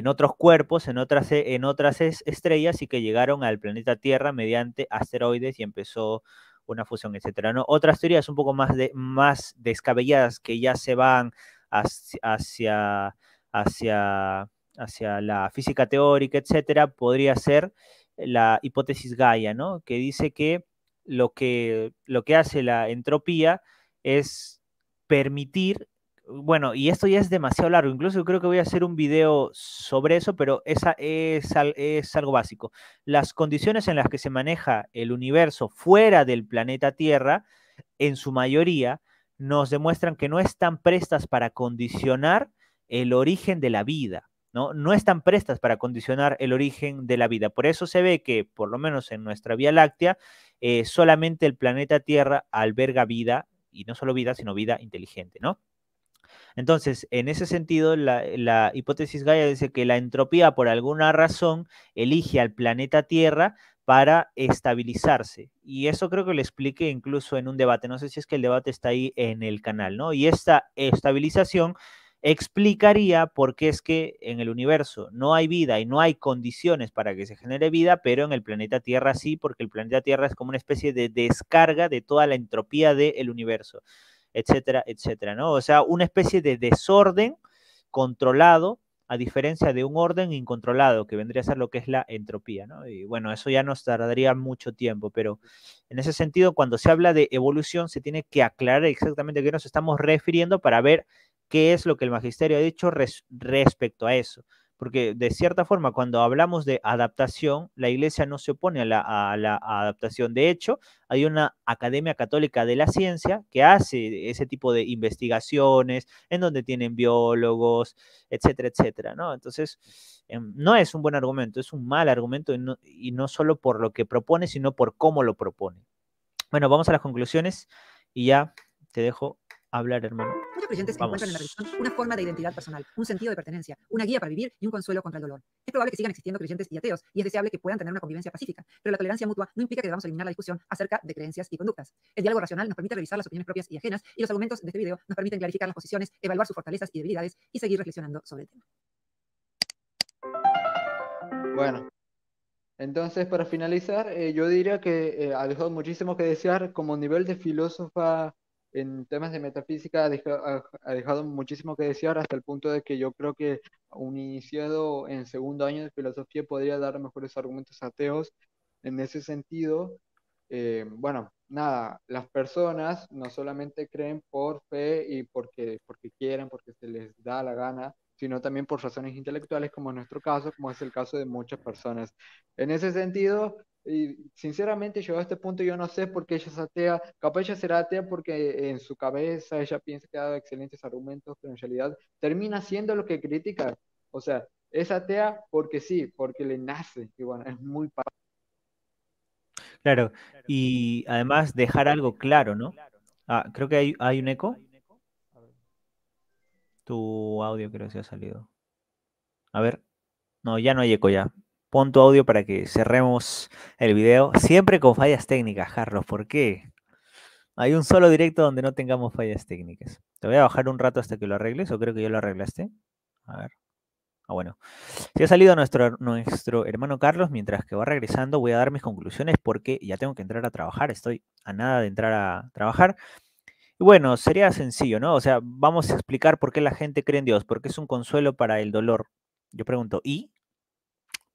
S1: otros cuerpos, en otras, en otras estrellas y que llegaron al planeta Tierra mediante asteroides y empezó una fusión, etcétera. ¿no? Otras teorías un poco más, de, más descabelladas que ya se van hacia, hacia, hacia la física teórica, etcétera, podría ser la hipótesis Gaia, ¿no? que dice que lo que, lo que hace la entropía es permitir bueno, y esto ya es demasiado largo, incluso creo que voy a hacer un video sobre eso, pero esa es, algo básico. Las condiciones en las que se maneja el universo fuera del planeta Tierra, en su mayoría, nos demuestran que no están prestas para condicionar el origen de la vida. ¿no? no están prestas para condicionar el origen de la vida. Por eso se ve que, por lo menos en nuestra Vía Láctea, eh, solamente el planeta Tierra alberga vida, y no solo vida, sino vida inteligente, ¿no? Entonces, en ese sentido, la, hipótesis Gaia dice que la entropía, por alguna razón, elige al planeta Tierra para estabilizarse. Y eso creo que lo expliqué incluso en un debate. No sé si es que el debate está ahí en el canal, ¿no? Y esta estabilización explicaría por qué es que en el universo no hay vida y no hay condiciones para que se genere vida, pero en el planeta Tierra sí, porque el planeta Tierra es como una especie de descarga de toda la entropía del universo etcétera, etcétera, ¿no? O sea, una especie de desorden controlado a diferencia de un orden incontrolado, que vendría a ser lo que es la entropía, ¿no? Y bueno, eso ya nos tardaría mucho tiempo, pero en ese sentido, cuando se habla de evolución, se tiene que aclarar exactamente a qué nos estamos refiriendo para ver qué es lo que el magisterio ha dicho respecto a eso porque de cierta forma cuando hablamos de adaptación, la iglesia no se opone a la, adaptación. De hecho, hay una Academia Católica de la Ciencia que hace ese tipo de investigaciones, en donde tienen biólogos, etcétera, etcétera, ¿no? Entonces, em, no es un buen argumento, es un mal argumento y no, y no solo por lo que propone, sino por cómo lo propone. Bueno, vamos a las conclusiones y ya te dejo hablar, hermano. Muchos creyentes encuentran en la religión
S3: una forma de identidad personal, un sentido de pertenencia, una guía para vivir y un consuelo contra el dolor. Es probable que sigan existiendo creyentes y ateos, y es deseable que puedan tener una convivencia pacífica, pero la tolerancia mutua no implica que debamos eliminar la discusión acerca de creencias y conductas. El diálogo racional nos permite revisar las opiniones propias y ajenas, y los argumentos de este video nos permiten clarificar las posiciones, evaluar sus fortalezas y debilidades, y seguir reflexionando sobre el tema.
S2: Bueno, entonces, para finalizar, eh, yo diría que ha eh, dejado muchísimo que desear como nivel de filósofa en temas de metafísica ha dejado, muchísimo que desear hasta el punto de que yo creo que un iniciado en segundo año de filosofía podría dar mejores argumentos ateos. En ese sentido, eh, bueno, nada, las personas no solamente creen por fe y porque, porque quieran, porque se les da la gana, sino también por razones intelectuales, como en nuestro caso, como es el caso de muchas personas. En ese sentido, y sinceramente llegó a este punto yo no sé por qué ella es atea. Capaz ella será atea porque en su cabeza ella piensa que ha dado excelentes argumentos, pero en realidad termina siendo lo que critica. O sea, es atea porque sí, porque le nace. Y bueno, es muy
S1: Claro, y además dejar algo claro, ¿no? Ah, creo que hay, hay un eco. Tu audio creo que se ha salido. A ver. No, ya no hay eco ya. Pon audio para que cerremos el video. Siempre con fallas técnicas, Carlos. ¿Por qué? Hay un solo directo donde no tengamos fallas técnicas. Te voy a bajar un rato hasta que lo arregles, o creo que ya lo arreglaste. A ver. Ah, bueno. Si ha salido nuestro, nuestro hermano Carlos, mientras que va regresando, voy a dar mis conclusiones porque ya tengo que entrar a trabajar. Estoy a nada de entrar a trabajar. Y bueno, sería sencillo, ¿no? O sea, vamos a explicar por qué la gente cree en Dios, porque es un consuelo para el dolor. Yo pregunto, ¿y?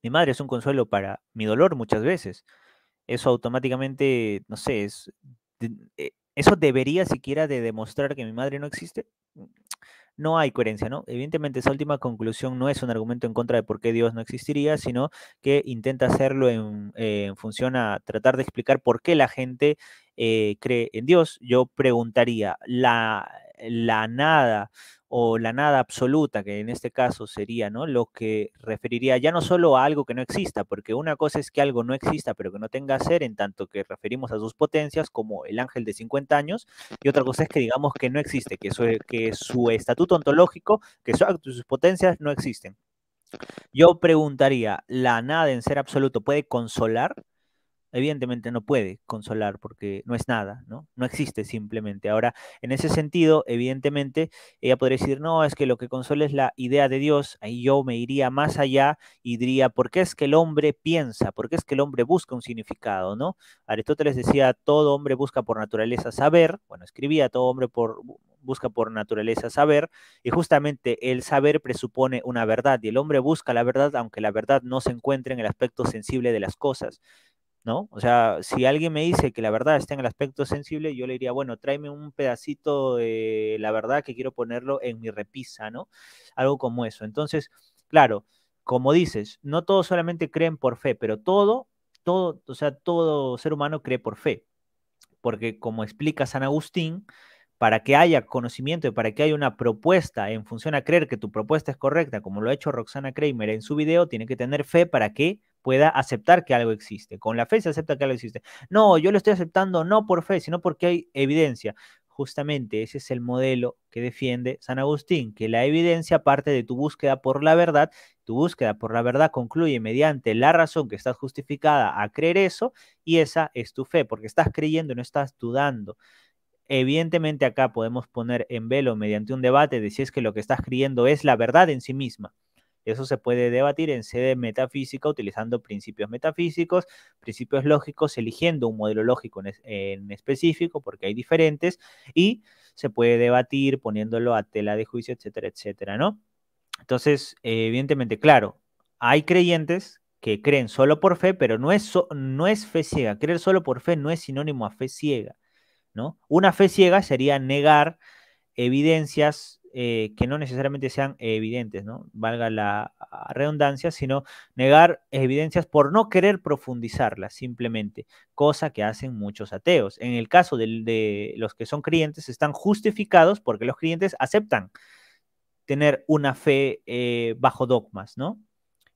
S1: Mi madre es un consuelo para mi dolor muchas veces. Eso automáticamente, no sé, es, eh, eso debería siquiera de demostrar que mi madre no existe. Mm, no hay coherencia, ¿no? Evidentemente esa última conclusión no es un argumento en contra de por qué Dios no existiría, sino que intenta hacerlo en, eh, función a tratar de explicar por qué la gente eh, cree en Dios. Yo preguntaría, ¿la, la nada o la nada absoluta, que en este caso sería ¿no? lo que referiría ya no solo a algo que no exista, porque una cosa es que algo no exista pero que no tenga ser, en tanto que referimos a sus potencias como el ángel de 50 años, y otra cosa es que digamos que no existe, que su, que su estatuto ontológico, que sus potencias no existen. Yo preguntaría, ¿la nada en ser absoluto puede consolar? evidentemente no puede consolar porque no es nada, ¿no? No existe simplemente. Ahora, en ese sentido, evidentemente, ella podría decir, no, es que lo que consola es la idea de Dios, ahí yo me iría más allá y diría, ¿por qué es que el hombre piensa? ¿Por qué es que el hombre busca un significado, ¿no? Aristóteles decía, todo hombre busca por naturaleza saber, bueno, escribía, todo hombre por, busca por naturaleza saber, y justamente el saber presupone una verdad, y el hombre busca la verdad aunque la verdad no se encuentre en el aspecto sensible de las cosas. ¿no? O sea, si alguien me dice que la verdad está en el aspecto sensible, yo le diría, bueno, tráeme un pedacito de la verdad que quiero ponerlo en mi repisa, ¿no? Algo como eso. Entonces, claro, como dices, no todos solamente creen por fe, pero todo, todo, o sea, todo ser humano cree por fe. Porque como explica San Agustín, para que haya conocimiento y para que haya una propuesta en función a creer que tu propuesta es correcta, como lo ha hecho Roxana Kramer en su video, tiene que tener fe para que, pueda aceptar que algo existe. Con la fe se acepta que algo existe. No, yo lo estoy aceptando no por fe, sino porque hay evidencia. Justamente ese es el modelo que defiende San Agustín, que la evidencia parte de tu búsqueda por la verdad. Tu búsqueda por la verdad concluye mediante la razón que estás justificada a creer eso y esa es tu fe, porque estás creyendo, no estás dudando. Evidentemente acá podemos poner en velo mediante un debate de si es que lo que estás creyendo es la verdad en sí misma. Eso se puede debatir en sede metafísica utilizando principios metafísicos, principios lógicos, eligiendo un modelo lógico en, específico, porque hay diferentes, y se puede debatir poniéndolo a tela de juicio, etcétera, etcétera, ¿no? Entonces, eh, evidentemente, claro, hay creyentes que creen solo por fe, pero no es, no es fe ciega. Creer solo por fe no es sinónimo a fe ciega, ¿no? Una fe ciega sería negar evidencias eh, que no necesariamente sean evidentes, ¿no? Valga la redundancia, sino negar evidencias por no querer profundizarlas simplemente, cosa que hacen muchos ateos. En el caso de, los que son creyentes, están justificados porque los creyentes aceptan tener una fe eh, bajo dogmas, ¿no?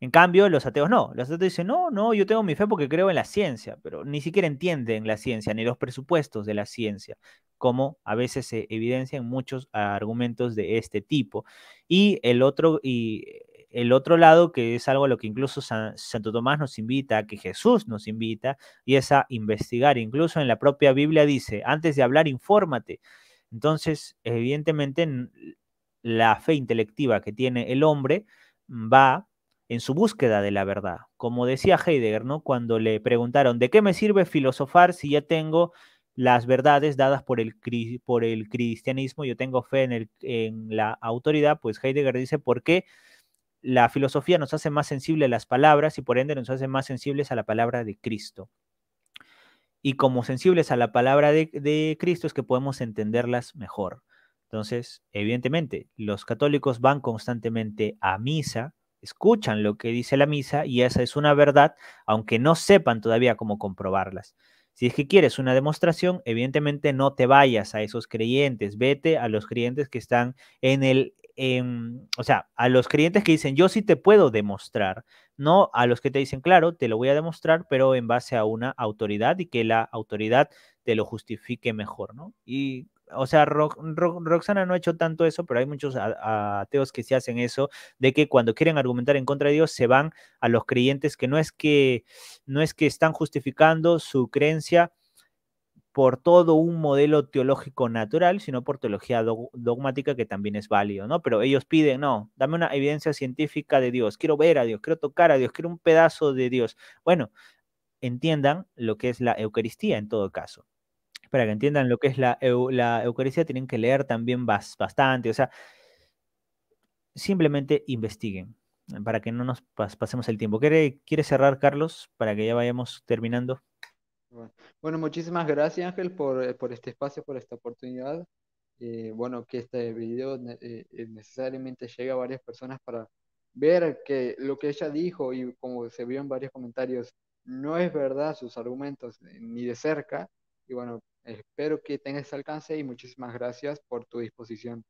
S1: En cambio, los ateos no. Los ateos dicen, no, no, yo tengo mi fe porque creo en la ciencia, pero ni siquiera entienden la ciencia, ni los presupuestos de la ciencia, como a veces se evidencia en muchos argumentos de este tipo. Y el otro, y el otro lado, que es algo a lo que incluso Santo Tomás nos invita, que Jesús nos invita, y es a investigar. Incluso en la propia Biblia dice, antes de hablar, infórmate. Entonces, evidentemente, la fe intelectiva que tiene el hombre va en su búsqueda de la verdad. Como decía Heidegger, ¿no? Cuando le preguntaron, ¿de qué me sirve filosofar si ya tengo las verdades dadas por el, por el cristianismo, yo tengo fe en, en la autoridad? Pues Heidegger dice, ¿por qué? la filosofía nos hace más sensibles a las palabras y por ende nos hace más sensibles a la palabra de Cristo. Y como sensibles a la palabra de, Cristo es que podemos entenderlas mejor. Entonces, evidentemente, los católicos van constantemente a misa, escuchan lo que dice la misa y esa es una verdad, aunque no sepan todavía cómo comprobarlas. Si es que quieres una demostración, evidentemente no te vayas a esos creyentes, vete a los creyentes que están en el, em, o sea, a los creyentes que dicen, yo sí te puedo demostrar, no a los que te dicen, claro, te lo voy a demostrar, pero en base a una autoridad y que la autoridad te lo justifique mejor, ¿no? Y o sea, Roxana no ha hecho tanto eso, pero hay muchos ateos que se hacen eso, de que cuando quieren argumentar en contra de Dios se van a los creyentes que no es que, no es que están justificando su creencia por todo un modelo teológico natural, sino por teología dogmática que también es válido, ¿no? Pero ellos piden, no, dame una evidencia científica de Dios, quiero ver a Dios, quiero tocar a Dios, quiero un pedazo de Dios. Bueno, entiendan lo que es la Eucaristía en todo caso para que entiendan lo que es la, la Eucaristía, tienen que leer también bastante, o sea, simplemente investiguen para que no nos pasemos el tiempo. ¿Quiere, ¿Quiere cerrar, Carlos, para que ya vayamos terminando?
S2: Bueno, muchísimas gracias, Ángel, por, eh, por este espacio, por esta oportunidad. Eh, bueno, que este video eh, necesariamente llegue a varias personas para ver que lo que ella dijo y como se vio en varios comentarios, no es verdad sus argumentos ni de cerca. Y bueno, Espero que tengas este alcance y muchísimas gracias por tu disposición.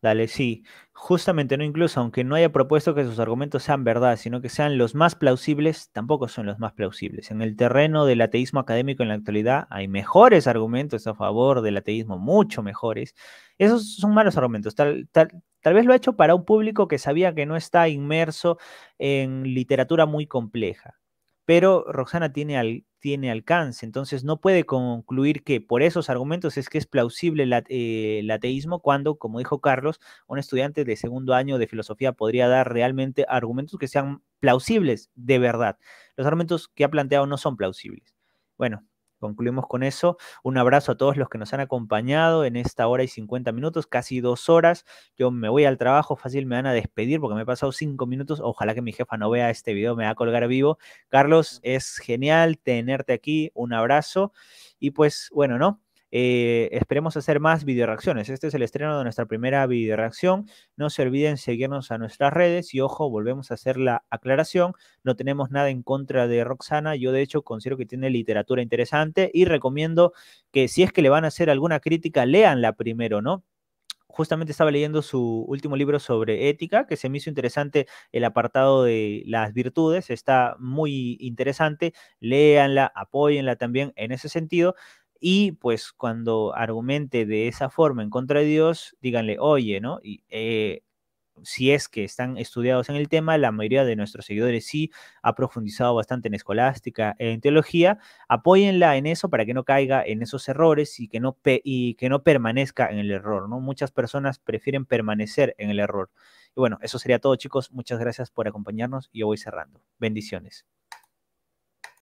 S1: Dale, sí. Justamente, no incluso, aunque no haya propuesto que sus argumentos sean verdad, sino que sean los más plausibles, tampoco son los más plausibles. En el terreno del ateísmo académico en la actualidad hay mejores argumentos a favor del ateísmo, mucho mejores. Esos son malos argumentos. Tal, tal, vez lo ha hecho para un público que sabía que no está inmerso en literatura muy compleja. Pero Roxana tiene al, tiene alcance. Entonces no puede concluir que por esos argumentos es que es plausible eh, el ateísmo cuando, como dijo Carlos, un estudiante de segundo año de filosofía podría dar realmente argumentos que sean plausibles de verdad. Los argumentos que ha planteado no son plausibles. Bueno, Concluimos con eso. Un abrazo a todos los que nos han acompañado en esta hora y 50 minutos, casi dos horas. Yo me voy al trabajo, fácil me van a despedir porque me he pasado cinco minutos. Ojalá que mi jefa no vea este video, me va a colgar vivo. Carlos, es genial tenerte aquí. Un abrazo. Y pues bueno, ¿no? Eh, esperemos hacer más videoreacciones. Este es el estreno de nuestra primera videoreacción. No se olviden seguirnos a nuestras redes y ojo, volvemos a hacer la aclaración. No tenemos nada en contra de Roxana. Yo de hecho considero que tiene literatura interesante y recomiendo que si es que le van a hacer alguna crítica, leanla primero, ¿no? justamente estaba leyendo su último libro sobre ética, que se me hizo interesante el apartado de las virtudes, está muy interesante, léanla, apóyenla también en ese sentido. Y pues cuando argumente de esa forma en contra de Dios, díganle, oye, ¿no? Eh, si es que están estudiados en el tema, la mayoría de nuestros seguidores sí ha profundizado bastante en escolástica, en teología, apóyenla en eso para que no caiga en esos errores y que no, y que no permanezca en el error, ¿no? Muchas personas prefieren permanecer en el error. Y bueno, eso sería todo chicos, muchas gracias por acompañarnos y yo voy cerrando. Bendiciones.